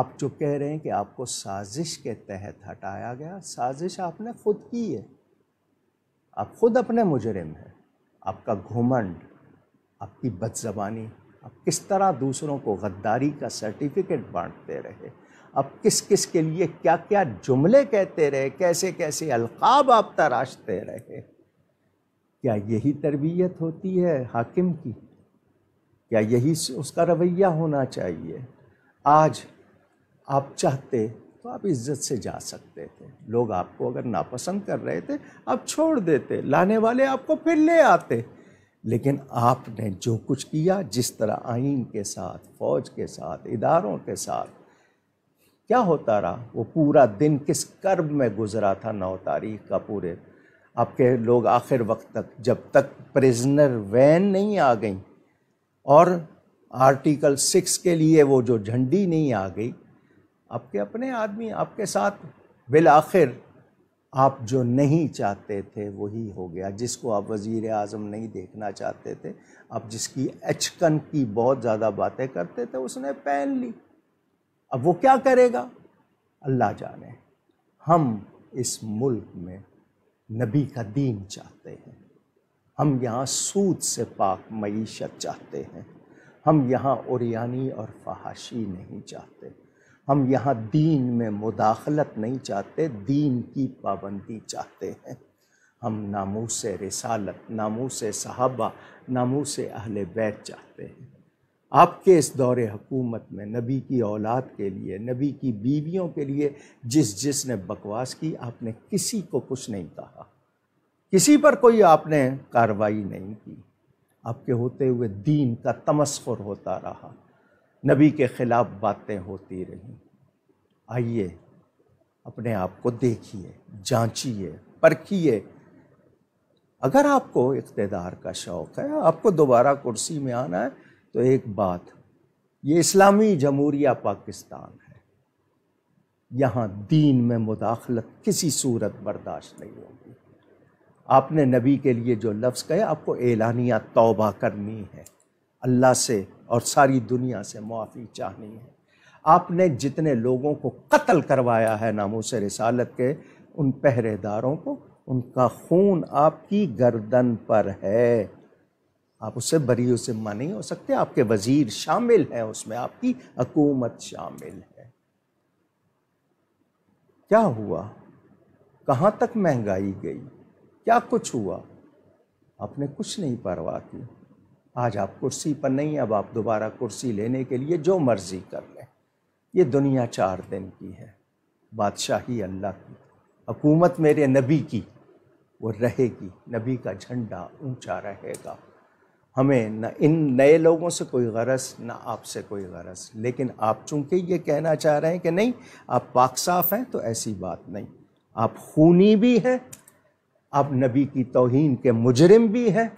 आप जो कह रहे हैं कि आपको साजिश के तहत हटाया गया साजिश आपने खुद की है आप खुद अपने मुजरिम हैं आपका घुमंड आपकी बदजबानी आप किस तरह दूसरों को गद्दारी का सर्टिफिकेट बांटते रहे आप किस किस के लिए क्या क्या जुमले कहते रहे कैसे कैसे अलकाब आप तराशते रहे क्या यही तरबियत होती है हाकिम की क्या यही उसका रवैया होना चाहिए आज आप चाहते तो आप इज्जत से जा सकते थे लोग आपको अगर नापसंद कर रहे थे आप छोड़ देते लाने वाले आपको फिर ले आते लेकिन आपने जो कुछ किया जिस तरह आइन के साथ फौज के साथ इदारों के साथ क्या होता रहा वो पूरा दिन किस कर्ब में गुजरा था नौ तारीख का पूरे आपके लोग आखिर वक्त तक जब तक प्रिजनर वैन नहीं आ गई और आर्टिकल सिक्स के लिए वो जो झंडी नहीं आ गई आपके अपने आदमी आपके साथ बिल आखिर आप जो नहीं चाहते थे वही हो गया जिसको आप वज़ी अजम नहीं देखना चाहते थे आप जिसकी अचकन की बहुत ज़्यादा बातें करते थे उसने पहन ली अब वो क्या करेगा अल्लाह जाने हम इस मुल्क में नबी का दीन चाहते हैं हम यहाँ सूद से पाक मीशत चाहते हैं हम यहाँ और फहाशी नहीं चाहते हम यहाँ दीन में मुदाखलत नहीं चाहते दीन की पाबंदी चाहते हैं हम नामू से रिसालत नामू से सहाबा नामू से अहल बैत चाहते हैं आपके इस दौर हकूमत में नबी की औलाद के लिए नबी की बीवियों के लिए जिस जिस ने बकवास की आपने किसी को कुछ नहीं कहा किसी पर कोई आपने कार्रवाई नहीं की आपके होते हुए दीन का तमस्कुर होता रहा नबी के ख़िलाफ़ बातें होती रहीं आइए अपने आप को देखिए जांचिए परखिए अगर आपको इकतदार का शौक़ है आपको दोबारा कुर्सी में आना है तो एक बात ये इस्लामी जमहूरिया पाकिस्तान है यहाँ दीन में मुदाखलत किसी सूरत बर्दाश्त नहीं होगी आपने नबी के लिए जो लफ्ज़ कहे आपको एलानिया तौबा करनी है अल्लाह से और सारी दुनिया से मुआफ़ी चाहनी है आपने जितने लोगों को कत्ल करवाया है से रसालत के उन पहरेदारों को उनका खून आपकी गर्दन पर है आप उससे बरी ज़िम्मा नहीं हो सकते आपके वज़ीर शामिल हैं उसमें आपकी हकूमत शामिल है क्या हुआ कहाँ तक महंगाई गई क्या कुछ हुआ आपने कुछ नहीं परवाह की आज आप कुर्सी पर नहीं अब आप दोबारा कुर्सी लेने के लिए जो मर्ज़ी कर लें ये दुनिया चार दिन की है बादशाही अल्लाह की हकूमत मेरे नबी की वो रहेगी नबी का झंडा ऊंचा रहेगा हमें न इन नए लोगों से कोई गरज ना आपसे कोई गरज लेकिन आप चूंकि ये कहना चाह रहे हैं कि नहीं आप पाक साफ़ हैं तो ऐसी बात नहीं आप खूनी भी हैं आप नबी की तोहन के मुजरम भी हैं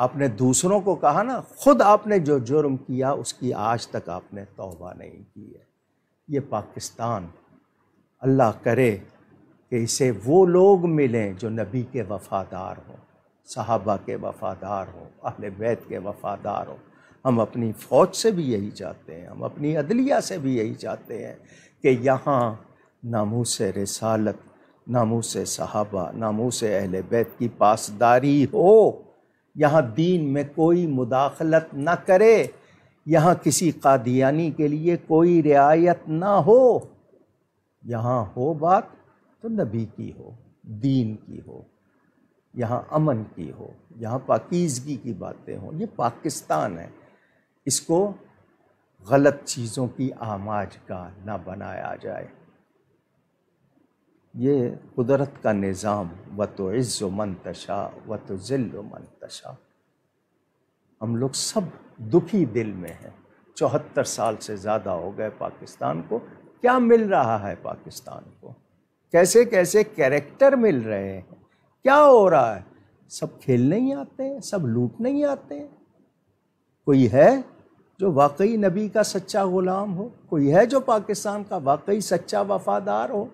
आपने दूसरों को कहा ना खुद आपने जो जुर्म किया उसकी आज तक आपने तोबा नहीं की है ये पाकिस्तान अल्लाह करे कि इसे वो लोग मिलें जो नबी के वफ़ादार हों सहाबा के वफ़ादार हों अहले बैत के वफ़ादार हों हम अपनी फ़ौज से भी यही चाहते हैं हम अपनी अदलिया से भी यही चाहते हैं कि यहाँ नामू से रसालत नामू से सहाबा नामू से अहल बैत की पासदारी हो यहाँ दीन में कोई मुदाखलत न करे यहाँ किसी कादियानी के लिए कोई रियायत ना हो यहाँ हो बात तो नबी की हो दीन की हो यहाँ अमन की हो यहाँ पाकिजगी की बातें हों ये पाकिस्तान है इसको गलत चीज़ों की आमाज का ना बनाया जाए ये कुदरत का निज़ाम व तो इज़्ज़ मन तशा व तो ज़िल मन तशा हम लोग सब दुखी दिल में हैं चौहत्तर साल से ज़्यादा हो गए पाकिस्तान को क्या मिल रहा है पाकिस्तान को कैसे कैसे कैरेक्टर मिल रहे हैं क्या हो रहा है सब खेल नहीं आते हैं सब लूट नहीं आते हैं कोई है जो वाकई नबी का सच्चा ग़ुलाम हो कोई है जो पाकिस्तान का वाकई सच्चा वफादार हो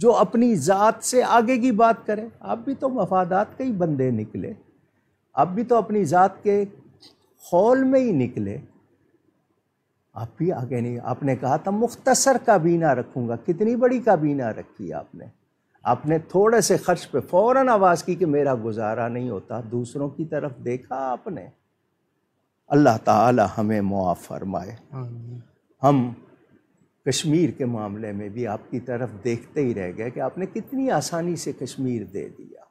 जो अपनी ज़ात से आगे की बात करें आप भी तो मफादात के ही बंदे निकले आप भी तो अपनी ज़ात के हॉल में ही निकले आप भी आगे नहीं आपने कहा था मुख्तसर काबीना रखूँगा कितनी बड़ी काबीना रखी आपने आपने थोड़े से खर्च पे फ़ौर आवाज़ की कि मेरा गुजारा नहीं होता दूसरों की तरफ देखा आपने अल्लाह ताला हमें मुआफ़ फरमाए हम कश्मीर के मामले में भी आपकी तरफ देखते ही रह गए कि आपने कितनी आसानी से कश्मीर दे दिया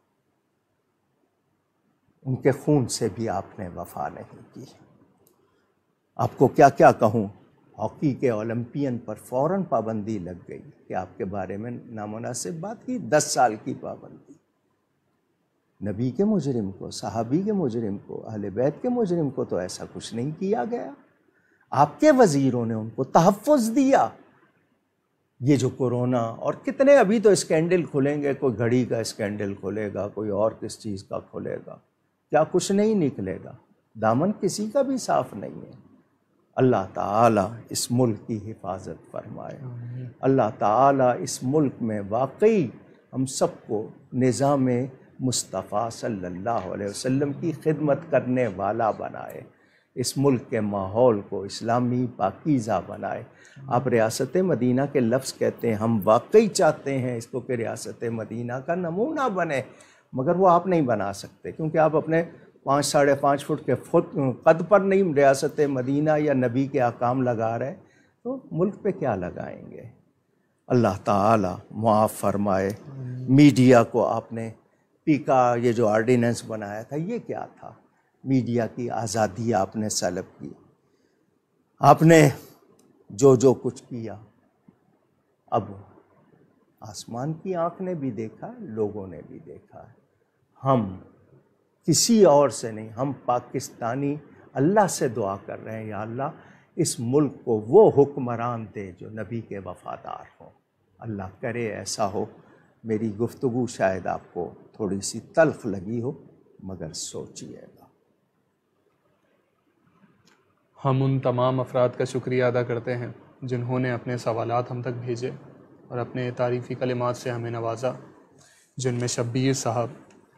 उनके खून से भी आपने वफा नहीं की आपको क्या क्या कहूँ हॉकी के ओलंपियन पर फौरन पाबंदी लग गई कि आपके बारे में नामुनासिब बात की दस साल की पाबंदी नबी के मुजरिम को सहाबी के मुजरिम को अहल बैत के मुजरिम को तो ऐसा कुछ नहीं किया गया आपके वज़ीरों ने उनको तहफ़ दिया ये जो कोरोना और कितने अभी तो स्कैंडल खुलेंगे कोई घड़ी का स्कैंडल खुलेगा कोई और किस चीज़ का खुलेगा क्या कुछ नहीं निकलेगा दामन किसी का भी साफ नहीं है अल्लाह ताला इस मुल्क की हिफाजत फरमाए अल्लाह ताला इस मुल्क में वाकई हम सबको निज़ाम मुस्तफ़ा सल्लल्लाहु अलैहि वसल्लम की खिदमत करने वाला बनाए इस मुल्क के माहौल को इस्लामी पाकिज़ा बनाए आप रियासत मदीना के लफ्ज़ कहते हैं हम वाकई चाहते हैं इसको कि रियासत मदीना का नमूना बने मगर वो आप नहीं बना सकते क्योंकि आप अपने पाँच साढ़े पाँच फुट के फुट कद पर नहीं रियासत मदीना या नबी के आकाम लगा रहे तो मुल्क पे क्या लगाएंगे अल्लाह ताला माफ़ फरमाए मीडिया को आपने पीका ये जो आर्डिनेंस बनाया था ये क्या था मीडिया की आज़ादी आपने सेलब की आपने जो जो कुछ किया अब आसमान की आँख ने भी देखा लोगों ने भी देखा है हम किसी और से नहीं हम पाकिस्तानी अल्लाह से दुआ कर रहे हैं या अल्लाह इस मुल्क को वो हुक्मरान दे जो नबी के वफ़ादार हों अल्लाह करे ऐसा हो मेरी गुफ्तगु शायद आपको थोड़ी सी तल्ख लगी हो मगर सोचिए हम उन तमाम अफराद का शुक्रिया अदा करते हैं जिन्होंने अपने सवाल हम तक भेजे और अपने तारीफ़ी कलिमात से हमें नवाजा जिनमें शब्बीर साहब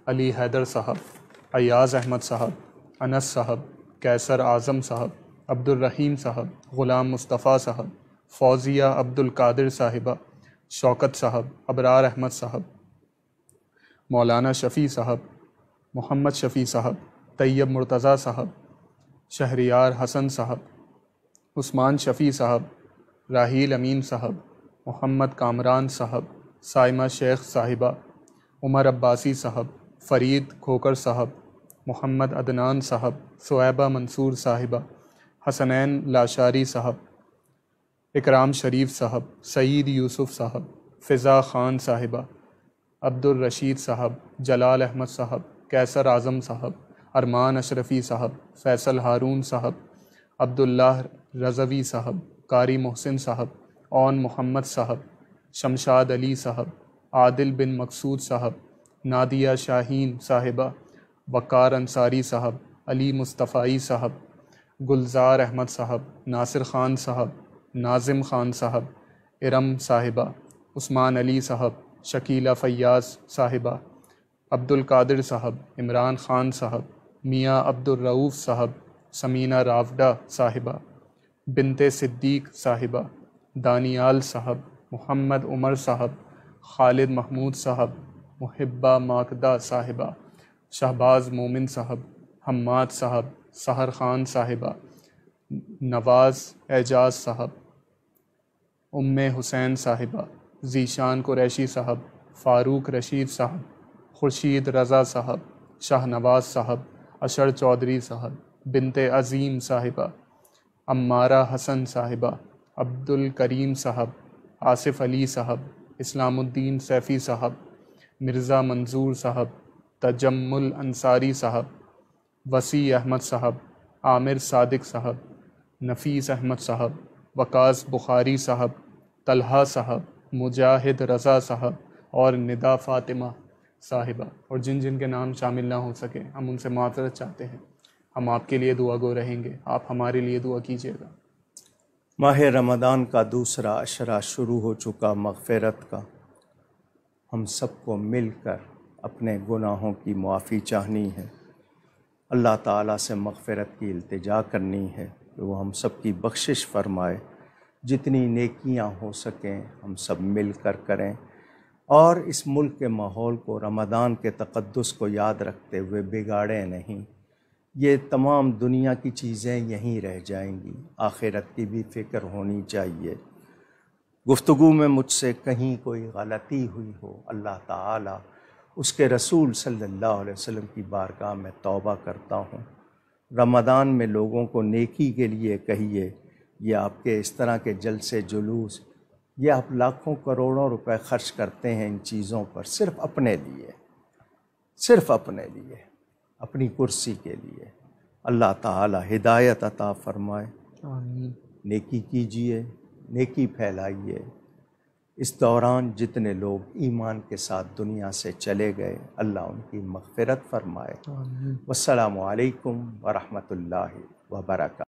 अली हैदर साहब अयाज़ अहमद साहब अनस साहब कैसर आज़म साहब अब्दुलरहीम साहब ग़ुलाम मुस्तफ़ा साहब फ़ौजिया कादिर साहिबा शौकत साहब अबरार अहमद साहब मौलाना शफ़ी साहब मोहम्मद शफ़ी साहब तैयब मुर्तज़ा साहब शहरियार हसन साहब उस्मान शफ़ी साहब राहील अमीन साहब मोहम्मद कामरान साहब साइमा शेख साहिबा उमर अब्बासी साहब फ़रीद खोकर साहब मोहम्मद अदनान साहब सोएबा मंसूर साहिबा हसनैन लाशारी साहब इकराम शरीफ साहब सईद यूसुफ साहब फ़िज़ा ख़ान साहिबा अब्दुल रशीद साहब जलाल अहमद साहब कैसर आज़म साहब अरमान अशरफ़ी साहब फैसल हारून साहब अब्दुल्ला रजवी साहब कारी मोहसिन साहब ओन मोहम्मद साहब शमशाद अली साहब आदिल बिन मकसूद साहब नादिया शाहीन साहिबा वक़ार अंसारी साहब अली मुस्तफ़ाई साहब गुलजार अहमद साहब नासिर ख़ान साहब नाजिम ख़ान साहब इरम साहिबा उस्मान अली साहब शकीला फ़याज़ साहिबा अब्दुल कादिर साहब इमरान ख़ान साहब मियाँ अब्दुलरऊफ़ साहब समीना रावडा साहिबा बिनते सिद्दीक साहिबा दानियाल साहब मोहम्मद उमर साहब खालिद महमूद साहब मुहिब्बा माकदा साहिबा शहबाज मोमिन साहब हम्माद साहब सहर खान साहिबा नवाज़ एजाज साहब उम हुसैन साहिबा जीशान कुरैशी साहब फ़ारूक रशीद साहब खुर्शीद रज़ा साहब शाहनवाज साहब अशर चौधरी साहब बिनते अजीम साहिबा अम्मारा हसन साहिबा अब्दुल करीम साहब आसिफ अली साहब इस्लामुद्दीन सैफ़ी साहब मिर्ज़ा मंजूर साहब तजम्मुल अंसारी साहब वसी अहमद साहब आमिर सादिक साहब नफीस अहमद साहब वकास बुखारी साहब तलहा साहब मुजाहिद रज़ा साहब और निदा फ़ातिमा साहिबा और जिन जिन के नाम शामिल ना हो सके हम उनसे मात्रत चाहते हैं हम आपके लिए दुआ गो रहेंगे आप हमारे लिए दुआ कीजिएगा माह रमदान का दूसरा अशरा शुरू हो चुका मगफरत का हम सबको मिलकर अपने गुनाहों की मुआफ़ी चाहनी है अल्लाह ताला से मगफरत की अल्तजा करनी है कि वो हम सब की बख्शिश फरमाए जितनी नेकियां हो सकें हम सब मिलकर करें और इस मुल्क के माहौल को रमदान के तक़दस को याद रखते हुए बिगाड़े नहीं ये तमाम दुनिया की चीज़ें यहीं रह जाएंगी आखिरत की भी फ़िक्र होनी चाहिए गुफ्तु में मुझसे कहीं कोई गलती हुई हो अल्लाह ताला उसके रसूल सल्लल्लाहु अलैहि वसल्लम की बारगाह में तौबा करता हूँ रमदान में लोगों को नेकी के लिए कहिए यह आपके इस तरह के जलसे जुलूस ये आप लाखों करोड़ों रुपए खर्च करते हैं इन चीज़ों पर सिर्फ अपने लिए सिर्फ अपने लिए अपनी कुर्सी के लिए अल्लाह ताला हिदायत अता फरमाए नेकी कीजिए नेकी फैलाइए इस दौरान जितने लोग ईमान के साथ दुनिया से चले गए अल्लाह उनकी मगफरत फरमाए वालेकुम वरहमतुल्लाहि वबरक